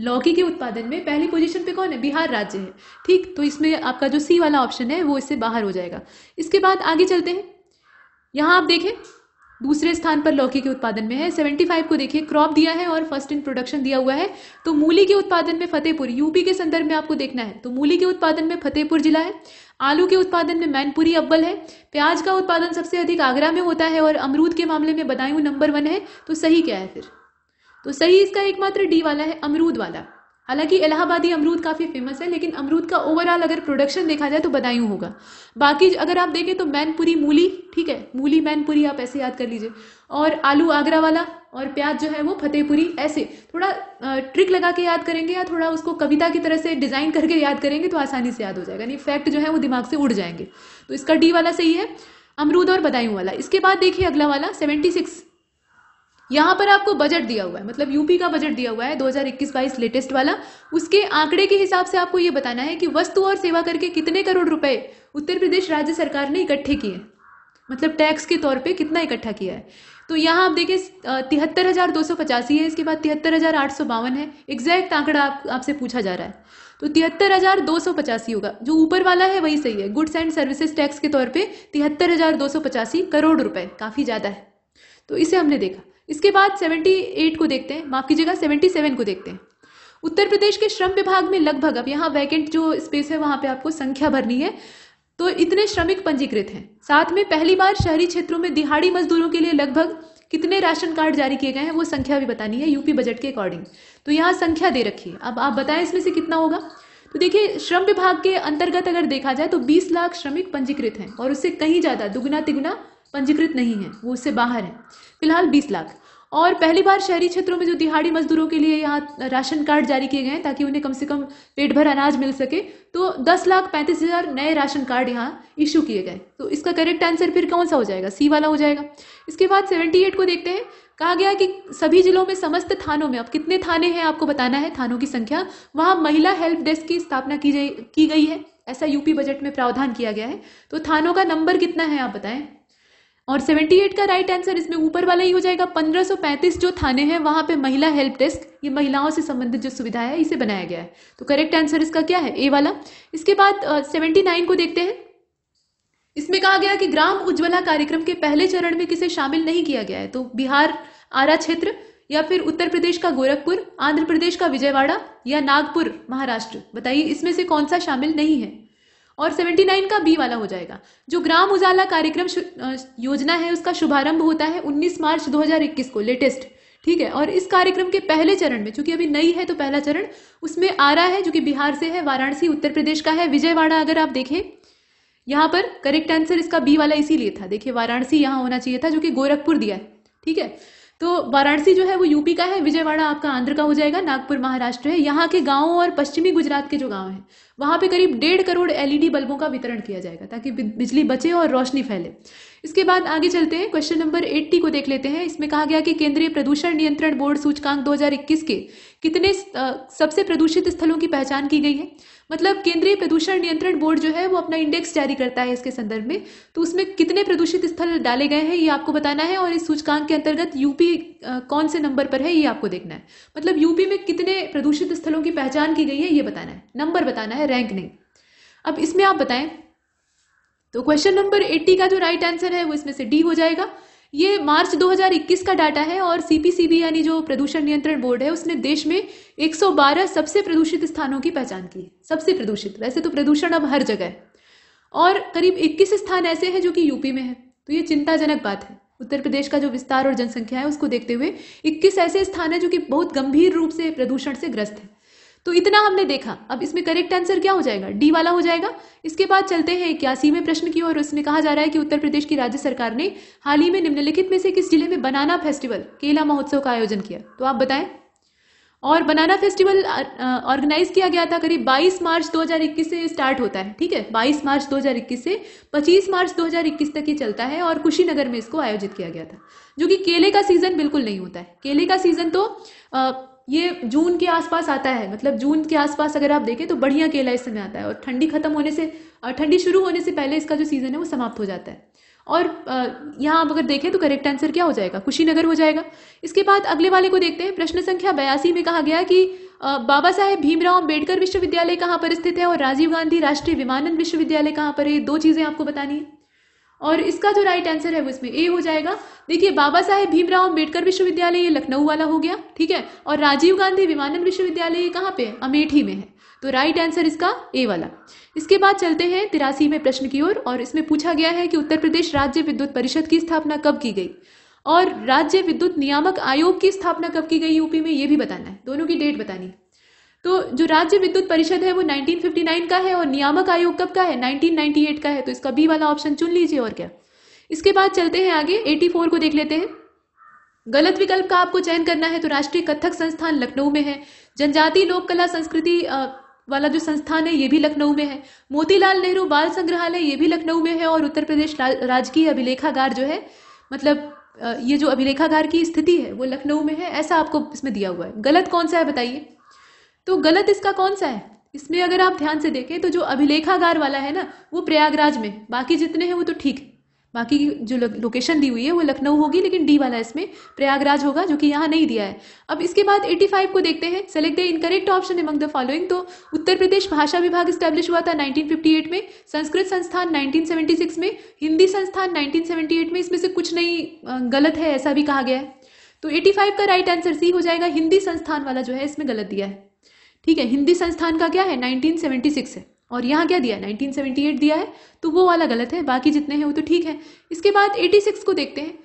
लौकी के उत्पादन में पहली पोजीशन पे कौन है बिहार राज्य है ठीक तो इसमें आपका जो सी वाला ऑप्शन है वो इससे बाहर हो जाएगा इसके बाद आगे चलते हैं यहाँ आप देखें दूसरे स्थान पर लौकी के उत्पादन में है 75 को देखिए क्रॉप दिया है और फर्स्ट इन प्रोडक्शन दिया हुआ है तो मूली के उत्पादन में फतेहपुर यूपी के संदर्भ में आपको देखना है तो मूली के उत्पादन में फतेहपुर जिला है आलू के उत्पादन में मैनपुरी अव्वल है प्याज का उत्पादन सबसे अधिक आगरा में होता है और अमरूद के मामले में बदायूं नंबर वन है तो सही क्या है फिर तो सही इसका एकमात्र डी वाला है अमरूद वाला हालांकि इलाहाबादी अमरूद काफ़ी फेमस है लेकिन अमरूद का ओवरऑल अगर प्रोडक्शन देखा जाए तो बदायूं होगा बाकी अगर आप देखें तो मैनपुरी मूली ठीक है मूली मैनपुरी आप ऐसे याद कर लीजिए और आलू आगरा वाला और प्याज जो है वो फतेहपुरी ऐसे थोड़ा ट्रिक लगा के याद करेंगे या थोड़ा उसको कविता की तरह से डिज़ाइन करके याद करेंगे तो आसानी से याद हो जाएगा यानी फैक्ट जो है वो दिमाग से उड़ जाएंगे तो इसका डी वाला सही है अमरूद और बदायूं वाला इसके बाद देखिए अगला वाला सेवेंटी सिक्स यहां पर आपको बजट दिया हुआ है मतलब यूपी का बजट दिया हुआ है 2021-22 लेटेस्ट वाला उसके आंकड़े के हिसाब से आपको ये बताना है कि वस्तु और सेवा करके कितने करोड़ रुपए उत्तर प्रदेश राज्य सरकार ने इकट्ठे किए मतलब टैक्स के तौर पे कितना इकट्ठा किया है तो यहाँ आप देखिए तिहत्तर हज़ार दो सौ पचासी है इसके बाद तिहत्तर हज़ार आठ सौ बावन है एग्जैक्ट आंकड़ा आप आपसे पूछा जा रहा है तो तिहत्तर हज़ार दो सौ पचासी होगा जो ऊपर वाला है वही सही है गुड्स एंड सर्विसेज टैक्स के तौर पे तिहत्तर हज़ार दो सौ पचासी करोड़ रुपए काफ़ी ज़्यादा है तो इसे हमने देखा इसके बाद 78 को देखते हैं माफ कीजिएगा 77 को देखते हैं उत्तर प्रदेश के श्रम विभाग में लगभग अब यहाँ वैकेंट जो स्पेस है वहाँ पे आपको संख्या भरनी है तो इतने श्रमिक पंजीकृत हैं साथ में पहली बार शहरी क्षेत्रों में दिहाड़ी मजदूरों के लिए लगभग कितने राशन कार्ड जारी किए गए हैं वो संख्या भी बतानी है यूपी बजट के अकॉर्डिंग तो यहाँ संख्या दे रखी है अब आप बताएं इसमें से कितना होगा तो देखिए श्रम विभाग के अंतर्गत अगर देखा जाए तो 20 लाख श्रमिक पंजीकृत हैं और उससे कहीं ज़्यादा दुगुना तिगुना पंजीकृत नहीं है वो उससे बाहर है फिलहाल बीस लाख और पहली बार शहरी क्षेत्रों में जो दिहाड़ी मजदूरों के लिए यहाँ राशन कार्ड जारी किए गए हैं ताकि उन्हें कम से कम पेट भर अनाज मिल सके तो दस लाख पैंतीस हज़ार नए राशन कार्ड यहाँ इशू किए गए तो इसका करेक्ट आंसर फिर कौन सा हो जाएगा सी वाला हो जाएगा इसके बाद सेवेंटी एट को देखते हैं कहा गया कि सभी जिलों में समस्त थानों में अब कितने थाने हैं आपको बताना है थानों की संख्या वहाँ महिला हेल्प डेस्क की स्थापना की जा की गई है ऐसा यूपी बजट में प्रावधान किया गया है तो थानों का नंबर कितना है आप बताएं और 78 का राइट आंसर इसमें ऊपर वाला ही हो जाएगा 1535 जो थाने हैं वहां पे महिला हेल्प डेस्क ये महिलाओं से संबंधित जो सुविधा है इसे बनाया गया है तो करेक्ट आंसर इसका क्या है ए वाला इसके बाद सेवेंटी uh, को देखते हैं इसमें कहा गया कि ग्राम उज्ज्वला कार्यक्रम के पहले चरण में किसे शामिल नहीं किया गया है तो बिहार आरा क्षेत्र या फिर उत्तर प्रदेश का गोरखपुर आंध्र प्रदेश का विजयवाड़ा या नागपुर महाराष्ट्र बताइए इसमें से कौन सा शामिल नहीं है और 79 का बी वाला हो जाएगा जो ग्राम उजाला कार्यक्रम योजना है उसका शुभारंभ होता है 19 मार्च 2021 को लेटेस्ट ठीक है और इस कार्यक्रम के पहले चरण में चूंकि अभी नई है तो पहला चरण उसमें आ रहा है जो कि बिहार से है वाराणसी उत्तर प्रदेश का है विजयवाड़ा अगर आप देखें यहाँ पर करेक्ट आंसर इसका बी वाला इसीलिए था देखिए वाराणसी यहाँ होना चाहिए था जो कि गोरखपुर दिया है ठीक है तो वाराणसी जो है वो यूपी का है विजयवाड़ा आपका आंध्र का हो जाएगा नागपुर महाराष्ट्र है यहाँ के गाँव और पश्चिमी गुजरात के जो गाँव हैं वहाँ पे करीब डेढ़ करोड़ एलईडी बल्बों का वितरण किया जाएगा ताकि बिजली बचे और रोशनी फैले इसके बाद आगे चलते हैं क्वेश्चन नंबर 80 को देख लेते हैं इसमें कहा गया कि केंद्रीय प्रदूषण नियंत्रण बोर्ड सूचकांक 2021 के कितने सबसे प्रदूषित स्थलों की पहचान की गई है मतलब केंद्रीय प्रदूषण नियंत्रण बोर्ड जो है वो अपना इंडेक्स जारी करता है इसके संदर्भ में तो उसमें कितने प्रदूषित स्थल डाले गए हैं ये आपको बताना है और इस सूचकांक के अंतर्गत यूपी कौन से नंबर पर है ये आपको देखना है मतलब यूपी में कितने प्रदूषित स्थलों की पहचान की गई है ये बताना है नंबर बताना है रैंक नहीं अब इसमें आप बताएं तो क्वेश्चन नंबर 80 का जो राइट आंसर है वो इसमें से डी हो जाएगा ये मार्च 2021 का डाटा है और सीपीसीबी यानी जो प्रदूषण नियंत्रण बोर्ड है उसने देश में 112 सबसे प्रदूषित स्थानों की पहचान की सबसे प्रदूषित वैसे तो प्रदूषण अब हर जगह है और करीब 21 स्थान ऐसे हैं जो कि यूपी में है तो ये चिंताजनक बात है उत्तर प्रदेश का जो विस्तार और जनसंख्या है उसको देखते हुए 21 ऐसे स्थान है जो कि बहुत गंभीर रूप से प्रदूषण से ग्रस्त है तो इतना हमने देखा अब इसमें करेक्ट आंसर क्या हो जाएगा डी वाला हो जाएगा इसके बाद चलते हैं इक्यासी में प्रश्न की ओर उसमें कहा जा रहा है कि उत्तर प्रदेश की राज्य सरकार ने हाल ही में निम्नलिखित में से किस जिले में बनाना फेस्टिवल केला महोत्सव का आयोजन किया तो आप बताएं और बनाना फेस्टिवल ऑर्गेनाइज किया गया था करीब 22 मार्च 2021 से स्टार्ट होता है ठीक है 22 मार्च 2021 से 25 मार्च 2021 तक ये चलता है और कुशीनगर में इसको आयोजित किया गया था जो कि केले का सीजन बिल्कुल नहीं होता है केले का सीजन तो आ, ये जून के आसपास आता है मतलब जून के आसपास अगर आप देखें तो बढ़िया केला इस समय आता है और ठंडी खत्म होने से ठंडी शुरू होने से पहले इसका जो सीज़न है वो समाप्त हो जाता है और यहाँ आप अगर देखें तो करेक्ट आंसर क्या हो जाएगा कुशीनगर हो जाएगा इसके बाद अगले वाले को देखते हैं प्रश्न संख्या बयासी में कहा गया कि बाबा साहेब भीमराव अम्बेडकर विश्वविद्यालय कहाँ पर स्थित है और राजीव गांधी राष्ट्रीय विमानन विश्वविद्यालय कहाँ पर है दो चीज़ें आपको बतानी है और इसका जो राइट आंसर है वो इसमें ए हो जाएगा देखिए बाबा साहेब भीमराव अम्बेडकर विश्वविद्यालय ये लखनऊ वाला हो गया ठीक है और राजीव गांधी विमानन विश्वविद्यालय ये कहाँ पे है अमेठी में है तो राइट आंसर इसका ए वाला इसके बाद चलते हैं तिरासी में प्रश्न की ओर और, और इसमें पूछा गया है कि उत्तर प्रदेश राज्य विद्युत परिषद की स्थापना कब की गई और राज्य विद्युत नियामक आयोग की स्थापना कब की गई यूपी में ये भी बताना है दोनों की डेट बतानी तो जो राज्य विद्युत परिषद है वो 1959 का है और नियामक आयोग कब का है 1998 का है तो इसका बी वाला ऑप्शन चुन लीजिए और क्या इसके बाद चलते हैं आगे 84 को देख लेते हैं गलत विकल्प का आपको चयन करना है तो राष्ट्रीय कथक संस्थान लखनऊ में है जनजाति लोक कला संस्कृति वाला जो संस्थान है ये भी लखनऊ में है मोतीलाल नेहरू बाल संग्रहालय ये भी लखनऊ में है और उत्तर प्रदेश राजकीय अभिलेखागार जो है मतलब ये जो अभिलेखागार की स्थिति है वो लखनऊ में है ऐसा आपको इसमें दिया हुआ है गलत कौन सा है बताइए तो गलत इसका कौन सा है इसमें अगर आप ध्यान से देखें तो जो अभिलेखागार वाला है ना वो प्रयागराज में बाकी जितने हैं वो तो ठीक बाकी जो लोकेशन दी हुई है वो लखनऊ होगी लेकिन डी वाला इसमें प्रयागराज होगा जो कि यहाँ नहीं दिया है अब इसके बाद 85 को देखते हैं select the incorrect option among the following तो उत्तर प्रदेश भाषा विभाग स्टैब्लिश हुआ था 1958 में संस्कृत संस्थान 1976 में हिंदी संस्थान 1978 में इसमें से कुछ नहीं गलत है ऐसा भी कहा गया है तो 85 का राइट आंसर सी हो जाएगा हिंदी संस्थान वाला जो है इसमें गलत दिया है ठीक है हिंदी संस्थान का क्या है 1976 है और यहाँ क्या दिया 1978 दिया है तो वो वाला गलत है बाकी जितने हैं वो तो ठीक है इसके बाद 86 को देखते हैं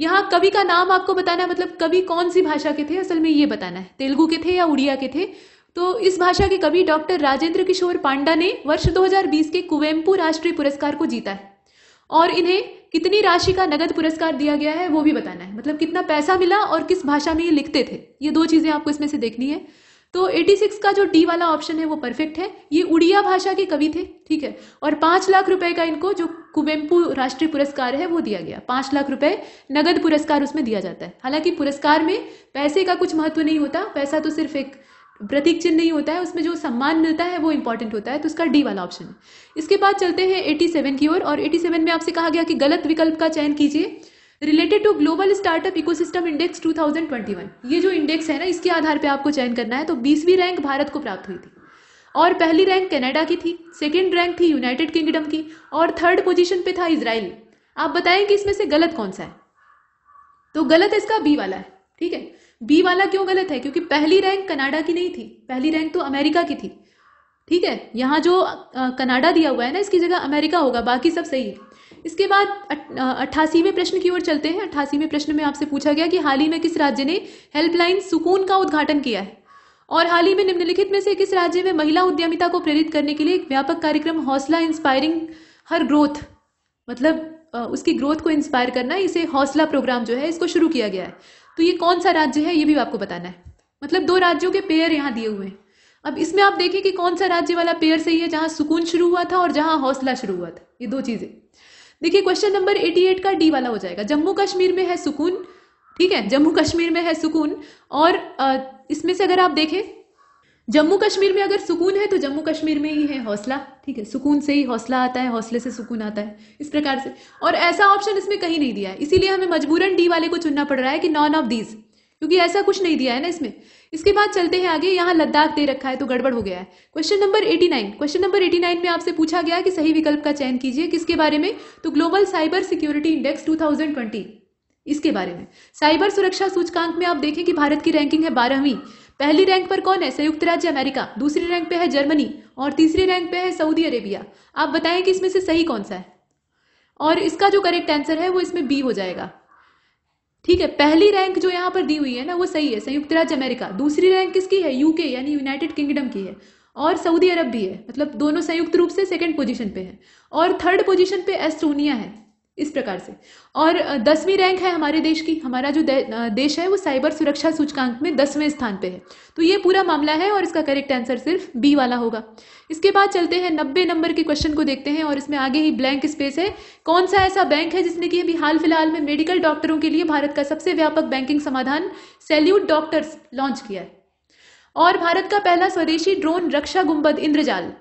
यहाँ कवि का नाम आपको बताना है मतलब कवि कौन सी भाषा के थे असल में ये बताना है तेलुगु के थे या उड़िया के थे तो इस भाषा के कवि डॉक्टर राजेंद्र किशोर पांडा ने वर्ष 2020 के कुवेम्पू राष्ट्रीय पुरस्कार को जीता है और इन्हें कितनी राशि का नगद पुरस्कार दिया गया है वो भी बताना है मतलब कितना पैसा मिला और किस भाषा में ये लिखते थे ये दो चीज़ें आपको इसमें से देखनी है तो 86 का जो डी वाला ऑप्शन है वो परफेक्ट है ये उड़िया भाषा के कवि थे ठीक है और पांच लाख रुपए का इनको जो कुबेम्पू राष्ट्रीय पुरस्कार है वो दिया गया पांच लाख रुपए नगद पुरस्कार उसमें दिया जाता है हालांकि पुरस्कार में पैसे का कुछ महत्व नहीं होता पैसा तो सिर्फ एक प्रतीक चिन्ह नहीं होता है उसमें जो सम्मान मिलता है वो इंपॉर्टेंट होता है तो उसका डी वाला ऑप्शन है इसके बाद चलते हैं 87 की ओर और 87 में आपसे कहा गया कि गलत विकल्प का चयन कीजिए related to global startup ecosystem index 2021 ये जो इंडेक्स है ना इसके आधार पे आपको चयन करना है तो बीसवीं रैंक भारत को प्राप्त हुई थी और पहली रैंक कनाडा की थी सेकेंड रैंक थी यूनाइटेड किंगडम की और थर्ड पोजीशन पे था इसराइल आप बताएं कि इसमें से गलत कौन सा है तो गलत इसका बी वाला है ठीक है बी वाला क्यों गलत है क्योंकि पहली रैंक कनाडा की नहीं थी पहली रैंक तो अमेरिका की थी ठीक है यहाँ जो कनाडा दिया हुआ है ना इसकी जगह अमेरिका होगा बाकी सब सही है इसके बाद अट्ठासीवें प्रश्न की ओर चलते हैं अट्ठासीवें प्रश्न में आपसे पूछा गया कि हाल ही में किस राज्य ने हेल्पलाइन सुकून का उद्घाटन किया है और हाल ही में निम्नलिखित में से किस राज्य में महिला उद्यमिता को प्रेरित करने के लिए एक व्यापक कार्यक्रम हौसला इंस्पायरिंग हर ग्रोथ मतलब उसकी ग्रोथ को इंस्पायर करना इसे हौसला प्रोग्राम जो है इसको शुरू किया गया है तो ये कौन सा राज्य है ये भी आपको बताना है मतलब दो राज्यों के पेयर यहाँ दिए हुए हैं अब इसमें आप देखें कि कौन सा राज्य वाला पेयर सही है जहां सुकून शुरू हुआ था और जहां हौसला शुरू हुआ था ये दो चीज़ें देखिए क्वेश्चन नंबर 88 का डी वाला हो जाएगा जम्मू कश्मीर में है सुकून ठीक है जम्मू कश्मीर में है सुकून और इसमें से अगर आप देखें जम्मू कश्मीर में अगर सुकून है तो जम्मू कश्मीर में ही है हौसला ठीक है सुकून से ही हौसला आता है हौसले से सुकून आता है इस प्रकार से और ऐसा ऑप्शन इसमें कहीं नहीं दिया है इसीलिए हमें मजबूरन डी वाले को चुनना पड़ रहा है कि नॉन ऑफ दीज क्योंकि ऐसा कुछ नहीं दिया है ना इसमें इसके बाद चलते हैं आगे यहाँ लद्दाख दे रखा है तो गड़बड़ हो गया है क्वेश्चन नंबर 89 क्वेश्चन नंबर 89 में आपसे पूछा गया कि सही विकल्प का चयन कीजिए किसके बारे में तो ग्लोबल साइबर सिक्योरिटी इंडेक्स 2020 इसके बारे में साइबर सुरक्षा सूचकांक में आप देखें कि भारत की रैंकिंग है बारहवीं पहली रैंक पर कौन है संयुक्त राज्य अमेरिका दूसरी रैंक पे है जर्मनी और तीसरी रैंक पे है सऊदी अरेबिया आप बताएं कि इसमें से सही कौन सा है और इसका जो करेक्ट आंसर है वो इसमें बी हो जाएगा ठीक है पहली रैंक जो यहाँ पर दी हुई है ना वो सही है संयुक्त राज्य अमेरिका दूसरी रैंक किसकी है यूके यानी यूनाइटेड किंगडम की है और सऊदी अरब भी है मतलब दोनों संयुक्त रूप से सेकंड पोजीशन पे है और थर्ड पोजीशन पे एस्टोनिया है इस प्रकार से और दसवीं रैंक है हमारे देश की हमारा जो दे, देश है वो साइबर सुरक्षा सूचकांक में दसवें स्थान पे है तो ये पूरा मामला है और इसका करेक्ट आंसर सिर्फ बी वाला होगा इसके बाद चलते हैं नब्बे नंबर के क्वेश्चन को देखते हैं और इसमें आगे ही ब्लैंक स्पेस है कौन सा ऐसा बैंक है जिसने कि अभी हाल फिलहाल में मेडिकल डॉक्टरों के लिए भारत का सबसे व्यापक बैंकिंग समाधान सैल्यूट डॉक्टर्स लॉन्च किया है और भारत का पहला स्वदेशी ड्रोन रक्षा गुंबद इंद्रजाल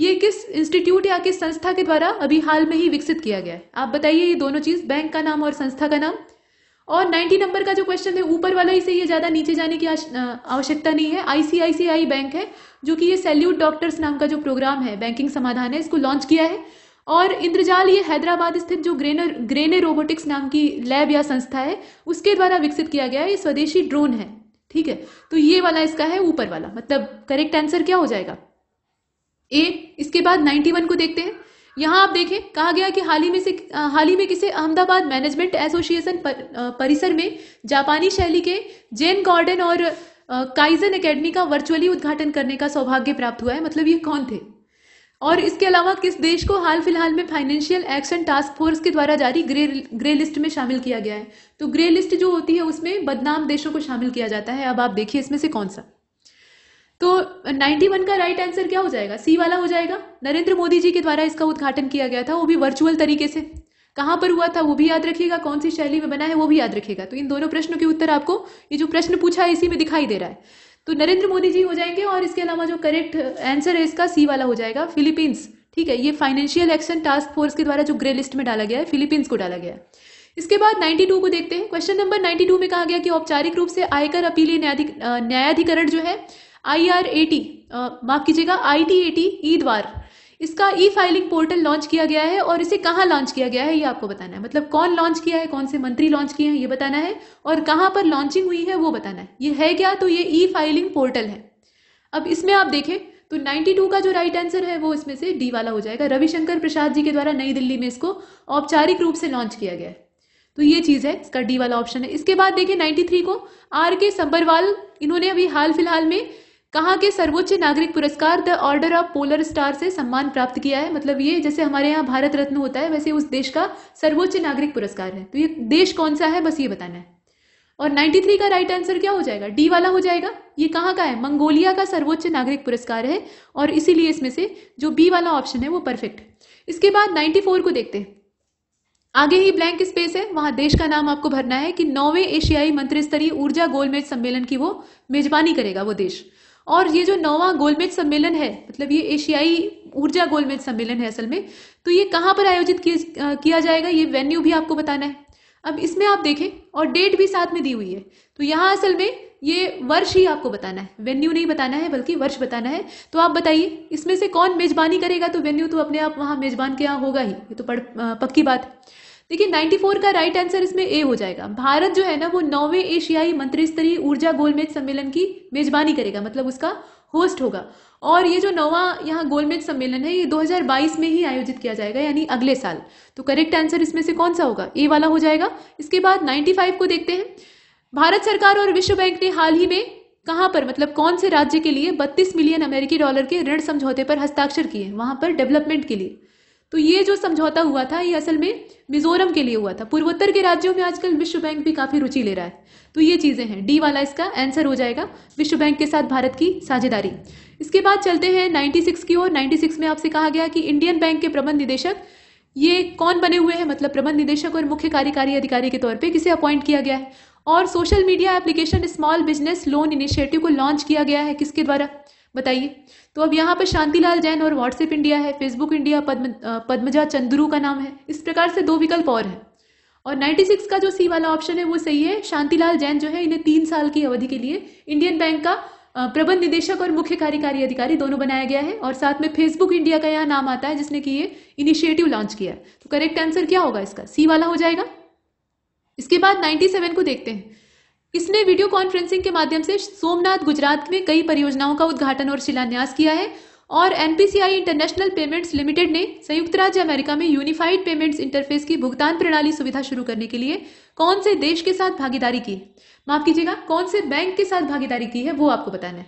ये किस इंस्टीट्यूट या किस संस्था के द्वारा अभी हाल में ही विकसित किया गया है आप बताइए ये दोनों चीज़ बैंक का नाम और संस्था का नाम और 90 नंबर का जो क्वेश्चन है ऊपर वाला ही से ये ज़्यादा नीचे जाने की आवश्यकता नहीं है आईसीआईसीआई बैंक है जो कि ये सैल्यूट डॉक्टर्स नाम का जो प्रोग्राम है बैंकिंग समाधान है इसको लॉन्च किया है और इंद्रजाल ये हैदराबाद स्थित जो ग्रेनर ग्रेने रोबोटिक्स नाम की लैब या संस्था है उसके द्वारा विकसित किया गया है ये स्वदेशी ड्रोन है ठीक है तो ये वाला इसका है ऊपर वाला मतलब करेक्ट आंसर क्या हो जाएगा ए इसके बाद 91 को देखते हैं यहाँ आप देखें कहा गया कि हाल ही में से हाल ही में किसे अहमदाबाद मैनेजमेंट एसोसिएशन पर, परिसर में जापानी शैली के जेन गॉर्डन और काइजन एकेडमी का वर्चुअली उद्घाटन करने का सौभाग्य प्राप्त हुआ है मतलब ये कौन थे और इसके अलावा किस देश को हाल फिलहाल में फाइनेंशियल एक्शन टास्क फोर्स के द्वारा जारी ग्रे ग्रे लिस्ट में शामिल किया गया है तो ग्रे लिस्ट जो होती है उसमें बदनाम देशों को शामिल किया जाता है अब आप देखिए इसमें से कौन सा तो 91 का राइट आंसर क्या हो जाएगा सी वाला हो जाएगा नरेंद्र मोदी जी के द्वारा इसका उद्घाटन किया गया था वो भी वर्चुअल तरीके से कहाँ पर हुआ था वो भी याद रखिएगा कौन सी शैली में बना है वो भी याद रखिएगा तो इन दोनों प्रश्नों के उत्तर आपको ये जो प्रश्न पूछा है इसी में दिखाई दे रहा है तो नरेंद्र मोदी जी हो जाएंगे और इसके अलावा जो करेक्ट आंसर है इसका सी वाला हो जाएगा फिलीपींस ठीक है ये फाइनेंशियल एक्शन टास्क फोर्स के द्वारा जो ग्रे लिस्ट में डाला गया है फिलीपींस को डाला गया है इसके बाद 92 को देखते हैं क्वेश्चन नंबर 92 में कहा गया कि औपचारिक रूप से आयकर अपीलीय न्यायाधिकरण जो है आई आर ए टी माफ कीजिएगा I T A T E द्वार इसका ई फाइलिंग पोर्टल लॉन्च किया गया है और इसे कहाँ लॉन्च किया गया है ये आपको बताना है मतलब कौन लॉन्च किया है कौन से मंत्री लॉन्च किए हैं ये बताना है और कहाँ पर लॉन्चिंग हुई है वो बताना है ये है क्या तो ये ई फाइलिंग पोर्टल है अब इसमें आप देखें तो 92 का जो राइट आंसर है वो इसमें से डी वाला हो जाएगा रविशंकर प्रसाद जी के द्वारा नई दिल्ली में इसको औपचारिक रूप से लॉन्च किया गया है तो ये चीज़ है इसका डी वाला ऑप्शन है इसके बाद देखिए 93 को आर के संबरवाल इन्होंने अभी हाल फिलहाल में कहाँ के सर्वोच्च नागरिक पुरस्कार the Order of Polar Star से सम्मान प्राप्त किया है मतलब ये जैसे हमारे यहाँ भारत रत्न होता है वैसे उस देश का सर्वोच्च नागरिक पुरस्कार है तो ये देश कौन सा है बस ये बताना है और 93 का राइट आंसर क्या हो जाएगा डी वाला हो जाएगा ये कहाँ का है मंगोलिया का सर्वोच्च नागरिक पुरस्कार है और इसीलिए इसमें से जो बी वाला ऑप्शन है वो परफेक्ट इसके बाद 94 को देखते हैं आगे ही ब्लैंक स्पेस है वहां देश का नाम आपको भरना है कि नौवे एशियाई मंत्री स्तरीय ऊर्जा गोलमेज सम्मेलन की वो मेजबानी करेगा वो देश और ये जो नौवा गोलमेज सम्मेलन है मतलब ये एशियाई ऊर्जा गोलमेज सम्मेलन है असल में तो ये कहाँ पर आयोजित किया जाएगा ये वेन्यू भी आपको बताना है अब इसमें आप देखें और डेट भी साथ में दी हुई है तो यहाँ असल में ये वर्ष ही आपको बताना है वेन्यू नहीं बताना है बल्कि वर्ष बताना है तो आप बताइए इसमें से कौन मेजबानी करेगा तो वेन्यू तो अपने आप वहाँ मेजबान के यहाँ होगा ही ये तो पक्की बात है देखिए 94 का राइट आंसर इसमें ए हो जाएगा भारत जो है ना वो नौवे एशियाई मंत्री स्तरीय ऊर्जा गोलमेज सम्मेलन की मेजबानी करेगा मतलब उसका होस्ट होगा और ये जो नवा यहाँ गोलमेज सम्मेलन है ये 2022 में ही आयोजित किया जाएगा यानी अगले साल तो करेक्ट आंसर इसमें से कौन सा होगा ए वाला हो जाएगा इसके बाद 95 को देखते हैं भारत सरकार और विश्व बैंक ने हाल ही में कहाँ पर मतलब कौन से राज्य के लिए 32 मिलियन अमेरिकी डॉलर के ऋण समझौते पर हस्ताक्षर किए वहाँ पर डेवलपमेंट के लिए तो ये जो समझौता हुआ था ये असल में मिजोरम के लिए हुआ था पूर्वोत्तर के राज्यों में आजकल विश्व बैंक भी काफ़ी रुचि ले रहा है तो ये चीज़ें हैं डी वाला इसका आंसर हो जाएगा विश्व बैंक के साथ भारत की साझेदारी इसके बाद चलते हैं 96 की ओर 96 में आपसे कहा गया कि इंडियन बैंक के प्रबंध निदेशक ये कौन बने हुए हैं मतलब प्रबंध निदेशक और मुख्य कार्यकारी अधिकारी के तौर पर किसे अपॉइंट किया गया है और social media application small business loan initiative को लॉन्च किया गया है किसके द्वारा बताइए तो अब यहाँ पर शांतिलाल जैन और व्हाट्सएप इंडिया है फेसबुक इंडिया पद्म पद्मजा चंद्रू का नाम है इस प्रकार से दो विकल्प और है और 96 का जो सी वाला ऑप्शन है वो सही है शांतिलाल जैन जो है इन्हें तीन साल की अवधि के लिए इंडियन बैंक का प्रबंध निदेशक और मुख्य कार्यकारी अधिकारी दोनों बनाया गया है और साथ में फेसबुक इंडिया का यहाँ नाम आता है जिसने कि ये इनिशिएटिव लॉन्च किया है तो करेक्ट आंसर क्या होगा इसका सी वाला हो जाएगा इसके बाद 97 को देखते हैं इसने वीडियो कॉन्फ्रेंसिंग के माध्यम से सोमनाथ गुजरात में कई परियोजनाओं का उद्घाटन और शिलान्यास किया है और एनपीसीआई इंटरनेशनल पेमेंट्स लिमिटेड ने संयुक्त राज्य अमेरिका में यूनिफाइड पेमेंट्स इंटरफेस की भुगतान प्रणाली सुविधा शुरू करने के लिए कौन से देश के साथ भागीदारी की माफ कीजिएगा कौन से बैंक के साथ भागीदारी की है वो आपको बताना है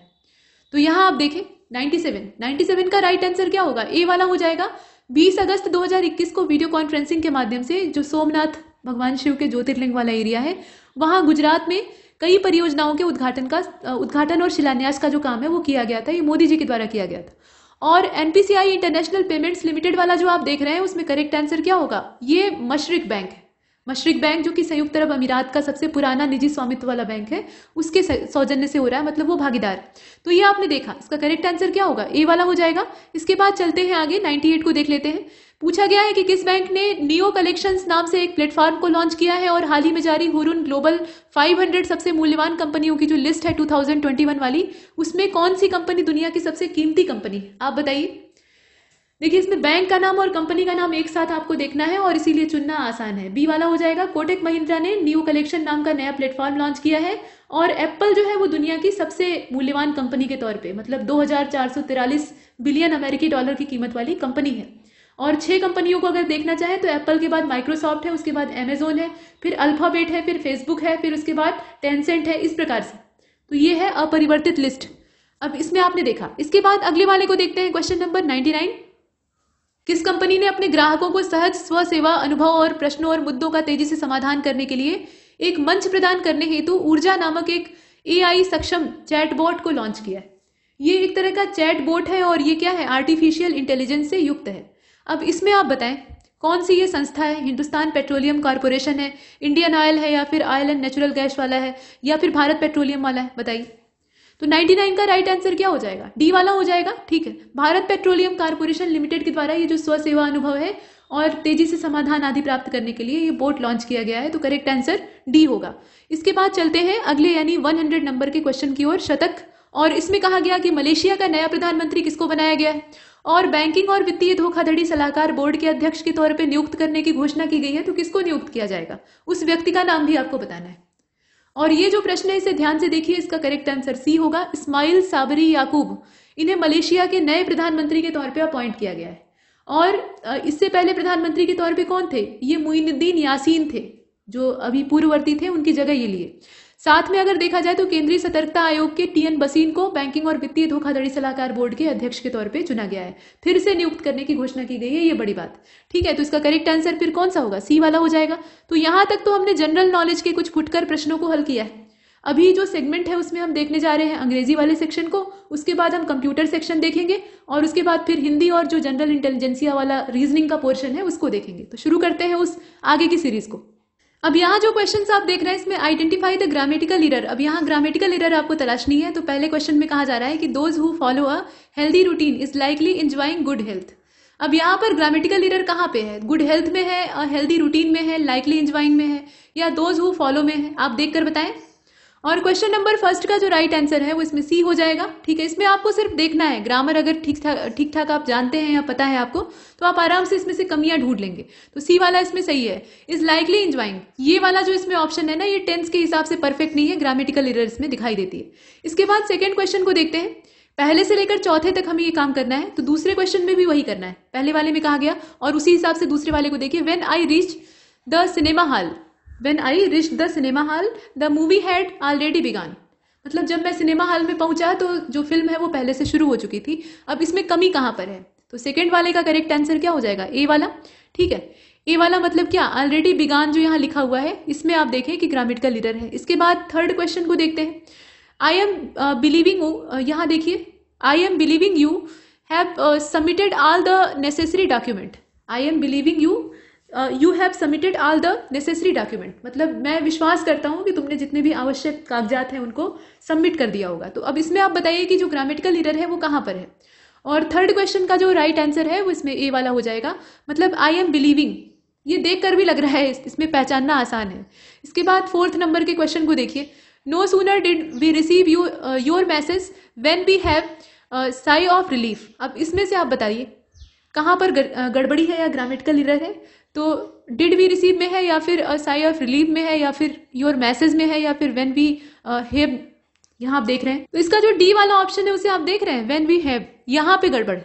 तो यहाँ आप देखें 97 97 का राइट आंसर क्या होगा ए वाला हो जाएगा 20 अगस्त 2021 को वीडियो कॉन्फ्रेंसिंग के माध्यम से जो सोमनाथ भगवान शिव के ज्योतिर्लिंग वाला एरिया है वहाँ गुजरात में कई परियोजनाओं के उद्घाटन का उद्घाटन और शिलान्यास का जो काम है वो किया गया था ये मोदी जी के द्वारा किया गया था और एन इंटरनेशनल पेमेंट्स लिमिटेड वाला जो आप देख रहे हैं उसमें करेक्ट आंसर क्या होगा ये मशरक बैंक है मशरक बैंक जो कि संयुक्त अरब अमीरात का सबसे पुराना निजी स्वामित्व वाला बैंक है उसके सौजन्य से हो रहा है मतलब वो भागीदार है तो ये आपने देखा इसका करेक्ट आंसर क्या होगा ए वाला हो जाएगा इसके बाद चलते हैं आगे 98 को देख लेते हैं पूछा गया है कि किस बैंक ने नियो कलेक्शंस नाम से एक प्लेटफॉर्म को लॉन्च किया है और हाल ही में जारी हुरुन ग्लोबल 500 सबसे मूल्यवान कंपनियों की जो लिस्ट है 2021 वाली उसमें कौन सी कंपनी दुनिया की सबसे कीमती कंपनी है आप बताइए देखिए इसमें बैंक का नाम और कंपनी का नाम एक साथ आपको देखना है और इसीलिए चुनना आसान है बी वाला हो जाएगा कोटेक महिंद्रा ने न्यू कलेक्शन नाम का नया प्लेटफॉर्म लॉन्च किया है और एप्पल जो है वो दुनिया की सबसे मूल्यवान कंपनी के तौर पे मतलब दो बिलियन अमेरिकी डॉलर की कीमत वाली कंपनी है और छह कंपनियों को अगर देखना चाहें तो एप्पल के बाद माइक्रोसॉफ्ट है उसके बाद अमेजोन है फिर अल्फ़ाबेट है फिर फेसबुक है फिर उसके बाद टेंसेंट है इस प्रकार से तो ये है अपरिवर्तित लिस्ट अब इसमें आपने देखा इसके बाद अगले वाले को देखते हैं क्वेश्चन नंबर नाइनटी नाइन किस कंपनी ने अपने ग्राहकों को सहज स्व सेवा अनुभव और प्रश्नों और मुद्दों का तेजी से समाधान करने के लिए एक मंच प्रदान करने हेतु ऊर्जा नामक एक ए सक्षम चैटबॉट को लॉन्च किया है ये एक तरह का बोट है और ये क्या है आर्टिफिशियल इंटेलिजेंस से युक्त है अब इसमें आप बताएं कौन सी ये संस्था है हिंदुस्तान पेट्रोलियम कॉरपोरेशन है इंडियन ऑयल है या फिर ऑयल एंड नेचुरल गैस वाला है या फिर भारत पेट्रोलियम वाला है बताइए तो 99 का राइट आंसर क्या हो जाएगा डी वाला हो जाएगा ठीक है भारत पेट्रोलियम कॉरपोरेशन लिमिटेड के द्वारा ये जो स्व सेवा अनुभव है और तेजी से समाधान आदि प्राप्त करने के लिए ये बोर्ड लॉन्च किया गया है तो करेक्ट आंसर डी होगा इसके बाद चलते हैं अगले यानी 100 नंबर के क्वेश्चन की ओर शतक और इसमें कहा गया कि मलेशिया का नया प्रधानमंत्री किसको बनाया गया है और बैंकिंग और वित्तीय धोखाधड़ी सलाहकार बोर्ड के अध्यक्ष के तौर पर नियुक्त करने की घोषणा की गई है तो किसको नियुक्त किया जाएगा उस व्यक्ति का नाम भी आपको बताना है और ये जो प्रश्न है इसे ध्यान से देखिए इसका करेक्ट आंसर सी होगा इस्माइल साबरी याकूब इन्हें मलेशिया के नए प्रधानमंत्री के तौर पर अपॉइंट किया गया है और इससे पहले प्रधानमंत्री के तौर पर कौन थे ये मुइनुद्दीन यासीन थे जो अभी पूर्ववर्ती थे उनकी जगह ये लिए साथ में अगर देखा जाए तो केंद्रीय सतर्कता आयोग के टीएन बसीन को बैंकिंग और वित्तीय धोखाधड़ी सलाहकार बोर्ड के अध्यक्ष के तौर पर चुना गया है फिर से नियुक्त करने की घोषणा की गई है ये बड़ी बात ठीक है तो इसका करेक्ट आंसर फिर कौन सा होगा सी वाला हो जाएगा तो यहां तक तो हमने जनरल नॉलेज के कुछ फुटकर प्रश्नों को हल किया है अभी जो सेगमेंट है उसमें हम देखने जा रहे हैं अंग्रेजी वाले सेक्शन को उसके बाद हम कंप्यूटर सेक्शन देखेंगे और उसके बाद फिर हिंदी और जो जनरल इंटेलिजेंसिया वाला रीजनिंग का पोर्शन है उसको देखेंगे तो शुरू करते हैं उस आगे की सीरीज को अब यहाँ जो क्वेश्चन आप देख रहे हैं इसमें आइडेंटिफाई द ग्रामेटिकल इरर अब यहाँ ग्रामेटिकल इरर आपको तलाशनी है तो पहले क्वेश्चन में कहा जा रहा है कि those who follow a healthy routine is likely enjoying good health अब यहाँ पर ग्रामेटिकल इरर कहाँ पे है गुड हेल्थ में है हेल्दी रूटीन में है लाइकली इंजॉइंग में है या दोज हु फॉलो में है आप देख कर बताएं और क्वेश्चन नंबर फर्स्ट का जो राइट right आंसर है वो इसमें सी हो जाएगा ठीक है इसमें आपको सिर्फ देखना है ग्रामर अगर ठीक ठाक ठीक ठाक आप जानते हैं या पता है आपको तो आप आराम से इसमें से कमियां ढूंढ लेंगे तो सी वाला इसमें सही है इज लाइकली इंजॉइंग ये वाला जो इसमें ऑप्शन है ना ये टेंस के हिसाब से परफेक्ट नहीं है ग्रामेटिकल इर इसमें दिखाई देती है इसके बाद सेकेंड क्वेश्चन को देखते हैं पहले से लेकर चौथे तक हमें ये काम करना है तो दूसरे क्वेश्चन में भी वही करना है पहले वाले में कहा गया और उसी हिसाब से दूसरे वाले को देखिए when I reach the cinema hall when I reach the cinema hall the movie had already began मतलब जब मैं सिनेमा हॉल में पहुंचा तो जो फिल्म है वो पहले से शुरू हो चुकी थी अब इसमें कमी कहाँ पर है तो सेकेंड वाले का करेक्ट आंसर क्या हो जाएगा ए वाला ठीक है ए वाला मतलब क्या ऑलरेडी बिगान जो यहाँ लिखा हुआ है इसमें आप देखें कि का लीडर है इसके बाद थर्ड क्वेश्चन को देखते हैं आई एम बिलीविंग यहाँ देखिए I am believing you have submitted all the necessary document I am believing you you have submitted all the necessary document मतलब मैं विश्वास करता हूँ कि तुमने जितने भी आवश्यक कागजात हैं उनको सबमिट कर दिया होगा तो अब इसमें आप बताइए कि जो ग्रामेटिकल लीडर है वो कहाँ पर है और थर्ड क्वेश्चन का जो राइट right आंसर है वो इसमें ए वाला हो जाएगा मतलब आई एम बिलीविंग ये देख कर भी लग रहा है इसमें पहचानना आसान है इसके बाद फोर्थ नंबर के क्वेश्चन को देखिए no sooner did we receive you your message when we have sigh of relief अब इसमें से आप बताइए कहाँ पर गड़बड़ी है या ग्रामेटिकल इरर है तो डिड वी रिसीव में है या फिर साई ऑफ रिलीव में है या फिर योर मैसेज में है या फिर वेन वी हैव यहाँ आप देख रहे हैं तो इसका जो डी वाला ऑप्शन है उसे आप देख रहे हैं वेन वी हैव यहाँ पे गड़बड़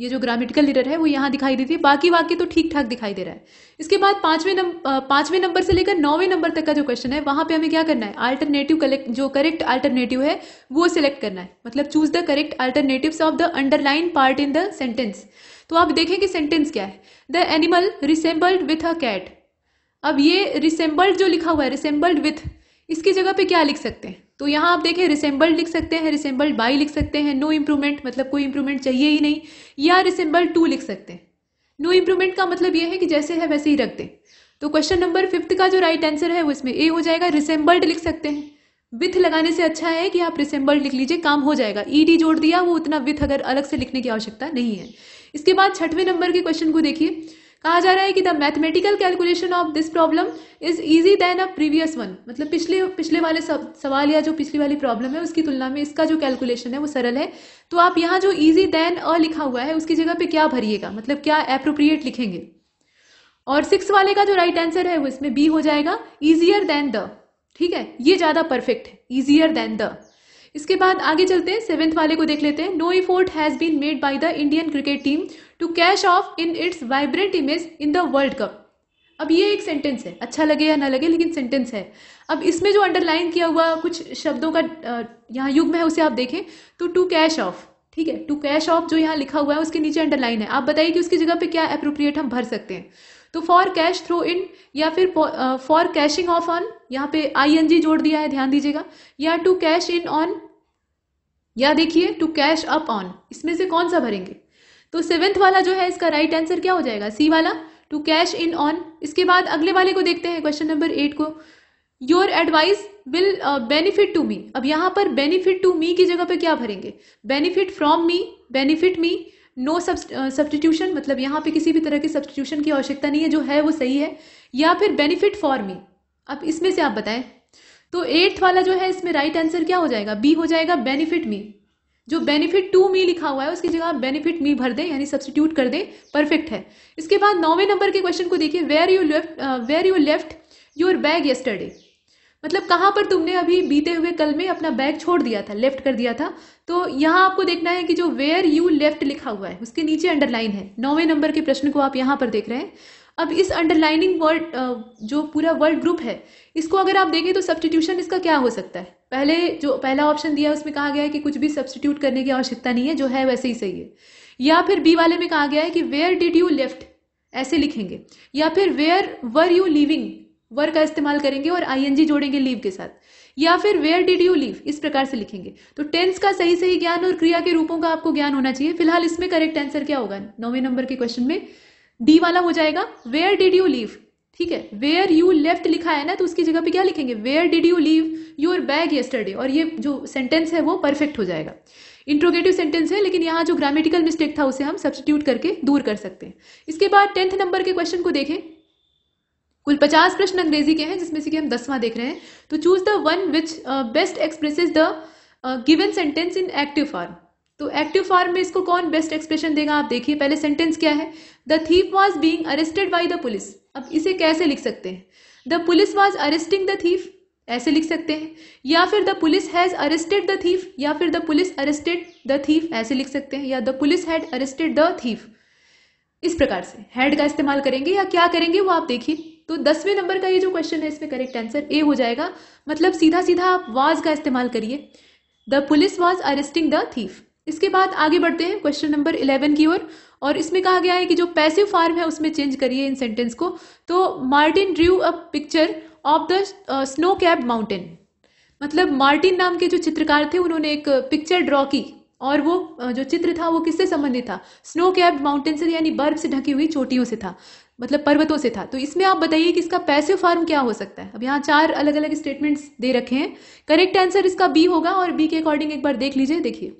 ये जो ग्रामेटिकल लीडर है वो यहाँ दिखाई देती है बाकी वाक्य तो ठीक ठाक दिखाई दे रहा है इसके बाद पांचवें uh, पांचवें नंबर से लेकर नौवें नंबर तक का जो क्वेश्चन है वहां पे हमें क्या करना है अल्टरनेटिव कलेक्ट जो करेक्ट अल्टरनेटिव है वो सिलेक्ट करना है मतलब choose the correct alternative of the underline part in the sentence तो आप देखें कि सेंटेंस क्या है the animal resembled with a cat अब ये रिसेंबल्ड जो लिखा हुआ है रिसेंबल्ड विथ इसकी जगह पे क्या लिख सकते हैं तो यहाँ आप देखें रिसेंबल्ड लिख सकते हैं रिसेंबल्ड बाई लिख सकते हैं नो इम्प्रूवमेंट मतलब कोई इम्प्रूवमेंट चाहिए ही नहीं या रिसेंबल्ड टू लिख सकते हैं नो इम्प्रूवमेंट का मतलब ये है कि जैसे है वैसे ही रख दें तो क्वेश्चन नंबर फिफ्थ का जो राइट right आंसर है वो इसमें ए हो जाएगा रिसेंबल्ड लिख सकते हैं विथ लगाने से अच्छा है कि आप रिसेंबल्ड लिख लीजिए काम हो जाएगा ई e जोड़ दिया वो उतना विथ अगर अलग से लिखने की आवश्यकता नहीं है इसके बाद छठवें नंबर के क्वेश्चन को देखिए कहा जा रहा है कि the mathematical calculation of this problem is easy than a previous one मतलब पिछले पिछले वाले सवाल या जो पिछली वाली प्रॉब्लम है उसकी तुलना में इसका जो कैलकुलेशन है वो सरल है तो आप यहाँ जो ईजी देन अ लिखा हुआ है उसकी जगह पे क्या भरिएगा मतलब क्या अप्रोप्रिएट लिखेंगे और सिक्स वाले का जो राइट आंसर है वो इसमें बी हो जाएगा ईजियर देन द ठीक है ये ज़्यादा परफेक्ट है ईजियर देन द इसके बाद आगे चलते हैं सेवेंथ वाले को देख लेते हैं no effort has been made by the Indian cricket team to cash off in its vibrant image in the world cup अब ये एक सेंटेंस है अच्छा लगे या ना लगे लेकिन सेंटेंस है अब इसमें जो अंडरलाइन किया हुआ कुछ शब्दों का यहाँ युग में है उसे आप देखें तो टू कैश ऑफ ठीक है टू कैश ऑफ जो यहाँ लिखा हुआ है उसके नीचे अंडरलाइन है आप बताइए कि उसकी जगह पे क्या अप्रोप्रिएट हम भर सकते हैं तो फॉर कैश थ्रो इन या फिर फॉर कैशिंग ऑफ ऑन यहाँ पे आई एन जी जोड़ दिया है ध्यान दीजिएगा या टू कैश इन ऑन या देखिए टू कैश अप ऑन इसमें से कौन सा भरेंगे तो सेवेंथ वाला जो है इसका राइट right आंसर क्या हो जाएगा सी वाला टू कैश इन ऑन इसके बाद अगले वाले को देखते हैं क्वेश्चन नंबर एट को your advice will benefit to me अब यहां पर बेनिफिट टू मी की जगह पे क्या भरेंगे benefit from me benefit me no substitution मतलब यहां पे किसी भी तरह की सब्सटीट्यूशन की आवश्यकता नहीं है जो है वो सही है या फिर बेनिफिट फॉर मी अब इसमें से आप बताएं तो एट्थ वाला जो है इसमें राइट आंसर क्या हो जाएगा बी हो जाएगा बेनिफिट मी जो बेनिफिट टू मी लिखा हुआ है उसकी जगह आप बेनिफिट मी भर दें यानी सब्सटीट्यूट कर दें परफेक्ट है इसके बाद नौवें नंबर के क्वेश्चन को देखिए where you left where you left your bag yesterday मतलब कहाँ पर तुमने अभी बीते हुए कल में अपना बैग छोड़ दिया था लेफ्ट कर दिया था तो यहाँ आपको देखना है कि जो वेयर यू लेफ्ट लिखा हुआ है उसके नीचे अंडरलाइन है नौवें नंबर के प्रश्न को आप यहाँ पर देख रहे हैं अब इस अंडरलाइनिंग वर्ड जो पूरा वर्ड ग्रुप है इसको अगर आप देखें तो सब्सटीट्यूशन इसका क्या हो सकता है पहले जो पहला ऑप्शन दिया है उसमें कहा गया है कि कुछ भी सब्सटीट्यूट करने की आवश्यकता नहीं है जो है वैसे ही सही है या फिर बी वाले में कहा गया है कि वेयर डिड यू लेफ्ट ऐसे लिखेंगे या फिर where were you living were का इस्तेमाल करेंगे और आई जोड़ेंगे लीव के साथ या फिर वेयर डिड यू लीव इस प्रकार से लिखेंगे तो टेंस का सही सही ज्ञान और क्रिया के रूपों का आपको ज्ञान होना चाहिए फिलहाल इसमें करेक्ट आंसर क्या होगा नौवें नंबर के क्वेश्चन में डी वाला हो जाएगा वेयर डिड यू लीव ठीक है वेयर यू लेफ्ट लिखा है ना तो उसकी जगह पे क्या लिखेंगे where did you leave your bag yesterday और ये जो सेंटेंस है वो परफेक्ट हो जाएगा इंट्रोगेटिव सेंटेंस है लेकिन यहाँ जो ग्रामेटिकल मिस्टेक था उसे हम सब्सटीट्यूट करके दूर कर सकते हैं इसके बाद टेंथ नंबर के क्वेश्चन को देखें कुल पचास प्रश्न अंग्रेजी के हैं जिसमें से कि हम दसवां देख रहे हैं तो choose the one which best expresses the given sentence in active form तो एक्टिव फॉर्म में इसको कौन बेस्ट एक्सप्रेशन देगा आप देखिए पहले सेंटेंस क्या है the thief was being arrested by the police अब इसे कैसे लिख सकते हैं the police was arresting the thief ऐसे लिख सकते हैं या फिर the police has arrested the thief या फिर the police arrested the thief ऐसे लिख सकते हैं या the police had arrested the thief इस प्रकार से हैड का इस्तेमाल करेंगे या क्या करेंगे वो आप देखिए तो दसवें नंबर का ये जो क्वेश्चन है इसमें करेक्ट आंसर ए हो जाएगा मतलब सीधा सीधा आप वाज का इस्तेमाल करिए the police was arresting the thief इसके बाद आगे बढ़ते हैं क्वेश्चन नंबर इलेवन की ओर और, और इसमें कहा गया है कि जो पैसिव फार्म है उसमें चेंज करिए इन सेंटेंस को तो Martin drew a picture of the snow cap mountain मतलब मार्टिन नाम के जो चित्रकार थे उन्होंने एक पिक्चर ड्रॉ की और वो uh, जो चित्र था वो किससे संबंधित था स्नो कैप्ड माउंटेन से यानी बर्फ से ढकी हुई चोटियों से था मतलब पर्वतों से था तो इसमें आप बताइए कि इसका पैसिव फॉर्म क्या हो सकता है अब यहाँ चार अलग अलग स्टेटमेंट्स दे रखे हैं करेक्ट आंसर इसका बी होगा और बी के अकॉर्डिंग एक बार देख लीजिए देखिए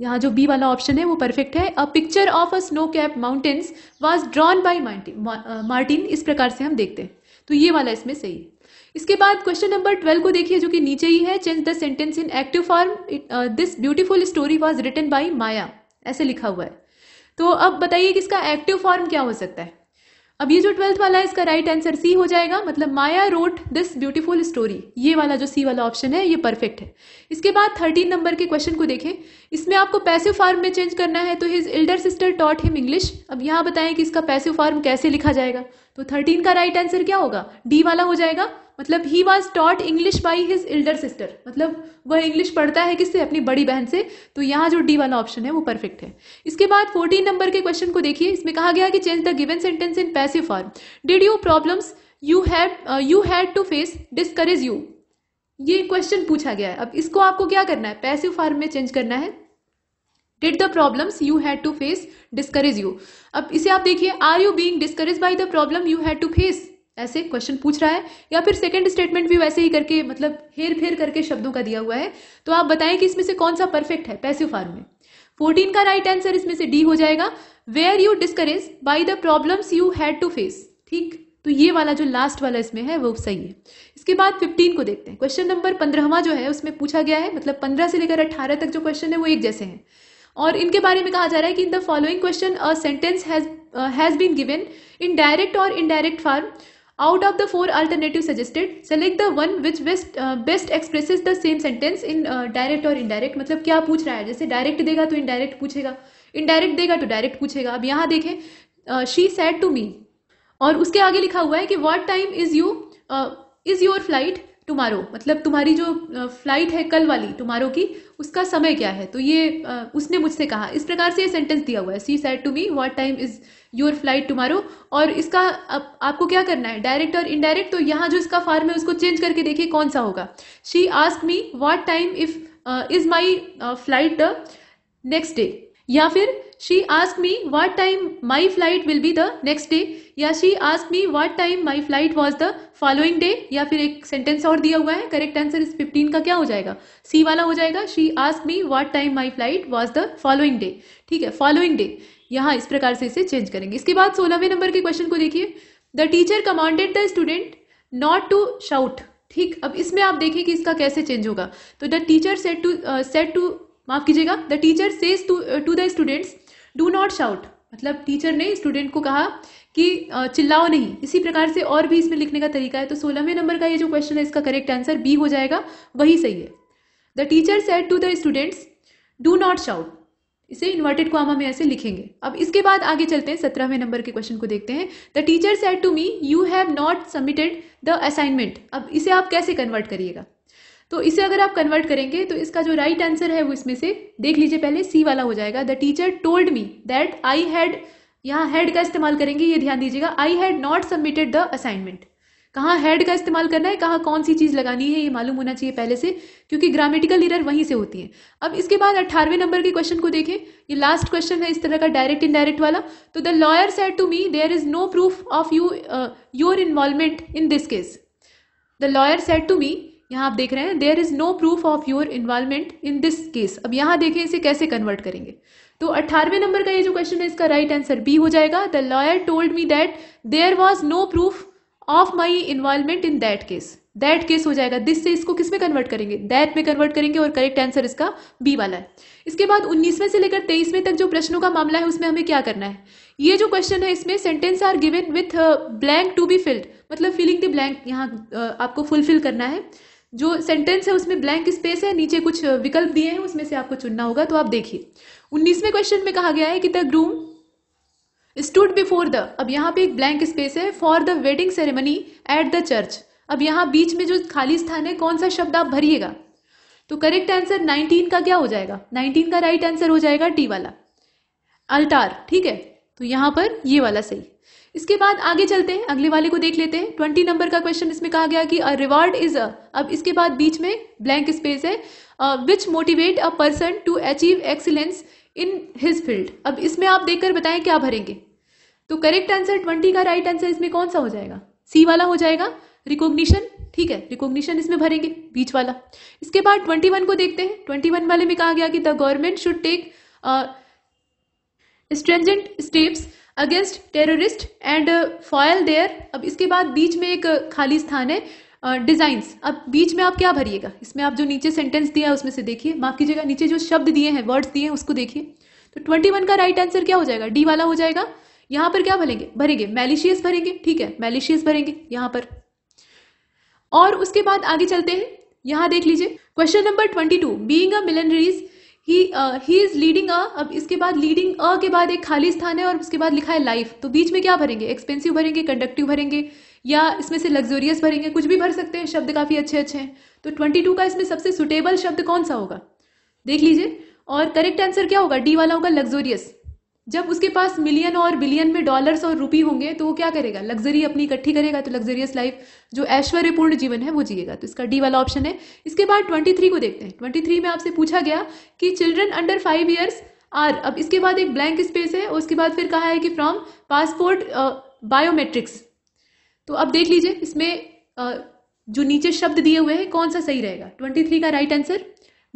यहाँ जो बी वाला ऑप्शन है वो परफेक्ट है a picture of a snow cap mountains was drawn by Martin इस प्रकार से हम देखते हैं तो ये वाला इसमें सही है इसके बाद क्वेश्चन नंबर ट्वेल्व को देखिए जो कि नीचे ही है change the sentence in active form this beautiful story was written by Maya ऐसे लिखा हुआ है तो अब बताइए कि इसका एक्टिव फॉर्म क्या हो सकता है अब ये जो ट्वेल्थ वाला है इसका राइट आंसर सी हो जाएगा मतलब Maya wrote this beautiful story ये वाला जो सी वाला ऑप्शन है ये परफेक्ट है इसके बाद थर्टीन नंबर के क्वेश्चन को देखें इसमें आपको पैसिव फार्म में चेंज करना है तो his elder sister taught him English अब यहाँ बताएं कि इसका पैसिव फार्म कैसे लिखा जाएगा तो थर्टीन का राइट आंसर क्या होगा डी वाला हो जाएगा मतलब he was taught English by his elder sister मतलब वह इंग्लिश पढ़ता है किससे अपनी बड़ी बहन से तो यहाँ जो डी वाला ऑप्शन है वो परफेक्ट है इसके बाद फोर्टीन नंबर के क्वेश्चन को देखिए इसमें कहा गया कि change the given sentence in passive form did you problems you have you had to face discourage you ये क्वेश्चन पूछा गया है अब इसको आपको क्या करना है पैसिव फॉर्म में चेंज करना है did the problems you had to face discourage you अब इसे आप देखिए are you being discourage by the problem you had to face ऐसे क्वेश्चन पूछ रहा है या फिर सेकंड स्टेटमेंट भी वैसे ही करके मतलब हेर फेर करके शब्दों का दिया हुआ है तो आप बताएं कि इसमें से कौन सा परफेक्ट है पैसिव फार्म में फोर्टीन का राइट आंसर इसमें से डी हो जाएगा were you discourage by the problems you had to face ठीक तो ये वाला जो लास्ट वाला इसमें है वो सही है इसके बाद फिफ्टीन को देखते हैं क्वेश्चन नंबर पंद्रहवा जो है उसमें पूछा गया है मतलब पंद्रह से लेकर अट्ठारह तक जो क्वेश्चन है वो एक जैसे हैं और इनके बारे में कहा जा रहा है कि in the following question a sentence has has been given in direct और indirect form out of the four alternative suggested select the one which best best expresses the same sentence in direct और indirect मतलब क्या पूछ रहा है जैसे direct देगा तो इनडायरेक्ट पूछेगा इनडायरेक्ट देगा तो डायरेक्ट पूछेगा अब यहां देखें शी सैड टू मी और उसके आगे लिखा हुआ है कि what time is you is your flight tomorrow मतलब तुम्हारी जो फ्लाइट है कल वाली टुमारो की उसका समय क्या है तो ये उसने मुझसे कहा इस प्रकार से ये सेंटेंस दिया हुआ है she said to me what time is your flight tomorrow और इसका आप, आपको क्या करना है डायरेक्ट और इनडायरेक्ट तो यहाँ जो इसका फॉर्म है उसको चेंज करके देखिए कौन सा होगा she ask me what time if is my flight next day या फिर she ask me what time my flight will be the next day या she ask me what time my flight was the following day या फिर एक sentence और दिया हुआ है करेक्ट आंसर इस फिफ्टीन का क्या हो जाएगा सी वाला हो जाएगा she ask me what time my flight was the following day ठीक है फॉलोइंग डे यहां इस प्रकार से इसे चेंज करेंगे इसके बाद सोलहवें नंबर के क्वेश्चन को देखिए the teacher commanded the student not to shout ठीक अब इसमें आप देखें कि इसका कैसे चेंज होगा तो the teacher said to said to माफ कीजिएगा the teacher says to the students do not shout मतलब टीचर ने स्टूडेंट को कहा कि चिल्लाओ नहीं इसी प्रकार से और भी इसमें लिखने का तरीका है तो सोलहवें नंबर का ये जो क्वेश्चन है इसका करेक्ट आंसर बी हो जाएगा वही सही है the teacher said to the students do not shout इसे इन्वर्टेड क्वामा में ऐसे लिखेंगे अब इसके बाद आगे चलते हैं सत्रहवें नंबर के क्वेश्चन को देखते हैं the teacher said to me you have not submitted the assignment अब इसे आप कैसे कन्वर्ट करिएगा तो इसे अगर आप कन्वर्ट करेंगे तो इसका जो राइट right आंसर है वो इसमें से देख लीजिए पहले सी वाला हो जाएगा the teacher told me that I had यहाँ हैड का इस्तेमाल करेंगे ये ध्यान दीजिएगा I had not submitted the assignment कहाँ हैड का इस्तेमाल करना है कहाँ कौन सी चीज़ लगानी है ये मालूम होना चाहिए पहले से क्योंकि ग्रामेटिकल इरर वहीं से होती है अब इसके बाद अट्ठारहवें नंबर के क्वेश्चन को देखें ये लास्ट क्वेश्चन है इस तरह का डायरेक्ट इनडायरेक्ट वाला तो the lawyer said to me there is no proof of you your involvement in this case the lawyer said to me यहाँ आप देख रहे हैं there is no proof of your involvement in this case अब यहाँ देखें इसे कैसे कन्वर्ट करेंगे तो अट्ठारहवें नंबर का ये जो क्वेश्चन है इसका राइट आंसर बी हो जाएगा the lawyer told me that there was no proof of my involvement in that case that case हो जाएगा दिस से इसको किस में कन्वर्ट करेंगे दैट में कन्वर्ट करेंगे और करेक्ट आंसर इसका बी वाला है इसके बाद उन्नीसवें से लेकर तेईसवें तक जो प्रश्नों का मामला है उसमें हमें क्या करना है ये जो क्वेश्चन है इसमें sentence are given with blank to be filled मतलब फिलिंग द ब्लैंक यहाँ uh, आपको फुलफिल करना है जो सेंटेंस है उसमें ब्लैंक स्पेस है नीचे कुछ विकल्प दिए हैं उसमें से आपको चुनना होगा तो आप देखिए उन्नीसवें क्वेश्चन में कहा गया है कि the groom stood before the अब यहाँ पे एक ब्लैंक स्पेस है for the wedding ceremony at the church अब यहाँ बीच में जो खाली स्थान है कौन सा शब्द आप भरिएगा तो करेक्ट आंसर 19 का क्या हो जाएगा 19 का राइट आंसर हो जाएगा टी वाला अल्टार ठीक है तो यहाँ पर ये वाला सही इसके बाद आगे चलते हैं अगले वाले को देख लेते हैं ट्वेंटी नंबर का क्वेश्चन इसमें कहा गया कि अ रिवार्ड इज अ अब इसके बाद बीच में ब्लैंक स्पेस है which motivate a person to achieve excellence in his field अब इसमें आप देखकर बताएं क्या भरेंगे तो करेक्ट आंसर ट्वेंटी का राइट आंसर इसमें कौन सा हो जाएगा सी वाला हो जाएगा रिकॉग्निशन ठीक है रिकोग्निशन इसमें भरेंगे बीच वाला इसके बाद ट्वेंटी वन को देखते हैं ट्वेंटी वन वाले में कहा गया कि the government should take stringent steps against terrorist and uh, foil their अब इसके बाद बीच में एक uh, खाली स्थान है डिज़ाइंस uh, अब बीच में आप क्या भरिएगा इसमें आप जो नीचे सेंटेंस दिया है उसमें से देखिए माफ़ कीजिएगा नीचे जो शब्द दिए हैं वर्ड्स दिए हैं उसको देखिए तो ट्वेंटी वन का राइट आंसर क्या हो जाएगा डी वाला हो जाएगा यहां पर क्या भरेंगे भरेंगे मैलिशियस भरेंगे ठीक है मैलिशियस भरेंगे यहां पर और उसके बाद आगे चलते हैं यहां देख लीजिए question number twenty two being millionaires he he is leading a अब इसके बाद लीडिंग अ के बाद एक खाली स्थान है और उसके बाद लिखा है लाइफ तो बीच में क्या भरेंगे एक्सपेंसिव भरेंगे कंडक्टिव भरेंगे या इसमें से लग्जोरियस भरेंगे कुछ भी भर सकते हैं शब्द काफ़ी अच्छे अच्छे हैं तो ट्वेंटी टू का इसमें सबसे सुटेबल शब्द कौन सा होगा देख लीजिए और करेक्ट आंसर क्या होगा डी वाला होगा लग्जोरियस जब उसके पास मिलियन और बिलियन में डॉलर्स और रुपी होंगे तो वो क्या करेगा लग्जरी अपनी इकट्ठी करेगा तो लग्जरियस लाइफ जो ऐश्वर्यपूर्ण जीवन है वो जिएगा तो इसका डी वाला ऑप्शन है इसके बाद ट्वेंटी थ्री को देखते हैं ट्वेंटी थ्री में आपसे पूछा गया कि children under five years are अब इसके बाद एक ब्लैंक स्पेस है और उसके बाद फिर कहा है कि फ्रॉम पासपोर्ट बायोमेट्रिक्स तो अब देख लीजिए इसमें आ, जो नीचे शब्द दिए हुए हैं कौन सा सही रहेगा ट्वेंटी थ्री का राइट आंसर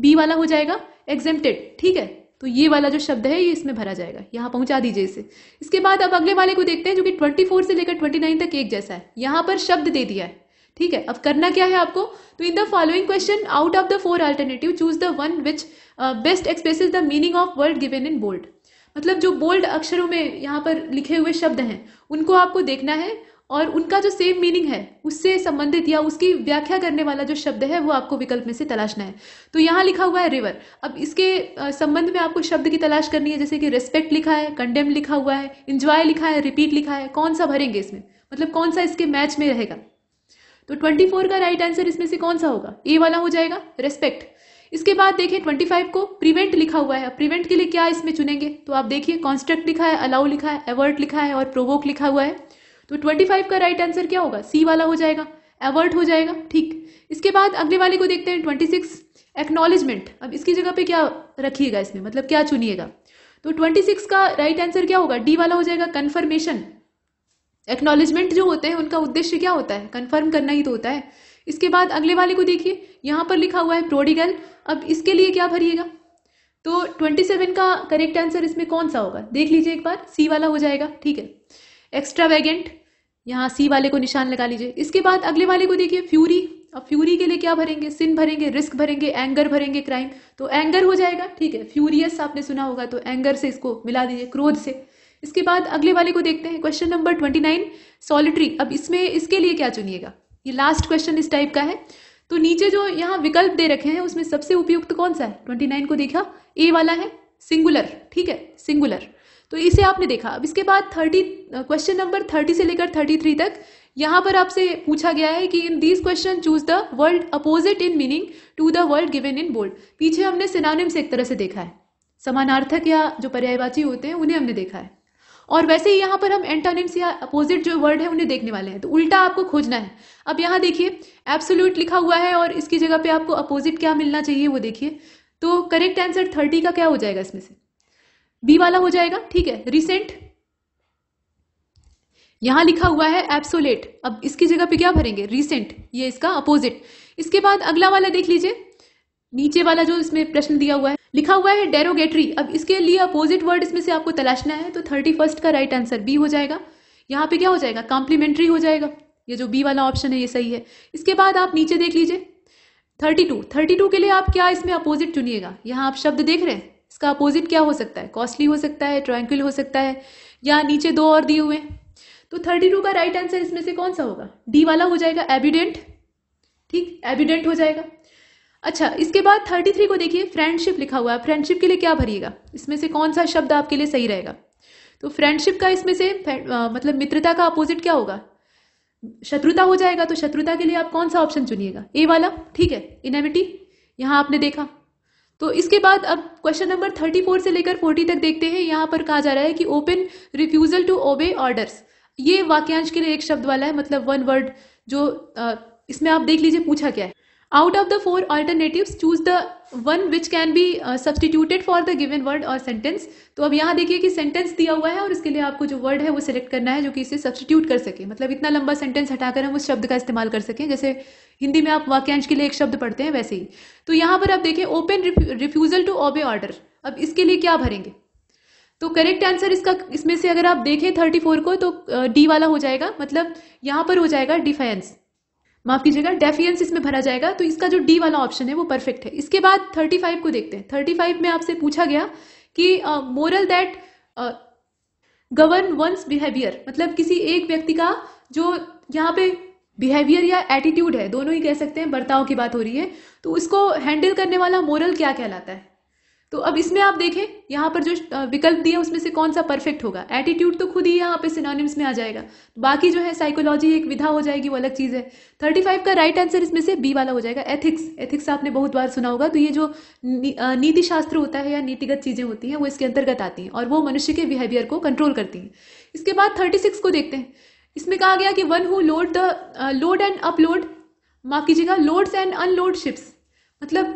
बी वाला हो जाएगा एग्जेम्प्टेड ठीक है तो ये वाला जो शब्द है ये इसमें भरा जाएगा यहाँ पहुँचा दीजिए इसे इसके बाद अब अगले वाले को देखते हैं जो कि ट्वेंटी फोर से लेकर ट्वेंटी नाइन तक एक जैसा है यहाँ पर शब्द दे दिया है ठीक है अब करना क्या है आपको तो in the following question out of the four alternative choose the one which best express the meaning of word given in bold मतलब जो बोल्ड अक्षरों में यहाँ पर लिखे हुए शब्द हैं उनको आपको देखना है और उनका जो सेम मीनिंग है उससे संबंधित या उसकी व्याख्या करने वाला जो शब्द है वो आपको विकल्प में से तलाशना है तो यहाँ लिखा हुआ है रिवर अब इसके संबंध में आपको शब्द की तलाश करनी है जैसे कि रिस्पेक्ट लिखा है कंडेम लिखा हुआ है इंजॉय लिखा है रिपीट लिखा है कौन सा भरेंगे इसमें मतलब कौन सा इसके मैच में रहेगा तो ट्वेंटी फोर का राइट आंसर इसमें से कौन सा होगा ए वाला हो जाएगा रेस्पेक्ट इसके बाद देखें ट्वेंटी फाइव को प्रिवेंट लिखा हुआ है प्रिवेंट के लिए क्या इसमें चुनेंगे तो आप देखिए कॉन्स्ट्रक्ट लिखा है अलाउ लिखा है एवर्ट लिखा है और प्रोवोक लिखा हुआ है तो ट्वेंटी फाइव का राइट आंसर क्या होगा सी वाला हो जाएगा एवर्ट हो जाएगा ठीक इसके बाद अगले वाले को देखते हैं ट्वेंटी सिक्स एक्नोलेजमेंट अब इसकी जगह पे क्या रखिएगा इसमें मतलब क्या चुनिएगा तो ट्वेंटी सिक्स का राइट आंसर क्या होगा डी वाला हो जाएगा कन्फर्मेशन एक्नोलेजमेंट जो होते हैं उनका उद्देश्य क्या होता है कन्फर्म करना ही तो होता है इसके बाद अगले वाले को देखिए यहाँ पर लिखा हुआ है प्रोडिगल अब इसके लिए क्या भरिएगा तो ट्वेंटी सेवन का करेक्ट आंसर इसमें कौन सा होगा देख लीजिए एक बार सी वाला हो जाएगा ठीक है एक्स्ट्रा वैगेंट यहाँ सी वाले को निशान लगा लीजिए इसके बाद अगले वाले को देखिए फ्यूरी अब फ्यूरी के लिए क्या भरेंगे सिन भरेंगे रिस्क भरेंगे एंगर भरेंगे क्राइम तो एंगर हो जाएगा ठीक है फ्यूरियस आपने सुना होगा तो एंगर से इसको मिला दीजिए क्रोध से इसके बाद अगले वाले को देखते हैं question number twenty nine solitary अब इसमें इसके लिए क्या चुनिएगा ये लास्ट क्वेश्चन इस टाइप का है तो नीचे जो यहाँ विकल्प दे रखे हैं उसमें सबसे उपयुक्त कौन सा है ट्वेंटी नाइन को देखा ए वाला है सिंगुलर ठीक है सिंगुलर तो इसे आपने देखा अब इसके बाद थर्टी क्वेश्चन नंबर थर्टी से लेकर थर्टी थ्री तक यहाँ पर आपसे पूछा गया है कि in these question choose the world opposite in meaning to the world given in bold पीछे हमने से एक तरह से देखा है समानार्थक या जो पर्यायवाची होते हैं उन्हें हमने देखा है और वैसे ही यहाँ पर हम एंटोनिम्स या अपोजिट जो वर्ड है उन्हें देखने वाले हैं तो उल्टा आपको खोजना है अब यहाँ देखिए एब्सोल्यूट लिखा हुआ है और इसकी जगह पे आपको अपोजिट क्या मिलना चाहिए वो देखिए तो करेक्ट आंसर थर्टी का क्या हो जाएगा इसमें से बी वाला हो जाएगा ठीक है रिसेंट यहां लिखा हुआ है एप्सोलेट अब इसकी जगह पे क्या भरेंगे रिसेंट ये इसका अपोजिट इसके बाद अगला वाला देख लीजिए नीचे वाला जो इसमें प्रश्न दिया हुआ है लिखा हुआ है डेरोगेटरी अब इसके लिए अपोजिट वर्ड इसमें से आपको तलाशना है तो थर्टी फर्स्ट का राइट आंसर बी हो जाएगा यहाँ पे क्या हो जाएगा कॉम्प्लीमेंट्री हो जाएगा ये जो बी वाला ऑप्शन है ये सही है इसके बाद आप नीचे देख लीजिए थर्टी टू थर्टी टू के लिए आप क्या इसमें अपोजिट चुनिएगा यहाँ आप शब्द देख रहे हैं इसका अपोजिट क्या हो सकता है कॉस्टली हो सकता है ट्रैंक्विल हो सकता है या नीचे दो और दिए हुए तो थर्टी टू का राइट आंसर इसमें से कौन सा होगा डी वाला हो जाएगा एविडेंट ठीक एविडेंट हो जाएगा अच्छा इसके बाद थर्टी थ्री को देखिए फ्रेंडशिप लिखा हुआ है फ्रेंडशिप के लिए क्या भरिएगा इसमें से कौन सा शब्द आपके लिए सही रहेगा तो फ्रेंडशिप का इसमें से आ, मतलब मित्रता का अपोजिट क्या होगा शत्रुता हो जाएगा तो शत्रुता के लिए आप कौन सा ऑप्शन चुनिएगा ए वाला ठीक है इनेविटी यहाँ आपने देखा तो इसके बाद अब क्वेश्चन नंबर थर्टी फोर से लेकर फोर्टी तक देखते हैं यहाँ पर कहा जा रहा है कि open refusal to obey orders ये वाक्यांश के लिए एक शब्द वाला है मतलब वन वर्ड जो इसमें आप देख लीजिए पूछा क्या है out of the four alternative choose the one which can be substituted for the given word और सेंटेंस तो अब यहाँ देखिए कि सेंटेंस दिया हुआ है और इसके लिए आपको जो वर्ड है वो सिलेक्ट करना है जो कि इसे सब्सटीट्यूट कर सके मतलब इतना लंबा सेंटेंस हटाकर हम उस शब्द का इस्तेमाल कर सकें जैसे हिंदी में आप वाक्यांश के लिए एक शब्द पढ़ते हैं वैसे ही तो यहाँ पर आप देखें open refusal to obey order अब इसके लिए क्या भरेंगे तो करेक्ट आंसर इसका इसमें से अगर आप देखें थर्टी फोर को तो डी uh, वाला हो जाएगा मतलब यहाँ पर हो जाएगा डिफेंस माफ कीजिएगा डेफियंस इसमें भरा जाएगा तो इसका जो डी वाला ऑप्शन है वो परफेक्ट है इसके बाद थर्टी फाइव को देखते हैं थर्टी फाइव में आपसे पूछा गया कि moral that govern one's behaviour मतलब किसी एक व्यक्ति का जो यहाँ पे बिहेवियर या एटीट्यूड है दोनों ही कह सकते हैं बर्ताव की बात हो रही है तो उसको हैंडल करने वाला मोरल क्या कहलाता है तो अब इसमें आप देखें यहाँ पर जो विकल्प दिया उसमें से कौन सा परफेक्ट होगा एटीट्यूड तो खुद ही यहाँ पे सिनोनिम्स में आ जाएगा बाकी जो है साइकोलॉजी एक विधा हो जाएगी वो अलग चीज़ है थर्टी फाइव का राइट आंसर इसमें से बी वाला हो जाएगा एथिक्स एथिक्स आपने बहुत बार सुना होगा तो ये जो नीति शास्त्र होता है या नीतिगत चीज़ें होती हैं वो इसके अंतर्गत आती हैं और वो मनुष्य के बिहेवियर को कंट्रोल करती हैं इसके बाद थर्टी सिक्स को देखते हैं इसमें कहा गया कि one who load the load and upload माफ कीजिएगा लोड्स एंड अनलोड शिप्स मतलब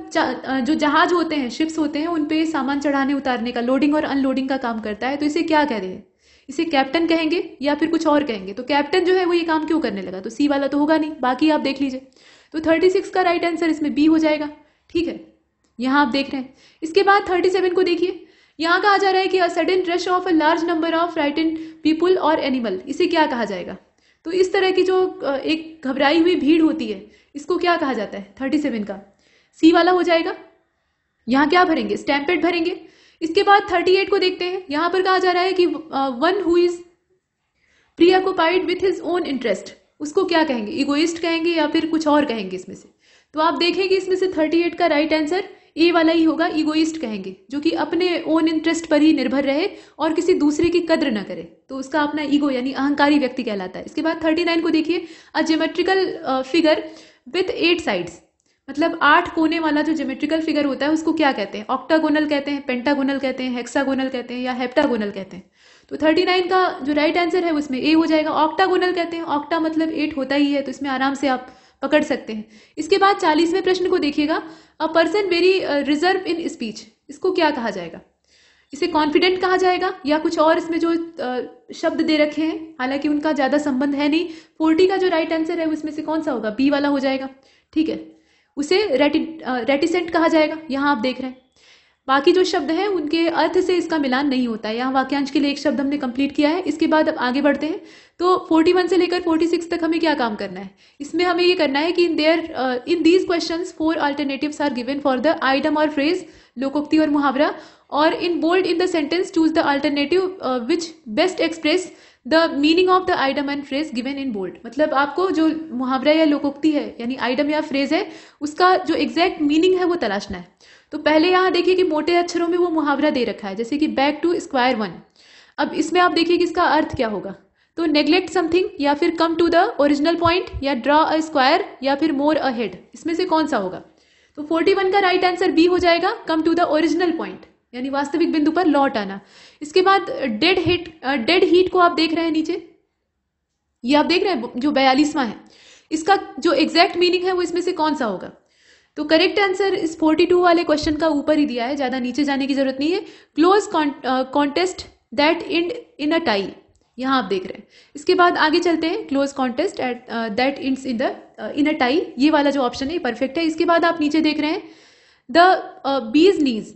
जो जहाज होते हैं शिप्स होते हैं उन पे सामान चढ़ाने उतारने का लोडिंग और अनलोडिंग का काम करता है तो इसे क्या कह रहे हैं इसे कैप्टन कहेंगे या फिर कुछ और कहेंगे तो कैप्टन जो है वो ये काम क्यों करने लगा तो सी वाला तो होगा नहीं बाकी आप देख लीजिए तो थर्टी सिक्स का राइट आंसर इसमें बी हो जाएगा ठीक है यहाँ आप देख रहे हैं इसके बाद थर्टी सेवन को देखिए यहाँ कहा जा रहा है कि a sudden rush of a large number of right and people और एनिमल इसे क्या कहा जाएगा तो इस तरह की जो एक घबराई हुई भीड़ होती है इसको क्या कहा जाता है थर्टी सेवन का सी वाला हो जाएगा यहाँ क्या भरेंगे स्टैम्पेड भरेंगे इसके बाद थर्टी एट को देखते हैं यहां पर कहा जा रहा है कि one who is preoccupied with his own interest उसको क्या कहेंगे इगोइस्ट कहेंगे या फिर कुछ और कहेंगे इसमें से तो आप देखेंगे इसमें से थर्टी एट का राइट आंसर ए वाला ही होगा इगोइस्ट कहेंगे जो कि अपने ओन इंटरेस्ट पर ही निर्भर रहे और किसी दूसरे की कद्र ना करे तो उसका अपना ईगो यानी अहंकारी व्यक्ति कहलाता है इसके बाद थर्टी नाइन को देखिए a geometrical figure with eight sides मतलब आठ कोने वाला जो जोमेट्रिकल फिगर होता है उसको क्या कहते हैं ऑक्टागोनल कहते हैं पेंटागोनल कहते हैं हेक्सागोनल कहते हैं या हेप्टागोनल कहते हैं तो थर्टी नाइन का जो राइट आंसर है उसमें ए हो जाएगा ऑक्टागोनल कहते हैं ऑक्टा मतलब एट होता ही है तो इसमें आराम से आप पकड़ सकते हैं इसके बाद चालीसवें प्रश्न को देखिएगा a person very reserve in speech इसको क्या कहा जाएगा इसे कॉन्फिडेंट कहा जाएगा या कुछ और इसमें जो uh, शब्द दे रखे हैं हालांकि उनका ज़्यादा संबंध है नहीं फोर्टी का जो राइट आंसर है उसमें से कौन सा होगा बी वाला हो जाएगा ठीक है उसे रेटि रेटिसेंट कहा जाएगा यहाँ आप देख रहे हैं बाकी जो शब्द हैं उनके अर्थ से इसका मिलान नहीं होता है यहाँ वाक्यांश के लिए एक शब्द हमने कंप्लीट किया है इसके बाद अब आगे बढ़ते हैं तो 41 से लेकर 46 तक हमें क्या काम करना है इसमें हमें ये करना है कि in their in these question four alternatives are given for the item और फ्रेज लोकोक्ति और मुहावरा और in bold in the sentence choose the alternative which best express the meaning of the idiom and phrase given in bold मतलब आपको जो मुहावरा या लोकोक्ति है यानी आइडम या फ्रेज है उसका जो एग्जैक्ट मीनिंग है वो तलाशना है तो पहले यहाँ देखिए कि मोटे अक्षरों में वो मुहावरा दे रखा है जैसे कि बैक टू स्क्वायर वन अब इसमें आप देखिए कि इसका अर्थ क्या होगा तो नेग्लेक्ट समथिंग या फिर come to the original point या ड्रॉ अ स्क्वायर या फिर मोर अ हेड इसमें से कौन सा होगा तो फोर्टी वन का राइट आंसर बी हो जाएगा come to the original point यानी वास्तविक बिंदु पर लौट आना इसके बाद डेड हिट डेड हीट को आप देख रहे हैं नीचे ये आप देख रहे हैं जो बयालीसवां है इसका जो एग्जैक्ट मीनिंग है वो इसमें से कौन सा होगा तो करेक्ट आंसर इस 42 वाले क्वेश्चन का ऊपर ही दिया है ज़्यादा नीचे जाने की जरूरत नहीं है close contest that end in a tie यहां आप देख रहे हैं इसके बाद आगे चलते हैं close contest at that end in the in a tie ये वाला जो ऑप्शन है परफेक्ट है इसके बाद आप नीचे देख रहे हैं द बीज नीज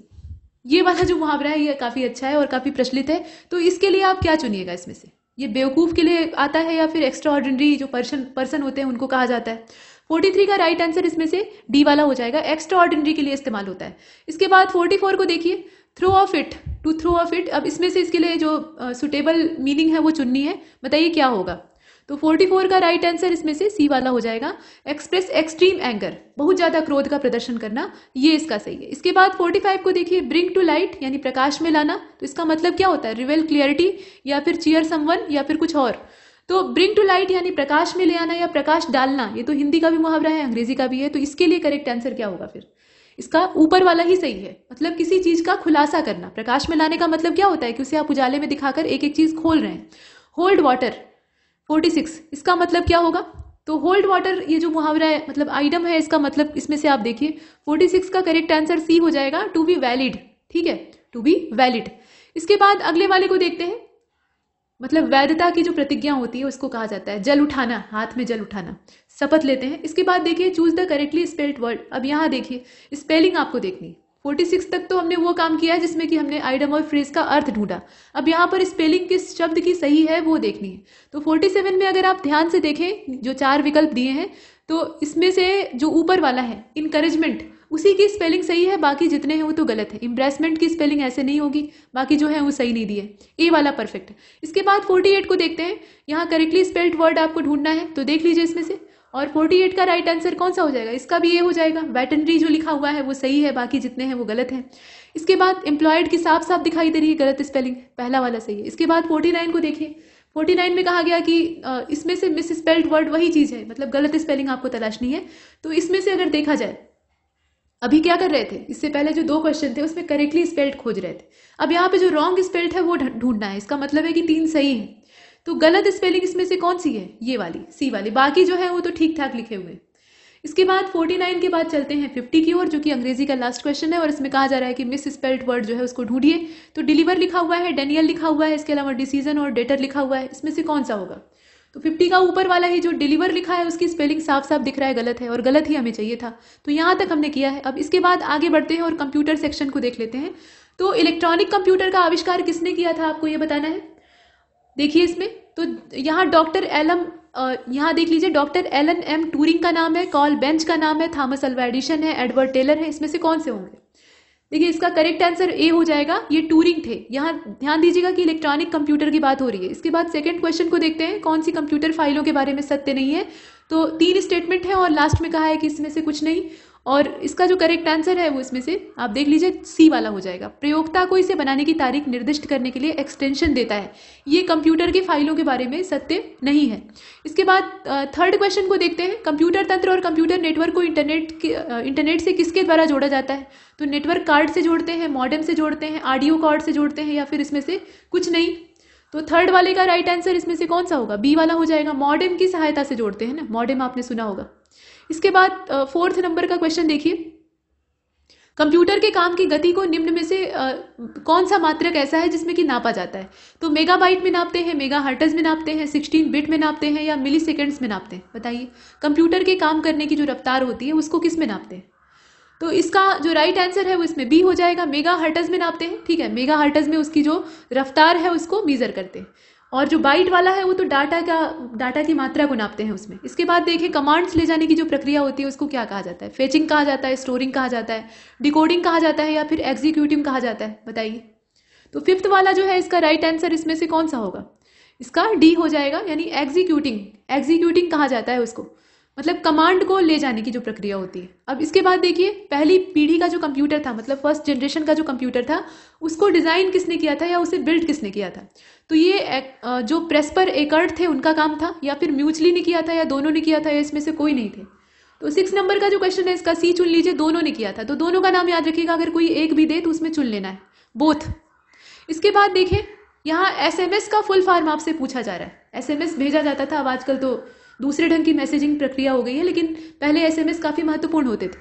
ये वाला जो मुहावरा है ये काफ़ी अच्छा है और काफ़ी प्रचलित है तो इसके लिए आप क्या चुनिएगा इसमें से ये बेवकूफ़ के लिए आता है या फिर एक्स्ट्रा ऑर्डिनरी जो पर्सन पर्सन होते हैं उनको कहा जाता है फोर्टी थ्री का राइट आंसर इसमें से डी वाला हो जाएगा एक्स्ट्रा ऑर्डिनरी के लिए इस्तेमाल होता है इसके बाद फोर्टी फोर को देखिए throw off it to throw off it अब इसमें से इसके लिए जो सुटेबल uh, मीनिंग है वो चुननी है बताइए क्या होगा तो 44 का राइट आंसर इसमें से सी वाला हो जाएगा एक्सप्रेस एक्सट्रीम एंगर बहुत ज़्यादा क्रोध का प्रदर्शन करना ये इसका सही है इसके बाद 45 को देखिए ब्रिंग टू लाइट यानी प्रकाश में लाना तो इसका मतलब क्या होता है रिवेल क्लियरिटी या फिर चीयर समवन या फिर कुछ और तो ब्रिंग टू लाइट यानी प्रकाश में ले आना या प्रकाश डालना ये तो हिंदी का भी मुहावरा है अंग्रेजी का भी है तो इसके लिए करेक्ट आंसर क्या होगा फिर इसका ऊपर वाला ही सही है मतलब किसी चीज़ का खुलासा करना प्रकाश में लाने का मतलब क्या होता है कि उसे आप उजाले में दिखाकर एक एक चीज़ खोल रहे हैं होल्ड वाटर फोर्टी सिक्स इसका मतलब क्या होगा तो होल्ड वाटर ये जो मुहावरा है मतलब आइडम है इसका मतलब इसमें से आप देखिए फोर्टी सिक्स का करेक्ट आंसर सी हो जाएगा टू बी वैलिड ठीक है टू बी वैलिड इसके बाद अगले वाले को देखते हैं मतलब वैधता की जो प्रतिज्ञा होती है उसको कहा जाता है जल उठाना हाथ में जल उठाना शपथ लेते हैं इसके बाद देखिए choose the correctly spelled word अब यहाँ देखिए स्पेलिंग आपको देखनी है फोर्टी सिक्स तक तो हमने वो काम किया है जिसमें कि हमने आइडम और फ्रेज का अर्थ ढूंढा अब यहाँ पर स्पेलिंग किस शब्द की सही है वो देखनी है तो फोर्टी सेवन में अगर आप ध्यान से देखें जो चार विकल्प दिए हैं तो इसमें से जो ऊपर वाला है इनकरेजमेंट उसी की स्पेलिंग सही है बाकी जितने हैं वो तो गलत है इम्प्रेसमेंट की स्पेलिंग ऐसे नहीं होगी बाकी जो है वो सही नहीं दी है ए वाला परफेक्ट है इसके बाद फोर्टी एट को देखते हैं यहाँ करेक्टली स्पेल्ड वर्ड आपको ढूंढना है तो देख लीजिए इसमें से और 48 का राइट आंसर कौन सा हो जाएगा इसका भी ये हो जाएगा वेटनरी जो लिखा हुआ है वो सही है बाकी जितने हैं वो गलत हैं इसके बाद एम्प्लॉयड की साफ साफ दिखाई दे रही है गलत स्पेलिंग पहला वाला सही है इसके बाद फोर्टी नाइन को देखिए फोर्टी नाइन में कहा गया कि इसमें से मिस स्पेल्ड वर्ड वही चीज़ है मतलब गलत स्पेलिंग आपको तलाशनी है तो इसमें से अगर देखा जाए अभी क्या कर रहे थे इससे पहले जो दो क्वेश्चन थे उसमें करेक्टली स्पेल्ड खोज रहे थे अब यहाँ पे जो रॉन्ग स्पेल्ड है वो ढूंढना है इसका मतलब है कि तीन सही है तो गलत स्पेलिंग इसमें से कौन सी है ये वाली सी वाली बाकी जो है वो तो ठीक ठाक लिखे हुए इसके बाद 49 के बाद चलते हैं 50 की ओर जो कि अंग्रेजी का लास्ट क्वेश्चन है और इसमें कहा जा रहा है कि मिस स्पेल्ड वर्ड जो है उसको ढूंढिए तो डिलीवर लिखा हुआ है डेनियल लिखा हुआ है इसके अलावा डिसीजन और डेटर लिखा हुआ है इसमें से कौन सा होगा तो 50 का ऊपर वाला ही जो डिलीवर लिखा है उसकी स्पेलिंग साफ साफ दिख रहा है गलत है और गलत ही हमें चाहिए था तो यहाँ तक हमने किया है अब इसके बाद आगे बढ़ते हैं और कंप्यूटर सेक्शन को देख लेते हैं तो इलेक्ट्रॉनिक कंप्यूटर का आविष्कार किसने किया था आपको ये बताना है देखिए इसमें तो यहाँ डॉक्टर एलम यहाँ देख लीजिए डॉक्टर एन एम टूरिंग का नाम है कॉल बेंच का नाम है थॉमस अल्वाडिशन है एडवर्ड टेलर है इसमें से कौन से होंगे देखिए इसका करेक्ट आंसर ए हो जाएगा ये टूरिंग थे यहाँ ध्यान दीजिएगा कि इलेक्ट्रॉनिक कंप्यूटर की बात हो रही है इसके बाद सेकंड क्वेश्चन को देखते हैं कौन सी कंप्यूटर फाइलों के बारे में सत्य नहीं है तो तीन स्टेटमेंट है और लास्ट में कहा है कि इसमें से कुछ नहीं और इसका जो करेक्ट आंसर है वो इसमें से आप देख लीजिए सी वाला हो जाएगा प्रयोगता को इसे बनाने की तारीख निर्दिष्ट करने के लिए एक्सटेंशन देता है ये कंप्यूटर के फाइलों के बारे में सत्य नहीं है इसके बाद थर्ड क्वेश्चन को देखते हैं कंप्यूटर तंत्र और कंप्यूटर नेटवर्क को इंटरनेट के इंटरनेट से किसके द्वारा जोड़ा जाता है तो नेटवर्क कार्ड से जोड़ते हैं मॉडर्म से जोड़ते हैं ऑडियो कार्ड से जोड़ते हैं या फिर इसमें से कुछ नहीं तो थर्ड वाले का राइट आंसर इसमें से कौन सा होगा बी वाला हो जाएगा मॉडर्म की सहायता से जोड़ते हैं ना मॉडर्म आपने सुना होगा इसके बाद फोर्थ नंबर का क्वेश्चन देखिए कंप्यूटर के काम की गति को निम्न में से आ, कौन सा मात्रक ऐसा है जिसमें कि नापा जाता है तो मेगाबाइट में नापते हैं मेगा हर्टज में नापते हैं सिक्सटीन बिट में नापते हैं या मिली में नापते हैं बताइए कंप्यूटर के काम करने की जो रफ्तार होती है उसको किस में नापते हैं तो इसका जो राइट आंसर है वो इसमें बी हो जाएगा मेगा हर्टज में नापते हैं ठीक है मेगा हर्टज में उसकी जो रफ्तार है उसको मीज़र करते हैं और जो बाइट वाला है वो तो डाटा का डाटा की मात्रा को नापते हैं उसमें इसके बाद देखें कमांड्स ले जाने की जो प्रक्रिया होती है उसको क्या कहा जाता है फेचिंग कहा जाता है स्टोरिंग कहा जाता है डिकोडिंग कहा जाता है या फिर एग्जीक्यूटिव कहा जाता है बताइए तो फिफ्थ वाला जो है इसका राइट आंसर इसमें से कौन सा होगा इसका डी हो जाएगा यानी एग्जीक्यूटिंग एग्जीक्यूटिंग कहा जाता है उसको मतलब कमांड को ले जाने की जो प्रक्रिया होती है अब इसके बाद देखिए पहली पीढ़ी का जो कंप्यूटर था मतलब फर्स्ट जनरेशन का जो कंप्यूटर था उसको डिज़ाइन किसने किया था या उसे बिल्ड किसने किया था तो ये जो प्रेस्पर एकर्ट थे उनका काम था या फिर म्यूचली ने किया था या दोनों ने किया था या इसमें से कोई नहीं थे तो सिक्स नंबर का जो क्वेश्चन है इसका सी चुन लीजिए दोनों ने किया था तो दोनों का नाम याद रखिएगा अगर कोई एक भी दे तो उसमें चुन लेना है बोथ इसके बाद देखें यहाँ एस का फुल फॉर्म आपसे पूछा जा रहा है एस भेजा जाता था अब आजकल तो दूसरे ढंग की मैसेजिंग प्रक्रिया हो गई है लेकिन पहले एसएमएस काफ़ी महत्वपूर्ण होते थे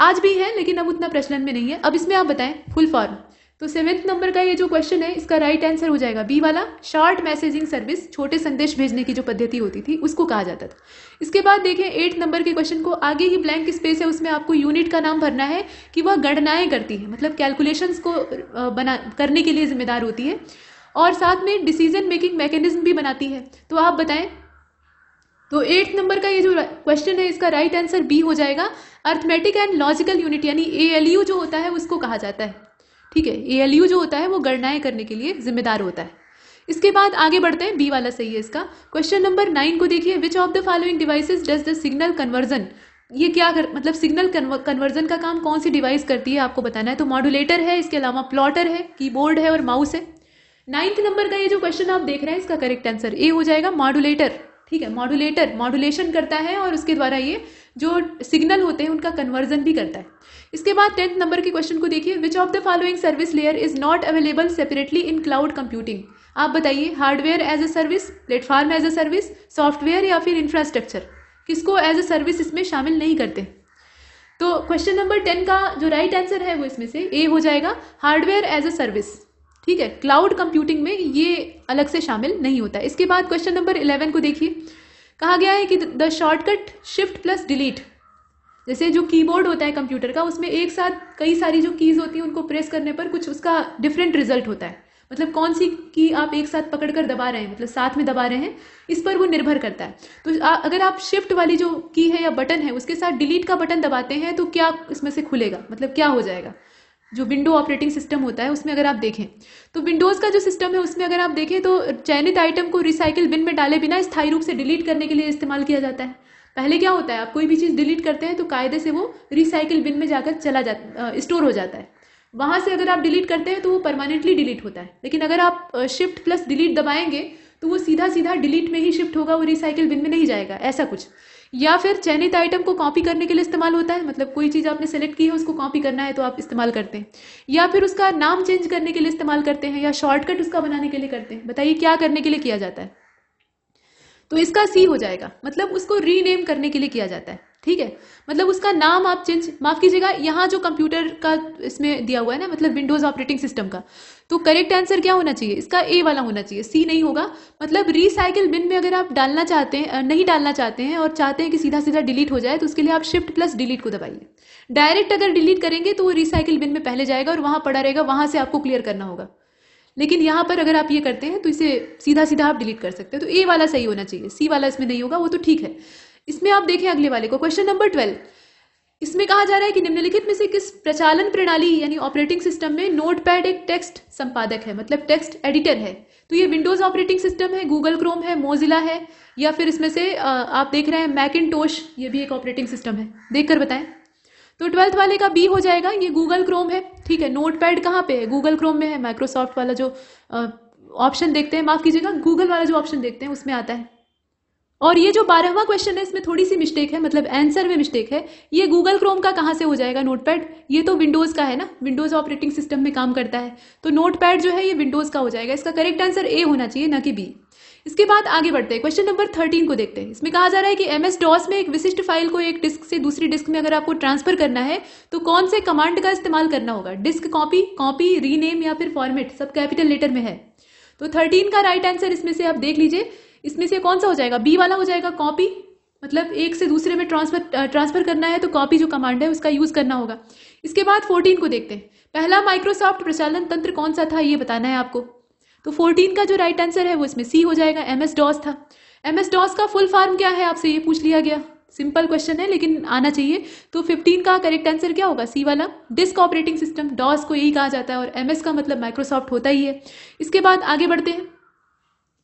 आज भी है लेकिन अब उतना प्रचलन में नहीं है अब इसमें आप बताएं फुल फॉर्म तो सेवेंथ नंबर का ये जो क्वेश्चन है इसका राइट right आंसर हो जाएगा बी वाला शॉर्ट मैसेजिंग सर्विस छोटे संदेश भेजने की जो पद्धति होती थी उसको कहा जाता था इसके बाद देखें एट नंबर के क्वेश्चन को आगे ही ब्लैंक स्पेस है उसमें आपको यूनिट का नाम भरना है कि वह गणनाएं करती है मतलब कैलकुलेशंस को बना करने के लिए जिम्मेदार होती है और साथ में डिसीजन मेकिंग मैकेनिज्म भी बनाती है तो आप बताएं तो एट्थ नंबर का ये जो क्वेश्चन है इसका राइट आंसर बी हो जाएगा अर्थमेटिक एंड लॉजिकल यूनिट यानी ए जो होता है उसको कहा जाता है ठीक है ए जो होता है वो गणनाएं करने के लिए जिम्मेदार होता है इसके बाद आगे बढ़ते हैं बी वाला सही है इसका क्वेश्चन नंबर नाइन को देखिए which of the following devices does the signal conversion ये क्या कर मतलब सिग्नल कन्वर्जन का काम कौन सी डिवाइस करती है आपको बताना है तो मॉडुलेटर है इसके अलावा प्लॉटर है कीबोर्ड है और माउस है नाइन्थ नंबर का ये जो क्वेश्चन आप देख रहे हैं इसका करेक्ट आंसर ए हो जाएगा मॉडुलेटर ठीक है मॉड्यूलेटर मॉड्यूलेशन करता है और उसके द्वारा ये जो सिग्नल होते हैं उनका कन्वर्जन भी करता है इसके बाद टेंथ नंबर के क्वेश्चन को देखिए which of the following service layer is not available separately in cloud computing आप बताइए hardware as a service platform as a service software या फिर इंफ्रास्ट्रक्चर किसको एज अ सर्विस इसमें शामिल नहीं करते तो क्वेश्चन नंबर टेन का जो राइट right आंसर है वो इसमें से ए हो जाएगा हार्डवेयर एज अ सर्विस ठीक है क्लाउड कंप्यूटिंग में ये अलग से शामिल नहीं होता है इसके बाद क्वेश्चन नंबर इलेवन को देखिए कहा गया है कि the shortcut shift plus delete जैसे जो कीबोर्ड होता है कंप्यूटर का उसमें एक साथ कई सारी जो कीज़ होती हैं उनको प्रेस करने पर कुछ उसका डिफरेंट रिजल्ट होता है मतलब कौन सी की आप एक साथ पकड़कर दबा रहे हैं मतलब साथ में दबा रहे हैं इस पर वो निर्भर करता है तो आ, अगर आप शिफ्ट वाली जो की है या बटन है उसके साथ डिलीट का बटन दबाते हैं तो क्या इसमें से खुलेगा मतलब क्या हो जाएगा जो विंडो ऑपरेटिंग सिस्टम होता है उसमें अगर आप देखें तो विंडोज़ का जो सिस्टम है उसमें अगर आप देखें तो चयनित आइटम को रिसाइकिल बिन में डाले बिना स्थायी रूप से डिलीट करने के लिए इस्तेमाल किया जाता है पहले क्या होता है आप कोई भी चीज़ डिलीट करते हैं तो कायदे से वो रिसाइकिल बिन में जाकर चला जा स्टोर हो जाता है वहाँ से अगर आप डिलीट करते हैं तो वो परमानेंटली डिलीट होता है लेकिन अगर आप शिफ्ट प्लस डिलीट दबाएंगे तो वो सीधा सीधा डिलीट में ही शिफ्ट होगा वो रिसाइकिल बिन में नहीं जाएगा ऐसा कुछ या फिर चयनित आइटम को कॉपी करने के लिए इस्तेमाल होता है मतलब कोई चीज़ आपने सेलेक्ट की है उसको कॉपी करना है तो आप इस्तेमाल करते हैं या फिर उसका नाम चेंज करने के लिए इस्तेमाल करते हैं या शॉर्टकट उसका बनाने के लिए करते हैं बताइए क्या करने के लिए किया जाता है तो इसका सी हो जाएगा मतलब उसको रीनेम करने के लिए किया जाता है ठीक है मतलब उसका नाम आप चेंज माफ कीजिएगा यहाँ जो कंप्यूटर का इसमें दिया हुआ है ना मतलब विंडोज ऑपरेटिंग सिस्टम का तो करेक्ट आंसर क्या होना चाहिए इसका ए वाला होना चाहिए सी नहीं होगा मतलब रिसाइकिल बिन में अगर आप डालना चाहते हैं नहीं डालना चाहते हैं और चाहते हैं कि सीधा सीधा डिलीट हो जाए तो उसके लिए आप शिफ्ट प्लस डिलीट को दबाइए डायरेक्ट अगर डिलीट करेंगे तो वो रिसाइकिल बिन में पहले जाएगा और वहाँ पड़ा रहेगा वहाँ से आपको क्लियर करना होगा लेकिन यहाँ पर अगर आप ये करते हैं तो इसे सीधा सीधा आप डिलीट कर सकते हैं तो ए वाला सही होना चाहिए सी वाला इसमें नहीं होगा वो तो ठीक है इसमें आप देखें अगले वाले को क्वेश्चन नंबर ट्वेल्व इसमें कहा जा रहा है कि निम्नलिखित में से किस प्रचालन प्रणाली यानी ऑपरेटिंग सिस्टम में नोटपैड एक टेक्स्ट संपादक है मतलब टेक्स्ट एडिटर है तो ये विंडोज ऑपरेटिंग सिस्टम है गूगल क्रोम है मोजिला है या फिर इसमें से आप देख रहे हैं मैकिनटोश ये भी एक ऑपरेटिंग सिस्टम है देख कर बताएं तो ट्वेल्थ वाले का बी हो जाएगा ये गूगल क्रोम है ठीक है नोट पैड कहाँ पे है गूगल क्रोम में है माइक्रोसॉफ्ट वाला जो ऑप्शन देखते हैं माफ़ कीजिएगा गूगल वाला जो ऑप्शन देखते हैं उसमें आता है और ये जो बारहवा क्वेश्चन है इसमें थोड़ी सी मिस्टेक है मतलब आंसर में मिस्टेक है ये गूगल क्रोम का कहाँ से हो जाएगा नोटपैड ये तो विंडोज़ का है ना विंडोज़ ऑपरेटिंग सिस्टम में काम करता है तो नोटपैड जो है ये विंडोज़ का हो जाएगा इसका करेक्ट आंसर ए होना चाहिए ना कि बी इसके बाद आगे बढ़ते हैं क्वेश्चन नंबर थर्टीन को देखते हैं इसमें कहा जा रहा है कि एम एस डॉस में एक विशिष्ट फाइल को एक डिस्क से दूसरी डिस्क में अगर आपको ट्रांसफर करना है तो कौन से कमांड का इस्तेमाल करना होगा डिस्क कॉपी कॉपी रीनेम या फिर फॉर्मेट सब कैपिटल लेटर में है तो थर्टीन का राइट आंसर इसमें से आप देख लीजिए इसमें से कौन सा हो जाएगा बी वाला हो जाएगा कॉपी मतलब एक से दूसरे में ट्रांसफर ट्रांसफर करना है तो कॉपी जो कमांड है उसका यूज़ करना होगा इसके बाद फोर्टीन को देखते हैं पहला माइक्रोसॉफ्ट प्रचालन तंत्र कौन सा था ये बताना है आपको तो फोर्टीन का जो राइट आंसर है वो इसमें सी हो जाएगा एम एस डॉस था एम एस डॉस का फुल फॉर्म क्या है आपसे ये पूछ लिया गया सिंपल क्वेश्चन है लेकिन आना चाहिए तो 15 का करेक्ट आंसर क्या होगा सी वाला डिस्क ऑपरेटिंग सिस्टम डॉस को यही कहा जाता है और एम का मतलब माइक्रोसॉफ्ट होता ही है इसके बाद आगे बढ़ते हैं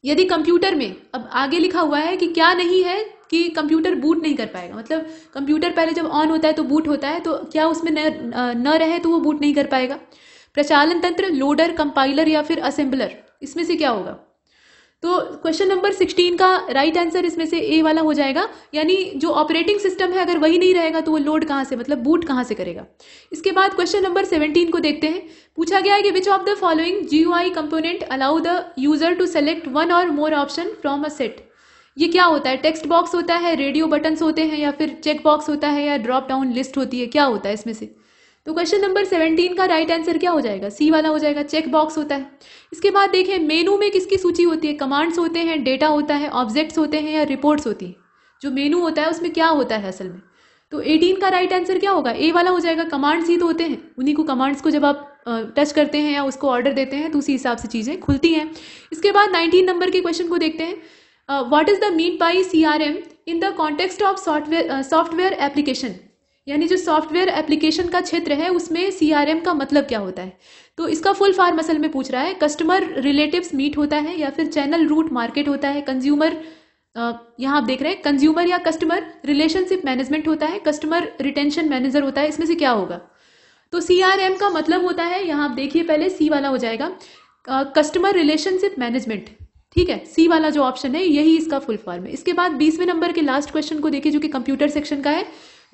यदि कंप्यूटर में अब आगे लिखा हुआ है कि क्या नहीं है कि कंप्यूटर बूट नहीं कर पाएगा मतलब कंप्यूटर पहले जब ऑन होता है तो बूट होता है तो क्या उसमें न, न रहे तो वो बूट नहीं कर पाएगा प्रचालन तंत्र लोडर कंपाइलर या फिर असेंबलर इसमें से क्या होगा तो क्वेश्चन नंबर सिक्सटीन का राइट right आंसर इसमें से ए वाला हो जाएगा यानी जो ऑपरेटिंग सिस्टम है अगर वही नहीं रहेगा तो वो लोड कहाँ से मतलब बूट कहाँ से करेगा इसके बाद क्वेश्चन नंबर सेवनटीन को देखते हैं पूछा गया है कि which of the following G component allow the user to select one or more option from a set ये क्या होता है टेक्स्ट बॉक्स होता है रेडियो बटन्स होते हैं या फिर चेक बॉक्स होता है या ड्रॉप डाउन लिस्ट होती है क्या होता है इसमें से तो क्वेश्चन नंबर सेवनटीन का राइट right आंसर क्या हो जाएगा सी वाला हो जाएगा चेक बॉक्स होता है इसके बाद देखें मेनू में किसकी सूची होती है कमांड्स होते हैं डेटा होता है ऑब्जेक्ट्स होते हैं या रिपोर्ट्स होती है जो मेनू होता है उसमें क्या होता है असल में तो एटीन का राइट right आंसर क्या होगा ए वाला हो जाएगा कमांड्स ही तो होते हैं उन्हीं को कमांड्स को जब आप टच करते हैं या उसको ऑर्डर देते हैं तो उसी हिसाब से चीज़ें खुलती हैं इसके बाद नाइनटीन नंबर के क्वेश्चन को देखते हैं what is the mean by C R M in the context of software software application यानी जो सॉफ्टवेयर एप्लीकेशन का क्षेत्र है उसमें सी का मतलब क्या होता है तो इसका फुल फार्म असल में पूछ रहा है कस्टमर रिलेटिव्स मीट होता है या फिर चैनल रूट मार्केट होता है कंज्यूमर यहाँ आप देख रहे हैं कंज्यूमर या कस्टमर रिलेशनशिप मैनेजमेंट होता है कस्टमर रिटेंशन मैनेजर होता है इसमें से क्या होगा तो सी का मतलब होता है यहाँ आप देखिए पहले सी वाला हो जाएगा कस्टमर रिलेशनशिप मैनेजमेंट ठीक है सी वाला जो ऑप्शन है यही इसका फुल फॉर्म है इसके बाद बीसवें नंबर के लास्ट क्वेश्चन को देखिए जो कि कंप्यूटर सेक्शन का है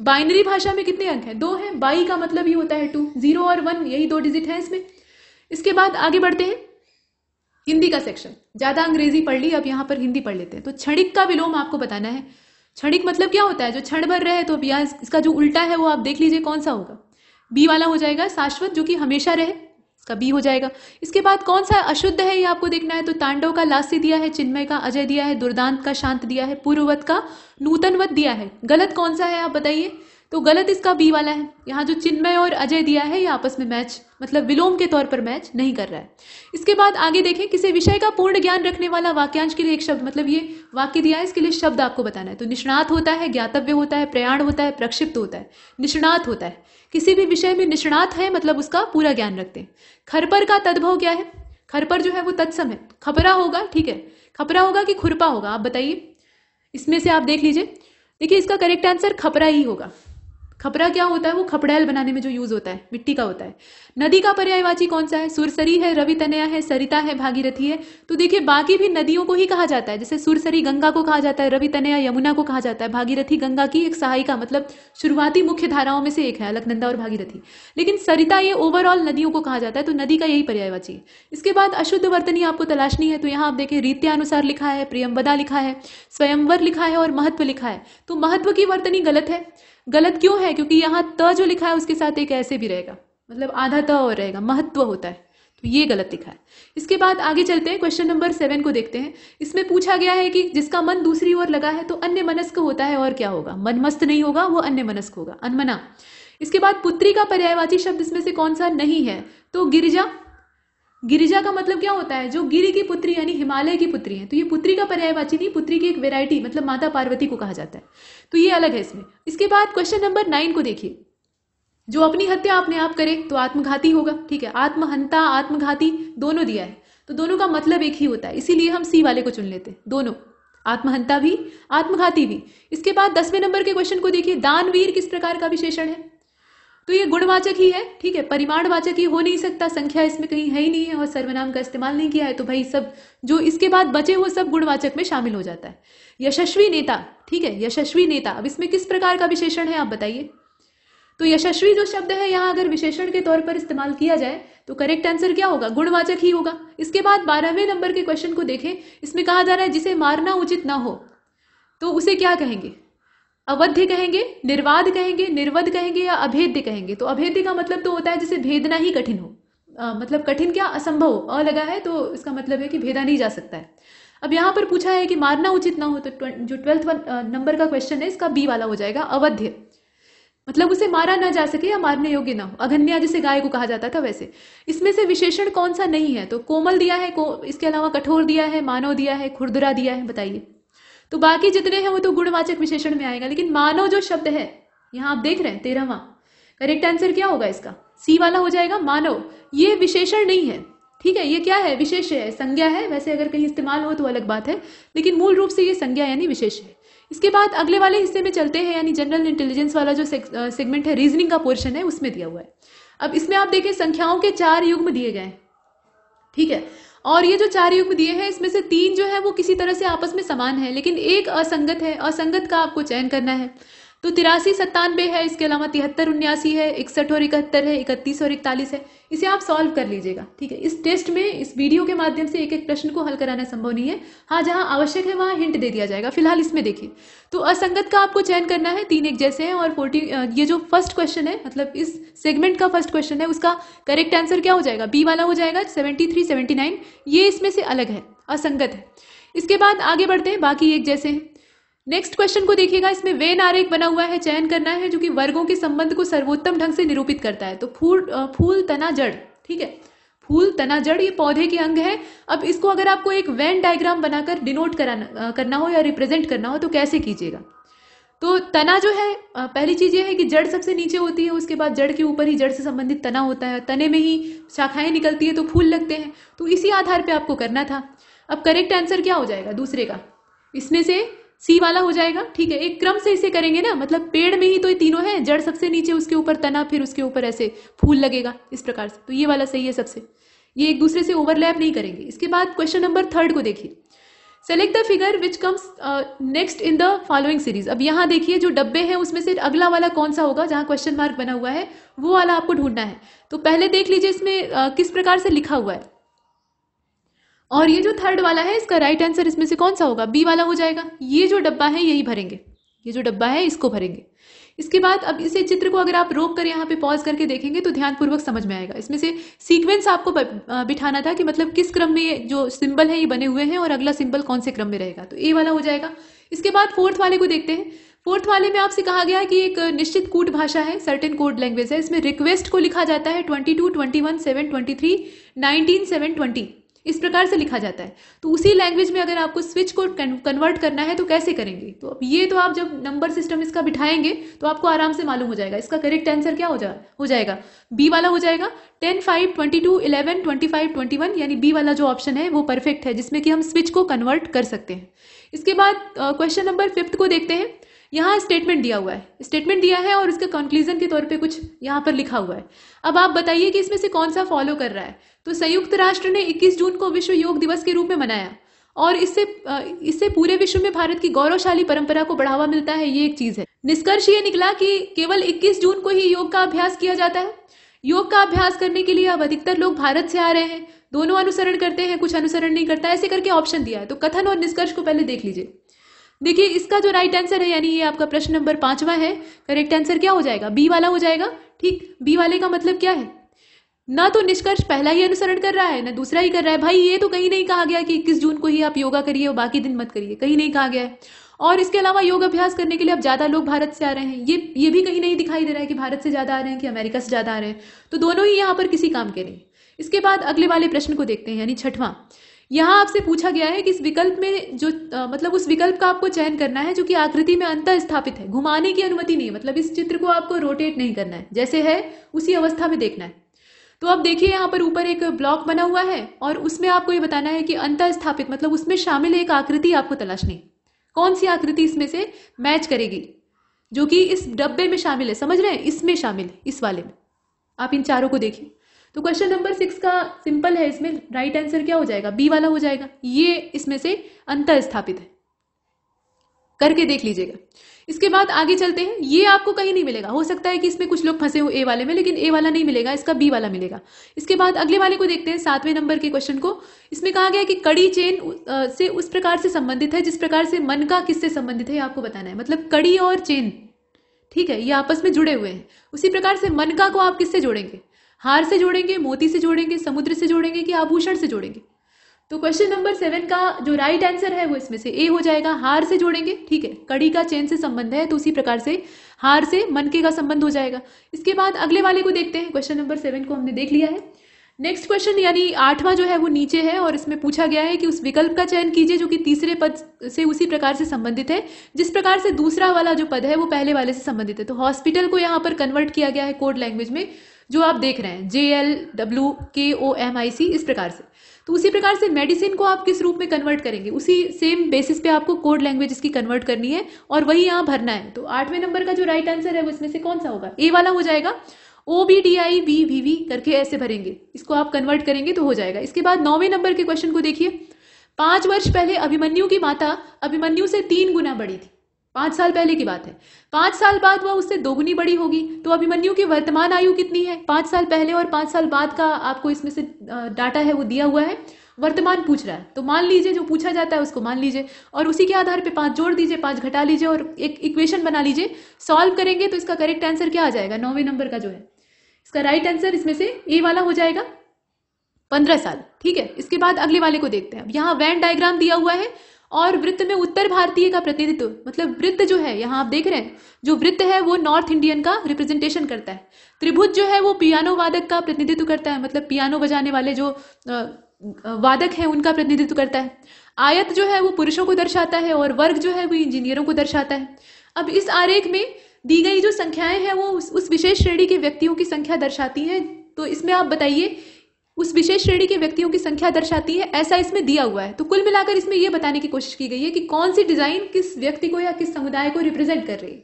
बाइनरी भाषा में कितने अंक हैं दो हैं बाई का मतलब ये होता है टू जीरो और वन यही दो डिजिट हैं इसमें इसके बाद आगे बढ़ते हैं हिंदी का सेक्शन ज़्यादा अंग्रेजी पढ़ ली अब यहाँ पर हिंदी पढ़ लेते हैं तो क्षणिक का विलोम आपको बताना है क्षणिक मतलब क्या होता है जो क्षण भर रहे तो अब यहाँ इसका जो उल्टा है वो आप देख लीजिए कौन सा होगा बी वाला हो जाएगा शाश्वत जो कि हमेशा रहे इसका बी हो जाएगा इसके बाद कौन सा अशुद्ध है ये आपको देखना है तो तांडव का लास्य दिया है चिन्मय का अजय दिया है दुर्दांत का शांत दिया है पूर्ववत का नूतनवत दिया है गलत कौन सा है आप बताइए तो गलत इसका बी वाला है यहाँ जो चिन्मय और अजय दिया है ये आपस में मैच मतलब विलोम के तौर पर मैच नहीं कर रहा है इसके बाद आगे देखें किसी विषय का पूर्ण ज्ञान रखने वाला वाक्यांश के लिए एक शब्द मतलब ये वाक्य दिया है इसके लिए शब्द आपको बताना है तो निष्णात होता है ज्ञातव्य होता है प्रयाण होता है प्रक्षिप्त होता है निष्णात होता है किसी भी विषय में निष्णात है मतलब उसका पूरा ज्ञान रखते हैं खरपर का तद्भव क्या है खरपर जो है वो तत्सम है खपरा होगा ठीक है खपरा होगा कि खुरपा होगा आप बताइए इसमें से आप देख लीजिए देखिए इसका करेक्ट आंसर खपरा ही होगा खपरा क्या होता है वो खपड़ैल बनाने में जो यूज होता है मिट्टी का होता है नदी का पर्यायवाची कौन सा है सुरसरी है रवि तनया है सरिता है भागीरथी है तो देखिए बाकी भी नदियों को ही कहा जाता है जैसे सुरसरी गंगा को कहा जाता है रवि तनया यमुना को कहा जाता है भागीरथी गंगा की एक सहायिका मतलब शुरुआती मुख्य धाराओं में से एक है अलकनंदा और भागीरथी लेकिन सरिता ये ओवरऑल नदियों को कहा जाता है तो नदी का यही पर्यायवाची है इसके बाद अशुद्ध वर्तनी आपको तलाशनी है तो यहाँ आप देखें रीत्यानुसार लिखा है प्रियमवदा लिखा है स्वयंवर लिखा है और महत्व लिखा है तो महत्व की वर्तनी गलत है गलत क्यों है क्योंकि यहाँ त जो लिखा है उसके साथ एक ऐसे भी रहेगा मतलब आधा त और रहेगा महत्व होता है तो ये गलत लिखा है इसके बाद आगे चलते हैं क्वेश्चन नंबर सेवन को देखते हैं इसमें पूछा गया है कि जिसका मन दूसरी ओर लगा है तो अन्य मनस्क होता है और क्या होगा मन मस्त नहीं होगा वो अन्य मनस्क होगा अनमना इसके बाद पुत्री का पर्यायवाची शब्द इसमें से कौन सा नहीं है तो गिरिजा गिरिजा का मतलब क्या होता है जो गिरी की पुत्री यानी हिमालय की पुत्री है तो ये पुत्री का पर्यायवाची नहीं पुत्री की एक वेरायटी मतलब माता पार्वती को कहा जाता है तो ये अलग है इसमें इसके बाद क्वेश्चन नंबर नाइन को देखिए जो अपनी हत्या अपने आप करे तो आत्मघाती होगा ठीक है आत्महंता आत्मघाती दोनों दिया है तो दोनों का मतलब एक ही होता है इसीलिए हम सी वाले को चुन लेते हैं दोनों आत्महंता भी आत्मघाती भी इसके बाद दसवें नंबर के क्वेश्चन को देखिए दानवीर किस प्रकार का विशेषण है तो ये गुणवाचक ही है ठीक है परिमाणवाचक ही हो नहीं सकता संख्या इसमें कहीं है ही नहीं है और सर्वनाम का इस्तेमाल नहीं किया है तो भाई सब जो इसके बाद बचे वो सब गुणवाचक में शामिल हो जाता है यशस्वी नेता ठीक है यशस्वी नेता अब इसमें किस प्रकार का विशेषण है आप बताइए तो यशस्वी जो शब्द है यहाँ अगर विशेषण के तौर पर इस्तेमाल किया जाए तो करेक्ट आंसर क्या होगा गुणवाचक ही होगा इसके बाद बारहवें नंबर के क्वेश्चन को देखें इसमें कहा जा रहा है जिसे मारना उचित ना हो तो उसे क्या कहेंगे अवध्य कहेंगे निर्वाध कहेंगे निर्वध कहेंगे या अभेद्य कहेंगे तो अभेद्य का मतलब तो होता है जिसे भेदना ही कठिन हो आ, मतलब कठिन क्या असंभव हो अ लगा है तो इसका मतलब है कि भेदा नहीं जा सकता है अब यहां पर पूछा है कि मारना उचित ना हो तो जो ट्वेल्थ नंबर का क्वेश्चन है इसका बी वाला हो जाएगा अवध्य मतलब उसे मारा ना जा सके या मारने योग्य ना हो अघन्या जिसे गाय को कहा जाता था वैसे इसमें से विशेषण कौन सा नहीं है तो कोमल दिया है को इसके अलावा कठोर दिया है मानव दिया है खुरदुरा दिया है बताइए तो बाकी जितने हैं वो तो गुणवाचक विशेषण में आएगा लेकिन मानव जो शब्द है यहाँ आप देख रहे हैं तेरहवा करेक्ट आंसर क्या होगा इसका सी वाला हो जाएगा मानव ये विशेषण नहीं है ठीक है ये क्या है विशेष है संज्ञा है वैसे अगर कहीं इस्तेमाल हो तो अलग बात है लेकिन मूल रूप से ये संज्ञा यानी विशेष है इसके बाद अगले वाले हिस्से में चलते हैं यानी जनरल इंटेलिजेंस वाला जो सेगमेंट है रीजनिंग का पोर्शन है उसमें दिया हुआ है अब इसमें आप देखें संख्याओं के चार युग्म दिए गए ठीक है और ये जो चार युग्म दिए हैं इसमें से तीन जो है वो किसी तरह से आपस में समान है लेकिन एक असंगत है असंगत का आपको चयन करना है तो तिरासी सत्तानवे है इसके अलावा तिहत्तर उन्यासी है इकसठ और इकहत्तर है इकतीस और इकतालीस है इसे आप सॉल्व कर लीजिएगा ठीक है इस टेस्ट में इस वीडियो के माध्यम से एक एक प्रश्न को हल कराना संभव नहीं है हाँ जहाँ आवश्यक है वहाँ हिंट दे दिया जाएगा फिलहाल इसमें देखिए तो असंगत का आपको चयन करना है तीन एक जैसे हैं और फोर्टी ये जो फर्स्ट क्वेश्चन है मतलब इस सेगमेंट का फर्स्ट क्वेश्चन है उसका करेक्ट आंसर क्या हो जाएगा बी वाला हो जाएगा सेवेंटी थ्री सेवेंटी नाइन ये इसमें से अलग है असंगत है इसके बाद आगे बढ़ते हैं बाकी एक जैसे हैं नेक्स्ट क्वेश्चन को देखिएगा इसमें वेन आरेख बना हुआ है चयन करना है जो कि वर्गों के संबंध को सर्वोत्तम ढंग से निरूपित करता है तो फूल फूल तना जड़ ठीक है फूल तना जड़ ये पौधे के अंग है अब इसको अगर आपको एक वैन डायग्राम बनाकर डिनोट कराना करना हो या रिप्रेजेंट करना हो तो कैसे कीजिएगा तो तना जो है पहली चीज़ ये है कि जड़ सबसे नीचे होती है उसके बाद जड़ के ऊपर ही जड़ से संबंधित तना होता है तने में ही शाखाएं निकलती है तो फूल लगते हैं तो इसी आधार पे आपको करना था अब करेक्ट आंसर क्या हो जाएगा दूसरे का इसमें से सी वाला हो जाएगा ठीक है एक क्रम से इसे करेंगे ना मतलब पेड़ में ही तो ये तीनों है जड़ सबसे नीचे उसके ऊपर तना फिर उसके ऊपर ऐसे फूल लगेगा इस प्रकार से तो ये वाला सही है सबसे ये एक दूसरे से ओवरलैप नहीं करेंगे इसके बाद क्वेश्चन नंबर थर्ड को देखिए select the figure which comes next in the following series अब यहाँ देखिए जो डब्बे हैं उसमें से अगला वाला कौन सा होगा जहाँ क्वेश्चन मार्क बना हुआ है वो वाला आपको ढूंढना है तो पहले देख लीजिए इसमें uh, किस प्रकार से लिखा हुआ है और ये जो थर्ड वाला है इसका राइट आंसर इसमें से कौन सा होगा बी वाला हो जाएगा ये जो डब्बा है यही भरेंगे ये जो डब्बा है इसको भरेंगे इसके बाद अब इसे चित्र को अगर आप रोक कर यहाँ पे पॉज करके देखेंगे तो ध्यानपूर्वक समझ में आएगा इसमें से सीक्वेंस आपको बिठाना था कि मतलब किस क्रम में ये जो सिंबल है ये बने हुए हैं और अगला सिंबल कौन से क्रम में रहेगा तो ए वाला हो जाएगा इसके बाद फोर्थ वाले को देखते हैं फोर्थ वाले में आपसे कहा गया कि एक निश्चित कूट भाषा है सर्टेन कोड लैंग्वेज है इसमें रिक्वेस्ट को लिखा जाता है twenty two twenty one seven twenty three nineteen seven twenty इस प्रकार से लिखा जाता है तो उसी लैंग्वेज में अगर आपको स्विच को कन्वर्ट करना है तो कैसे करेंगे तो अब ये तो आप जब नंबर सिस्टम इसका बिठाएंगे तो आपको आराम से मालूम हो जाएगा इसका करेक्ट आंसर क्या हो जा हो जाएगा बी वाला हो जाएगा ten five twenty two eleven twenty five twenty one यानी बी वाला जो ऑप्शन है वो परफेक्ट है जिसमें कि हम स्विच को कन्वर्ट कर सकते हैं इसके बाद क्वेश्चन नंबर फिफ्थ को देखते हैं यहाँ स्टेटमेंट दिया हुआ है स्टेटमेंट दिया है और इसके कंक्लूजन के तौर पे कुछ यहाँ पर लिखा हुआ है अब आप बताइए कि इसमें से कौन सा फॉलो कर रहा है तो संयुक्त राष्ट्र ने 21 जून को विश्व योग दिवस के रूप में मनाया और इससे इससे पूरे विश्व में भारत की गौरवशाली परंपरा को बढ़ावा मिलता है ये एक चीज है निष्कर्ष ये निकला कि केवल 21 जून को ही योग का अभ्यास किया जाता है योग का अभ्यास करने के लिए अब अधिकतर लोग भारत से आ रहे हैं दोनों अनुसरण करते हैं कुछ अनुसरण नहीं करता ऐसे करके ऑप्शन दिया है तो कथन और निष्कर्ष को पहले देख लीजिए देखिए इसका जो राइट आंसर है यानी ये आपका प्रश्न नंबर पांचवा है करेक्ट आंसर क्या हो जाएगा बी वाला हो जाएगा ठीक बी वाले का मतलब क्या है ना तो निष्कर्ष पहला ही अनुसरण कर रहा है ना दूसरा ही कर रहा है भाई ये तो कहीं नहीं कहा गया कि इक्कीस जून को ही आप योगा करिए और बाकी दिन मत करिए कहीं नहीं कहा गया है और इसके अलावा योग अभ्यास करने के लिए अब ज़्यादा लोग भारत से आ रहे हैं ये ये भी कहीं नहीं दिखाई दे रहा है कि भारत से ज़्यादा आ रहे हैं कि अमेरिका से ज़्यादा आ रहे हैं तो दोनों ही यहाँ पर किसी काम के नहीं इसके बाद अगले वाले प्रश्न को देखते हैं यानी छठवां यहाँ आपसे पूछा गया है कि इस विकल्प में जो आ, मतलब उस विकल्प का आपको चयन करना है जो कि आकृति में अंतर स्थापित है घुमाने की अनुमति नहीं है मतलब इस चित्र को आपको रोटेट नहीं करना है जैसे है उसी अवस्था में देखना है तो आप देखिए यहाँ पर ऊपर एक ब्लॉक बना हुआ है और उसमें आपको ये बताना है कि अंतर स्थापित मतलब उसमें शामिल एक आकृति आपको तलाशनी कौन सी आकृति इसमें से मैच करेगी जो कि इस डब्बे में शामिल है समझ रहे हैं इसमें शामिल है इस वाले में आप इन चारों को देखिए तो क्वेश्चन नंबर सिक्स का सिंपल है इसमें राइट आंसर क्या हो जाएगा बी वाला हो जाएगा ये इसमें से अंतर स्थापित है करके देख लीजिएगा इसके बाद आगे चलते हैं ये आपको कहीं नहीं मिलेगा हो सकता है कि इसमें कुछ लोग फंसे हो ए वाले में लेकिन ए वाला नहीं मिलेगा इसका बी वाला मिलेगा इसके बाद अगले वाले को देखते हैं सातवें नंबर के क्वेश्चन को इसमें कहा गया कि कड़ी चेन से उस प्रकार से संबंधित है जिस प्रकार से मन का किससे संबंधित है आपको बताना है मतलब कड़ी और चेन ठीक है ये आपस में जुड़े हुए हैं उसी प्रकार से मन का को आप किससे जोड़ेंगे हार से जोड़ेंगे मोती से जोड़ेंगे समुद्र से जोड़ेंगे कि आभूषण से जोड़ेंगे तो क्वेश्चन नंबर सेवन का जो राइट right आंसर है वो इसमें से ए हो जाएगा हार से जोड़ेंगे ठीक है कड़ी का चैन से संबंध है तो उसी प्रकार से हार से मनके का संबंध हो जाएगा इसके बाद अगले वाले को देखते हैं क्वेश्चन नंबर सेवन को हमने देख लिया है नेक्स्ट क्वेश्चन यानी आठवां जो है वो नीचे है और इसमें पूछा गया है कि उस विकल्प का चयन कीजिए जो कि तीसरे पद से उसी प्रकार से संबंधित है जिस प्रकार से दूसरा वाला जो पद है वो पहले वाले से संबंधित है तो हॉस्पिटल को यहाँ पर कन्वर्ट किया गया है कोड लैंग्वेज में जो आप देख रहे हैं जे एल डब्ल्यू के ओ एम आई सी इस प्रकार से तो उसी प्रकार से मेडिसिन को आप किस रूप में कन्वर्ट करेंगे उसी सेम बेसिस पे आपको कोड लैंग्वेज इसकी कन्वर्ट करनी है और वही यहाँ भरना है तो आठवें नंबर का जो राइट आंसर है वो इसमें से कौन सा होगा ए वाला हो जाएगा O B D I V V V करके ऐसे भरेंगे इसको आप कन्वर्ट करेंगे तो हो जाएगा इसके बाद नौवें नंबर के क्वेश्चन को देखिए पाँच वर्ष पहले अभिमन्यु की माता अभिमन्यु से तीन गुना बड़ी थी पांच साल पहले की बात है पांच साल बाद वह उससे दोगुनी बड़ी होगी तो अभिमन्यु की वर्तमान आयु कितनी है पांच साल पहले और पांच साल बाद का आपको इसमें से डाटा है वो दिया हुआ है वर्तमान पूछ रहा है तो मान लीजिए जो पूछा जाता है उसको मान लीजिए और उसी के आधार पे पांच जोड़ दीजिए पांच घटा लीजिए और एक इक्वेशन बना लीजिए सॉल्व करेंगे तो इसका करेक्ट आंसर क्या आ जाएगा नौवे नंबर का जो है इसका राइट आंसर इसमें से ए वाला हो जाएगा पंद्रह साल ठीक है इसके बाद अगले वाले को देखते हैं यहाँ वैन डायग्राम दिया हुआ है और वृत्त में उत्तर भारतीय का प्रतिनिधित्व मतलब वृत्त जो है यहाँ आप देख रहे हैं जो वृत्त है वो नॉर्थ इंडियन का रिप्रेजेंटेशन करता है त्रिभुज जो है वो पियानो वादक का प्रतिनिधित्व करता है मतलब पियानो बजाने वाले जो वादक है उनका प्रतिनिधित्व करता है आयत जो है वो पुरुषों को दर्शाता है और वर्ग जो है वो इंजीनियरों को दर्शाता है अब इस आरेख में दी गई जो संख्याएं हैं वो उस विशेष श्रेणी के व्यक्तियों की संख्या दर्शाती है तो इसमें आप बताइए उस विशेष श्रेणी के व्यक्तियों की संख्या दर्शाती है ऐसा इसमें दिया हुआ है तो कुल मिलाकर इसमें यह बताने की कोशिश की गई है कि कौन सी डिजाइन किस व्यक्ति को या किस समुदाय को रिप्रेजेंट कर रही है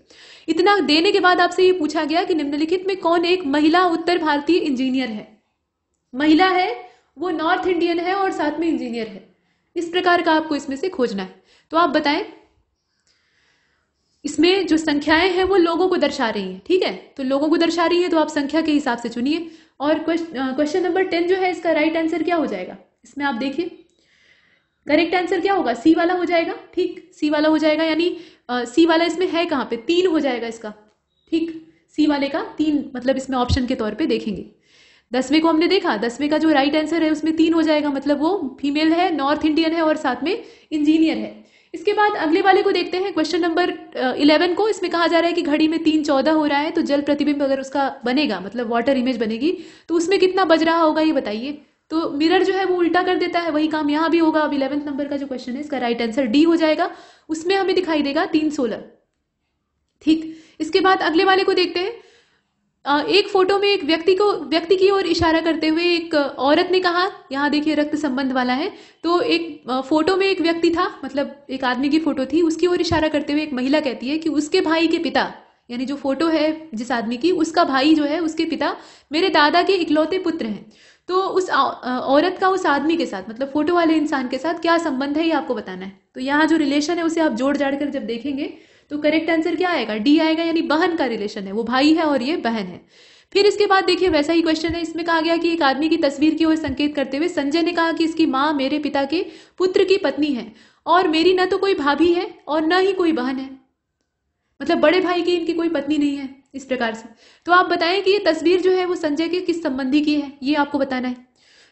इतना देने के बाद आपसे ये पूछा गया कि निम्नलिखित में कौन एक महिला उत्तर भारतीय इंजीनियर है महिला है वो नॉर्थ इंडियन है और साथ में इंजीनियर है इस प्रकार का आपको इसमें से खोजना है तो आप बताएं इसमें जो संख्याएं हैं वो लोगों को दर्शा रही हैं ठीक है तो लोगों को दर्शा रही है तो आप संख्या के हिसाब से चुनिए और क्वेश्चन नंबर टेन जो है इसका राइट right आंसर क्या हो जाएगा इसमें आप देखिए करेक्ट आंसर क्या होगा सी वाला हो जाएगा ठीक सी वाला हो जाएगा यानी सी वाला इसमें है कहाँ पे तीन हो जाएगा इसका ठीक सी वाले का तीन मतलब इसमें ऑप्शन के तौर पे देखेंगे दसवें को हमने देखा दसवें का जो राइट आंसर है उसमें तीन हो जाएगा मतलब वो फीमेल है नॉर्थ इंडियन है और साथ में इंजीनियर है इसके बाद अगले वाले को देखते हैं क्वेश्चन नंबर इलेवन को इसमें कहा जा रहा है कि घड़ी में तीन चौदह हो रहा है तो जल प्रतिबिंब अगर उसका बनेगा मतलब वाटर इमेज बनेगी तो उसमें कितना बज रहा होगा ये बताइए तो मिरर जो है वो उल्टा कर देता है वही काम यहाँ भी होगा अब इलेवेंथ नंबर का जो क्वेश्चन है इसका राइट आंसर डी हो जाएगा उसमें हमें दिखाई देगा तीन सोलह ठीक इसके बाद अगले वाले को देखते हैं एक फोटो में एक व्यक्ति को व्यक्ति की ओर इशारा करते हुए एक औरत ने कहा यहाँ देखिए रक्त संबंध वाला है तो एक फोटो में एक व्यक्ति था मतलब एक आदमी की फोटो थी उसकी ओर इशारा करते हुए एक महिला कहती है कि उसके भाई के पिता यानी जो फोटो है जिस आदमी की उसका भाई जो है उसके पिता मेरे दादा के इकलौते पुत्र हैं तो उस औरत का उस आदमी के साथ मतलब फोटो वाले इंसान के साथ क्या संबंध है ये आपको बताना है तो यहाँ जो रिलेशन है उसे आप जोड़ जाड़ कर जब देखेंगे तो करेक्ट आंसर क्या आएगा डी आएगा यानी बहन का रिलेशन है वो भाई है और ये बहन है फिर इसके बाद देखिए वैसा ही क्वेश्चन है इसमें कहा गया कि एक आदमी की तस्वीर की ओर संकेत करते हुए संजय ने कहा कि इसकी माँ मेरे पिता के पुत्र की पत्नी है और मेरी न तो कोई भाभी है और न ही कोई बहन है मतलब बड़े भाई की इनकी कोई पत्नी नहीं है इस प्रकार से तो आप बताएं कि ये तस्वीर जो है वो संजय के किस संबंधी की है ये आपको बताना है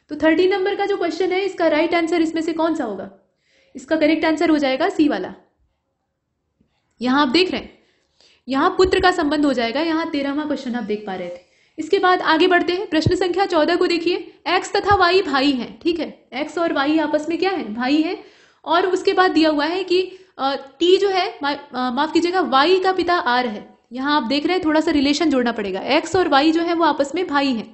तो थर्टी नंबर का जो क्वेश्चन है इसका राइट आंसर इसमें से कौन सा होगा इसका करेक्ट आंसर हो जाएगा सी वाला यहां आप देख रहे हैं यहां पुत्र का संबंध हो जाएगा यहां तेरहवा क्वेश्चन आप देख पा रहे थे इसके बाद आगे बढ़ते हैं प्रश्न संख्या चौदह को देखिए एक्स तथा वाई भाई है ठीक है एक्स और वाई आपस में क्या है भाई है और उसके बाद दिया हुआ है कि टी जो है माफ कीजिएगा वाई का पिता आर है यहाँ आप देख रहे हैं थोड़ा सा रिलेशन जोड़ना पड़ेगा एक्स और वाई जो है वो आपस में भाई है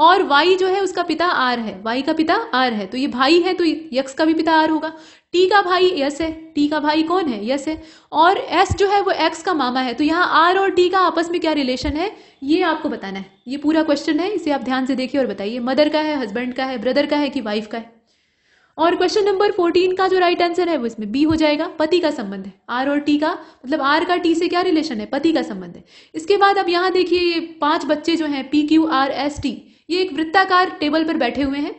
और वाई जो है उसका पिता आर है वाई का पिता आर है तो ये भाई है तो यक्स का भी पिता आर होगा टी का भाई यस है टी का भाई कौन है यस है और एस जो है वो एक्स का मामा है तो यहाँ आर और टी का आपस में क्या रिलेशन है ये आपको बताना है ये पूरा क्वेश्चन है इसे आप ध्यान से देखिए और बताइए मदर का है हस्बैंड का है ब्रदर का है कि वाइफ का है और क्वेश्चन नंबर फोर्टीन का जो राइट आंसर है वो इसमें बी हो जाएगा पति का संबंध है आर और टी का मतलब आर का टी से क्या रिलेशन है पति का संबंध है इसके बाद अब यहाँ देखिए ये पांच बच्चे जो हैं P Q R S T ये एक वृत्ताकार टेबल पर बैठे हुए हैं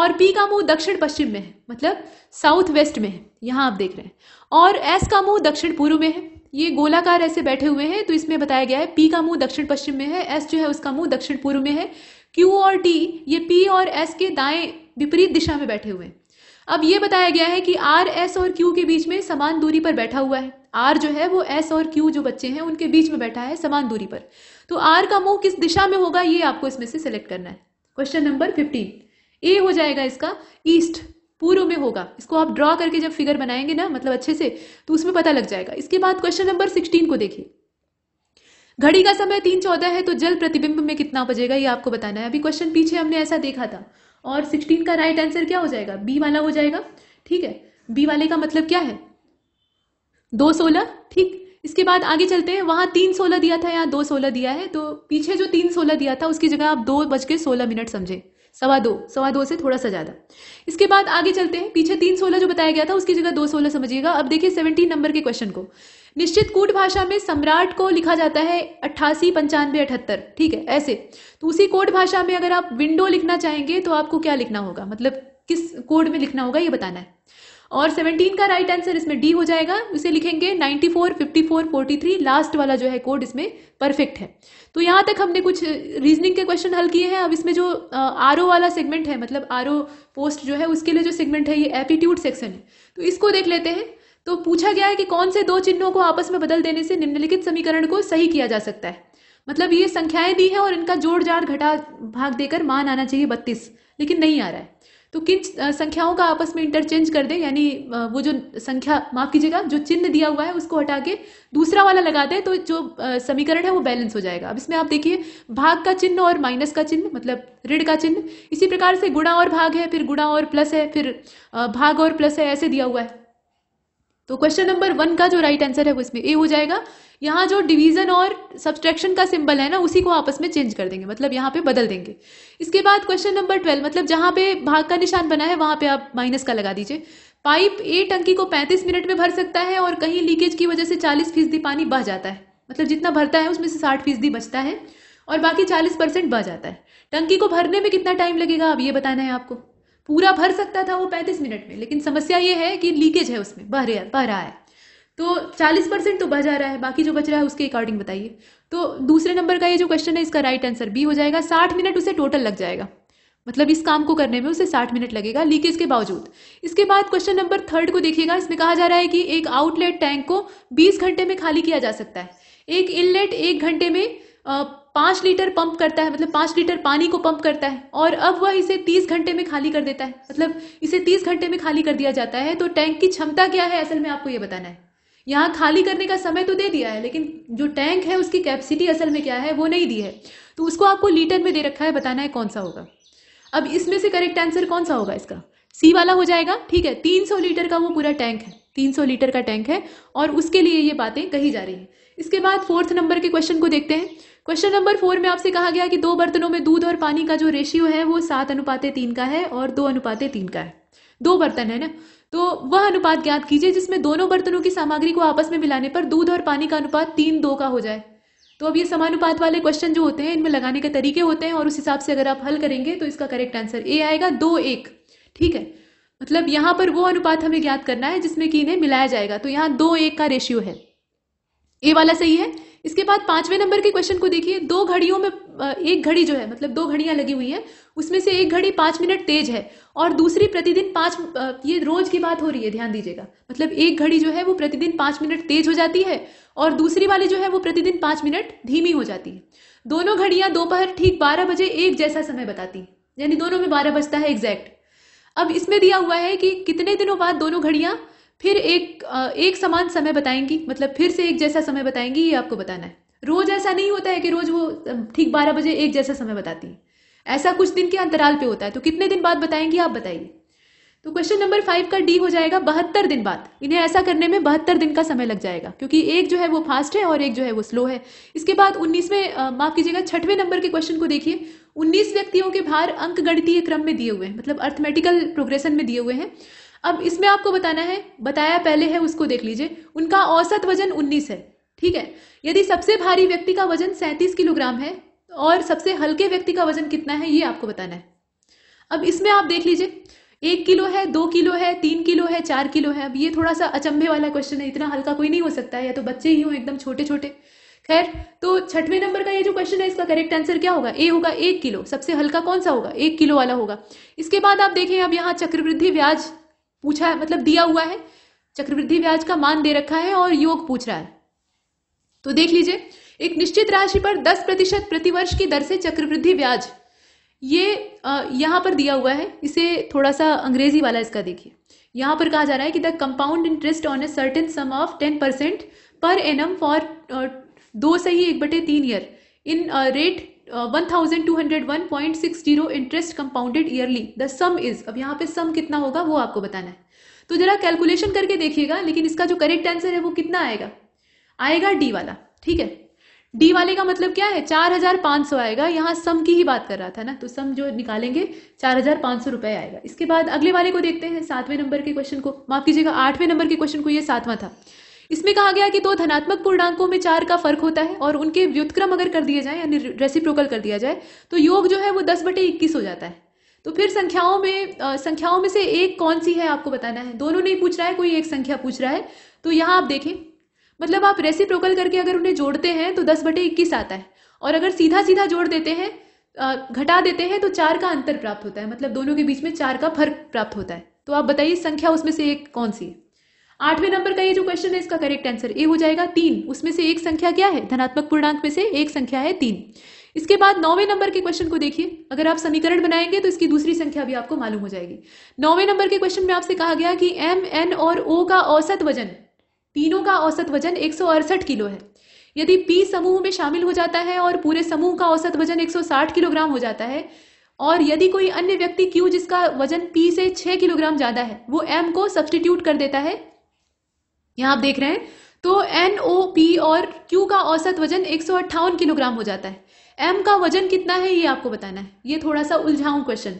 और पी का मुंह दक्षिण पश्चिम में है मतलब साउथ वेस्ट में है यहाँ आप देख रहे हैं और एस का मुंह दक्षिण पूर्व में है ये गोलाकार ऐसे बैठे हुए हैं तो इसमें बताया गया है पी का मुंह दक्षिण पश्चिम में है एस जो है उसका मुंह दक्षिण पूर्व में है क्यू और टी ये पी और एस के दाएं विपरीत दिशा में बैठे हुए हैं अब ये बताया गया है कि आर एस और क्यू के बीच में समान दूरी पर बैठा हुआ है आर जो है वो एस और क्यू जो बच्चे हैं उनके बीच में बैठा है समान दूरी पर तो आर का मुंह किस दिशा में होगा ये आपको इसमें से सिलेक्ट करना है क्वेश्चन नंबर फिफ्टीन ए हो जाएगा इसका ईस्ट पूर्व में होगा इसको आप ड्रॉ करके जब फिगर बनाएंगे ना मतलब अच्छे से तो उसमें पता लग जाएगा इसके बाद क्वेश्चन नंबर सिक्सटीन को देखिए घड़ी का समय तीन चौदह है तो जल प्रतिबिंब में कितना बजेगा ये आपको बताना है अभी क्वेश्चन पीछे हमने ऐसा देखा था और सिक्सटीन का राइट आंसर क्या हो जाएगा बी वाला हो जाएगा ठीक है बी वाले का मतलब क्या है दो सोलह ठीक इसके बाद आगे चलते हैं वहाँ तीन सोलह दिया था यहाँ दो सोलह दिया है तो पीछे जो तीन सोलह दिया था उसकी जगह आप दो बज के सोलह मिनट समझे सवा दो सवा दो से थोड़ा सा ज़्यादा इसके बाद आगे चलते हैं पीछे तीन सोलह जो बताया गया था उसकी जगह दो सोलह समझिएगा अब देखिए सेवनटीन नंबर के क्वेश्चन को निश्चित कूट भाषा में सम्राट को लिखा जाता है अट्ठासी पंचानवे अठहत्तर ठीक है ऐसे तो उसी कोड भाषा में अगर आप विंडो लिखना चाहेंगे तो आपको क्या लिखना होगा मतलब किस कोड में लिखना होगा ये बताना है और 17 का राइट आंसर इसमें डी हो जाएगा इसे लिखेंगे 94, 54, 43 लास्ट वाला जो है कोड इसमें परफेक्ट है तो यहाँ तक हमने कुछ रीजनिंग के क्वेश्चन हल किए हैं अब इसमें जो आर वाला सेगमेंट है मतलब आर पोस्ट जो है उसके लिए जो सेगमेंट है ये एप्टीट्यूड सेक्शन है तो इसको देख लेते हैं तो पूछा गया है कि कौन से दो चिन्हों को आपस में बदल देने से निम्नलिखित समीकरण को सही किया जा सकता है मतलब ये संख्याएं दी है और इनका जोड़ जाड़ घटा भाग देकर मान आना चाहिए बत्तीस लेकिन नहीं आ रहा है तो किन संख्याओं का आपस में इंटरचेंज कर दें यानी वो जो संख्या माफ कीजिएगा जो चिन्ह दिया हुआ है उसको हटा के दूसरा वाला लगा दें तो जो समीकरण है वो बैलेंस हो जाएगा अब इसमें आप देखिए भाग का चिन्ह और माइनस का चिन्ह मतलब ऋण का चिन्ह इसी प्रकार से गुणा और भाग है फिर गुणा और प्लस है फिर भाग और प्लस है ऐसे दिया हुआ है तो क्वेश्चन नंबर वन का जो राइट आंसर है वो इसमें ए हो जाएगा यहाँ जो डिवीज़न और सब्सट्रैक्शन का सिंबल है ना उसी को आपस में चेंज कर देंगे मतलब यहाँ पे बदल देंगे इसके बाद क्वेश्चन नंबर ट्वेल्व मतलब जहाँ पे भाग का निशान बना है वहाँ पे आप माइनस का लगा दीजिए पाइप ए टंकी को 35 मिनट में भर सकता है और कहीं लीकेज की वजह से 40 फीसदी पानी बह जाता है मतलब जितना भरता है उसमें से 60 फीसदी बचता है और बाकी 40 परसेंट बह जाता है टंकी को भरने में कितना टाइम लगेगा अब ये बताना है आपको पूरा भर सकता था वो 35 मिनट में लेकिन समस्या ये है कि लीकेज है उसमें बह रहा बह रहा है तो चालीस परसेंट तो बचा रहा है बाकी जो बच रहा है उसके अकॉर्डिंग बताइए तो दूसरे नंबर का ये जो क्वेश्चन है इसका राइट आंसर बी हो जाएगा साठ मिनट उसे टोटल लग जाएगा मतलब इस काम को करने में उसे साठ मिनट लगेगा लीकेज के बावजूद इसके बाद क्वेश्चन नंबर थर्ड को देखिएगा इसमें कहा जा रहा है कि एक आउटलेट टैंक को बीस घंटे में खाली किया जा सकता है एक इनलेट एक घंटे में पांच लीटर पंप करता है मतलब पांच लीटर पानी को पंप करता है और अब वह इसे तीस घंटे में खाली कर देता है मतलब इसे तीस घंटे में खाली कर दिया जाता है तो टैंक की क्षमता क्या है असल में आपको यह बताना है यहाँ खाली करने का समय तो दे दिया है लेकिन जो टैंक है उसकी कैपेसिटी असल में क्या है वो नहीं दी है तो उसको आपको लीटर में दे रखा है बताना है कौन सा होगा अब इसमें से करेक्ट आंसर कौन सा होगा इसका सी वाला हो जाएगा ठीक है 300 लीटर का वो पूरा टैंक है 300 लीटर का टैंक है और उसके लिए ये बातें कही जा रही हैं इसके बाद फोर्थ नंबर के क्वेश्चन को देखते हैं क्वेश्चन नंबर फोर में आपसे कहा गया कि दो बर्तनों में दूध और पानी का जो रेशियो है वो सात अनुपातें तीन का है और दो अनुपाते तीन का है दो बर्तन है ना तो वह अनुपात ज्ञात कीजिए जिसमें दोनों बर्तनों की सामग्री को आपस में मिलाने पर दूध और पानी का अनुपात तीन दो का हो जाए तो अब ये समानुपात वाले क्वेश्चन जो होते हैं इनमें लगाने के तरीके होते हैं और उस हिसाब से अगर आप हल करेंगे तो इसका करेक्ट आंसर ए आएगा दो एक ठीक है मतलब यहां पर वो अनुपात हमें ज्ञात करना है जिसमें कि इन्हें मिलाया जाएगा तो यहां दो एक का रेशियो है ए वाला सही है इसके बाद पांचवें नंबर के क्वेश्चन को देखिए दो घड़ियों में एक घड़ी जो है मतलब दो घड़ियां लगी हुई है उसमें से एक घड़ी पांच मिनट तेज है और दूसरी प्रतिदिन पांच ये रोज की बात हो रही है ध्यान दीजिएगा मतलब एक घड़ी जो है वो प्रतिदिन पांच मिनट तेज हो जाती है और दूसरी वाली जो है वो प्रतिदिन पांच मिनट धीमी हो जाती है दोनों घड़ियां दोपहर ठीक बारह बजे एक जैसा समय बताती यानी दोनों में बारह बजता है एग्जैक्ट अब इसमें दिया हुआ है कि कितने दिनों बाद दोनों घड़ियां फिर एक एक समान समय बताएंगी मतलब फिर से एक जैसा समय बताएंगी ये आपको बताना है रोज ऐसा नहीं होता है कि रोज वो ठीक बारह बजे एक जैसा समय बताती है ऐसा कुछ दिन के अंतराल पे होता है तो कितने दिन बाद बताएंगी आप बताइए तो क्वेश्चन नंबर फाइव का डी हो जाएगा बहत्तर दिन बाद इन्हें ऐसा करने में बहत्तर दिन का समय लग जाएगा क्योंकि एक जो है वो फास्ट है और एक जो है वो स्लो है इसके बाद उन्नीसवें माफ कीजिएगा छठवें नंबर के क्वेश्चन को देखिए उन्नीस व्यक्तियों के भार अंक गणितीय क्रम में दिए हुए हैं मतलब अर्थमेटिकल प्रोग्रेशन में दिए हुए हैं अब इसमें आपको बताना है बताया पहले है उसको देख लीजिए उनका औसत वजन उन्नीस है ठीक है यदि सबसे भारी व्यक्ति का वजन सैंतीस किलोग्राम है और सबसे हल्के व्यक्ति का वजन कितना है ये आपको बताना है अब इसमें आप देख लीजिए एक किलो है दो किलो है तीन किलो है चार किलो है अब ये थोड़ा सा अचंभे वाला क्वेश्चन है इतना हल्का कोई नहीं हो सकता है या तो बच्चे ही हों एकदम छोटे छोटे खैर तो छठवें नंबर का ये जो क्वेश्चन है इसका करेक्ट आंसर क्या होगा ए होगा एक किलो सबसे हल्का कौन सा होगा एक किलो वाला होगा इसके बाद आप देखें अब यहाँ चक्रवृद्धि ब्याज पूछा मतलब दिया हुआ है चक्रवृद्धि ब्याज का मान दे रखा है और योग पूछ रहा है तो देख लीजिए एक निश्चित राशि पर 10 प्रतिशत प्रतिवर्ष की दर से चक्रवृद्धि ब्याज ये यहां पर दिया हुआ है इसे थोड़ा सा अंग्रेजी वाला इसका देखिए यहां पर कहा जा रहा है कि the compound interest on a certain sum of ten percent per annum for दो से ही एक बटे तीन year in rate 1201.60 interest compounded yearly the sum is अब यहाँ पे सम कितना होगा वो आपको बताना है तो जरा कैलकुलेशन करके देखिएगा लेकिन इसका जो करेक्ट आंसर है वो कितना आएगा आएगा डी वाला ठीक है डी वाले का मतलब क्या है चार हजार पाँच सौ आएगा यहाँ सम की ही बात कर रहा था ना तो सम जो निकालेंगे चार हजार पाँच सौ रुपये आएगा इसके बाद अगले वाले को देखते हैं सातवें नंबर के क्वेश्चन को माफ कीजिएगा आठवें नंबर के क्वेश्चन को ये सातवां था इसमें कहा गया कि दो धनात्मक पूर्णांकों में चार का फर्क होता है और उनके व्युतक्रम अगर कर दिए जाए यानी रेसिप्रोकल कर दिया जाए तो योग जो है वो दस बटे इक्कीस हो जाता है तो फिर संख्याओं में आ, संख्याओं में से एक कौन सी है आपको बताना है दोनों नहीं पूछ रहा है कोई एक संख्या पूछ रहा है तो यहाँ आप देखें मतलब आप रेसिप्रोकल करके अगर उन्हें जोड़ते हैं तो दस बटे इक्कीस आता है और अगर सीधा सीधा जोड़ देते हैं घटा देते हैं तो चार का अंतर प्राप्त होता है मतलब दोनों के बीच में चार का फर्क प्राप्त होता है तो आप बताइए संख्या उसमें से एक कौन सी है आठवें नंबर का ये जो क्वेश्चन है इसका करेक्ट आंसर ए हो जाएगा तीन उसमें से एक संख्या क्या है धनात्मक पूर्णांक में से एक संख्या है तीन इसके बाद नौवें नंबर के क्वेश्चन को देखिए अगर आप समीकरण बनाएंगे तो इसकी दूसरी संख्या भी आपको मालूम हो जाएगी नौवें नंबर के क्वेश्चन में आपसे कहा गया कि एम एन और ओ का औसत वजन तीनों का औसत वजन एक किलो है यदि पी समूह में शामिल हो जाता है और पूरे समूह का औसत वजन 160 किलोग्राम हो जाता है और यदि कोई अन्य व्यक्ति क्यू जिसका वजन पी से 6 किलोग्राम ज़्यादा है वो एम को सब्सटीट्यूट कर देता है यहां आप देख रहे हैं तो एन ओ पी और क्यू का औसत वजन एक किलोग्राम हो जाता है एम का वजन कितना है ये आपको बताना है ये थोड़ा सा उलझाऊ क्वेश्चन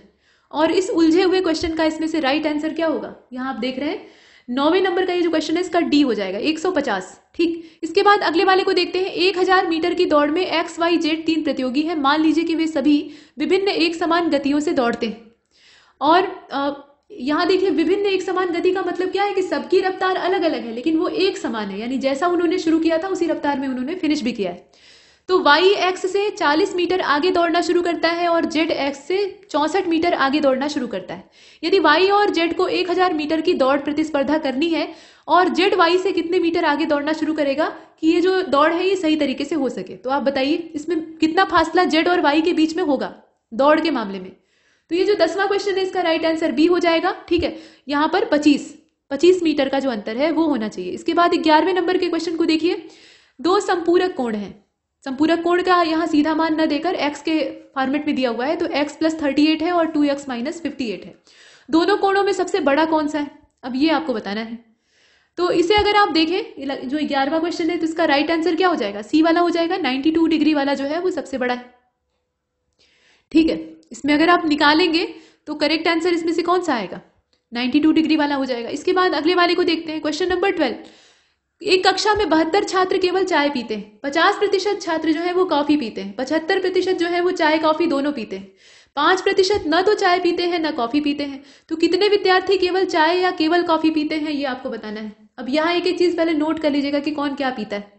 और इस उलझे हुए क्वेश्चन का इसमें से राइट right आंसर क्या होगा यहां आप देख रहे हैं नौवे नंबर का ये जो क्वेश्चन है इसका डी हो जाएगा 150 ठीक इसके बाद अगले वाले को देखते हैं 1000 मीटर की दौड़ में एक्स वाई जेड तीन प्रतियोगी हैं मान लीजिए कि वे सभी विभिन्न एक समान गतियों से दौड़ते हैं और यहाँ देखिए विभिन्न एक समान गति का मतलब क्या है कि सबकी रफ्तार अलग अलग है लेकिन वो एक समान है यानी जैसा उन्होंने शुरू किया था उसी रफ्तार में उन्होंने फिनिश भी किया है तो वाई एक्स से 40 मीटर आगे दौड़ना शुरू करता है और जेड एक्स से 64 मीटर आगे दौड़ना शुरू करता है यदि वाई और जेड को 1000 मीटर की दौड़ प्रतिस्पर्धा करनी है और जेड वाई से कितने मीटर आगे दौड़ना शुरू करेगा कि ये जो दौड़ है ये सही तरीके से हो सके तो आप बताइए इसमें कितना फासला जेड और वाई के बीच में होगा दौड़ के मामले में तो ये जो दसवां क्वेश्चन है इसका राइट आंसर बी हो जाएगा ठीक है यहाँ पर पच्चीस पच्चीस मीटर का जो अंतर है वो होना चाहिए इसके बाद ग्यारहवें नंबर के क्वेश्चन को देखिए दो संपूरक कोण है संपूरक कोण का यहाँ सीधा मान न देकर एक्स के फॉर्मेट में दिया हुआ है तो एक्स प्लस थर्टी एट है और two x minus fifty eight है दोनों कोणों में सबसे बड़ा कौन सा है अब ये आपको बताना है तो इसे अगर आप देखें जो ग्यारहवा क्वेश्चन है तो इसका राइट आंसर क्या हो जाएगा सी वाला हो जाएगा नाइन्टी टू डिग्री वाला जो है वो सबसे बड़ा है ठीक है इसमें अगर आप निकालेंगे तो करेक्ट आंसर इसमें से कौन सा आएगा 92 डिग्री वाला हो जाएगा इसके बाद अगले वाले को देखते हैं क्वेश्चन नंबर ट्वेल्व एक कक्षा में बहत्तर छात्र केवल चाय पीते हैं पचास प्रतिशत छात्र जो है वो कॉफ़ी पीते हैं पचहत्तर प्रतिशत जो है वो चाय कॉफ़ी दोनों पीते हैं पांच प्रतिशत न तो चाय पीते हैं न कॉफ़ी पीते हैं तो कितने विद्यार्थी केवल चाय या केवल कॉफ़ी पीते हैं ये आपको बताना है अब यहाँ एक एक चीज़ पहले नोट कर लीजिएगा कि कौन क्या पीता है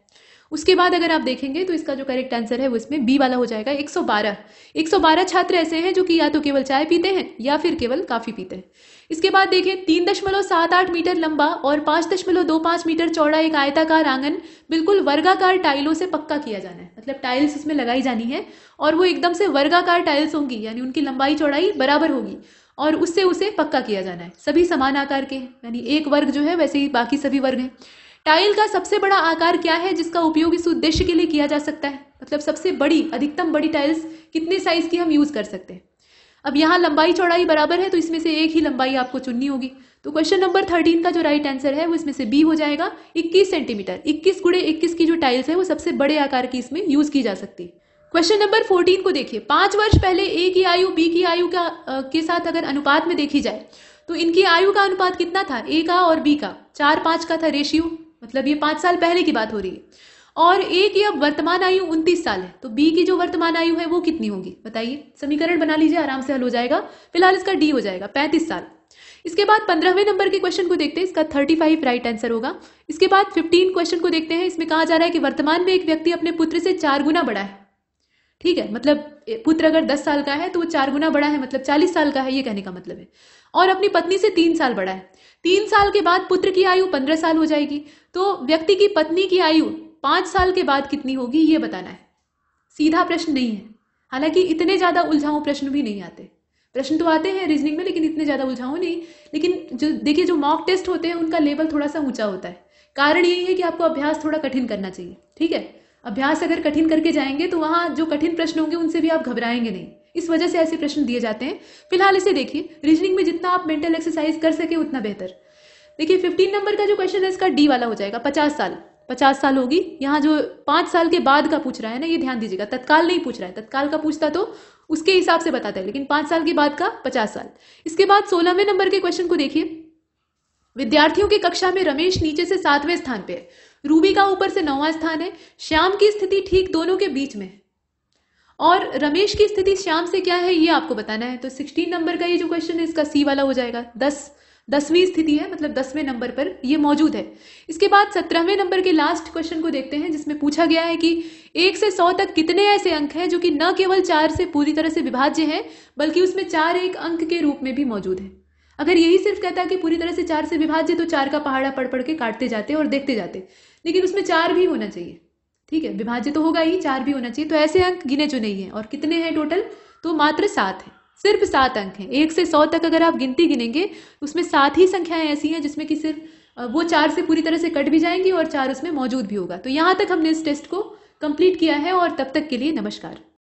उसके बाद अगर आप देखेंगे तो इसका जो करेक्ट आंसर है वो इसमें बी वाला हो जाएगा 112 112 छात्र ऐसे हैं जो कि या तो केवल चाय पीते हैं या फिर केवल काफ़ी पीते हैं इसके बाद देखें तीन दशमलव सात आठ मीटर लंबा और पांच दशमलव दो पांच मीटर चौड़ा एक आयताकार आंगन बिल्कुल वर्गाकार टाइलों से पक्का किया जाना है मतलब टाइल्स उसमें लगाई जानी है और वो एकदम से वर्गाकार टाइल्स होंगी यानी उनकी लंबाई चौड़ाई बराबर होगी और उससे उसे पक्का किया जाना है सभी समान आकार के यानी एक वर्ग जो है वैसे ही बाकी सभी वर्ग हैं टाइल का सबसे बड़ा आकार क्या है जिसका उपयोग इस उद्देश्य के लिए किया जा सकता है मतलब सबसे बड़ी अधिकतम बड़ी टाइल्स कितने साइज की हम यूज कर सकते हैं अब यहाँ लंबाई चौड़ाई बराबर है तो इसमें से एक ही लंबाई आपको चुननी होगी तो क्वेश्चन नंबर थर्टीन का जो राइट आंसर है वो इसमें से बी हो जाएगा 21 सेंटीमीटर 21 गुड़े 21 की जो टाइल्स है वो सबसे बड़े आकार की इसमें यूज की जा सकती है क्वेश्चन नंबर फोर्टीन को देखिए पांच वर्ष पहले ए की आयु बी की आयु का आ, के साथ अगर अनुपात में देखी जाए तो इनकी आयु का अनुपात कितना था ए का और बी का चार पांच का था रेशियो मतलब ये पांच साल पहले की बात हो रही है और ए की अब वर्तमान आयु उनतीस साल है तो बी की जो वर्तमान आयु है वो कितनी होगी बताइए समीकरण बना लीजिए आराम से हल हो जाएगा फिलहाल इसका डी हो जाएगा पैंतीस साल इसके बाद पंद्रहवें नंबर के क्वेश्चन को देखते हैं इसका थर्टी फाइव राइट आंसर होगा इसके बाद फिफ्टीन क्वेश्चन को देखते हैं इसमें कहा जा रहा है कि वर्तमान में एक व्यक्ति अपने पुत्र से चार गुना बड़ा है ठीक है मतलब पुत्र अगर दस साल का है तो वो चार गुना बड़ा है मतलब चालीस साल का है ये कहने का मतलब है और अपनी पत्नी से तीन साल बड़ा है तीन साल के बाद पुत्र की आयु पंद्रह साल हो जाएगी तो व्यक्ति की पत्नी की आयु पांच साल के बाद कितनी होगी ये बताना है सीधा प्रश्न नहीं है हालांकि इतने ज़्यादा उलझाओ प्रश्न भी नहीं आते प्रश्न तो आते हैं रीजनिंग में लेकिन इतने ज़्यादा उलझाऊ नहीं लेकिन जो देखिए जो मॉक टेस्ट होते हैं उनका लेवल थोड़ा सा ऊंचा होता है कारण यही है कि आपको अभ्यास थोड़ा कठिन करना चाहिए ठीक है अभ्यास अगर कठिन करके जाएंगे तो वहां जो कठिन प्रश्न होंगे उनसे भी आप घबराएंगे नहीं इस वजह से ऐसे प्रश्न दिए जाते हैं फिलहाल इसे देखिए रीजनिंग में जितना आप मेंटल एक्सरसाइज कर सके उतना बेहतर देखिए फिफ्टीन नंबर का जो क्वेश्चन है इसका डी वाला हो जाएगा पचास साल पचास साल होगी यहाँ जो पांच साल के बाद का पूछ रहा है ना ये ध्यान दीजिएगा तत्काल नहीं पूछ रहा है तत्काल का पूछता तो उसके हिसाब से बताता है लेकिन पांच साल के बाद का पचास साल इसके बाद सोलहवें नंबर के क्वेश्चन को देखिए विद्यार्थियों की कक्षा में रमेश नीचे से सातवें स्थान पे है रूबी का ऊपर से नौवां स्थान है श्याम की स्थिति ठीक दोनों के बीच में है और रमेश की स्थिति श्याम से क्या है ये आपको बताना है तो सिक्सटीन नंबर का ये जो क्वेश्चन है इसका सी वाला हो जाएगा दस दसवीं स्थिति है मतलब दसवें नंबर पर यह मौजूद है इसके बाद सत्रहवें नंबर के लास्ट क्वेश्चन को देखते हैं जिसमें पूछा गया है कि एक से सौ तक कितने ऐसे अंक हैं जो कि न केवल चार से पूरी तरह से विभाज्य हैं बल्कि उसमें चार एक अंक के रूप में भी मौजूद है अगर यही सिर्फ कहता है कि पूरी तरह से चार से विभाज्य तो चार का पहाड़ा पढ़ पढ़ के काटते जाते और देखते जाते लेकिन उसमें चार भी होना चाहिए ठीक है विभाजित तो होगा ही चार भी होना चाहिए तो ऐसे अंक गिने चुने नहीं हैं और कितने हैं टोटल तो मात्र सात हैं सिर्फ सात अंक हैं एक से सौ तक अगर आप गिनती गिनेंगे उसमें सात ही संख्याएं ऐसी हैं जिसमें कि सिर्फ वो चार से पूरी तरह से कट भी जाएंगी और चार उसमें मौजूद भी होगा तो यहाँ तक हमने इस टेस्ट को कंप्लीट किया है और तब तक के लिए नमस्कार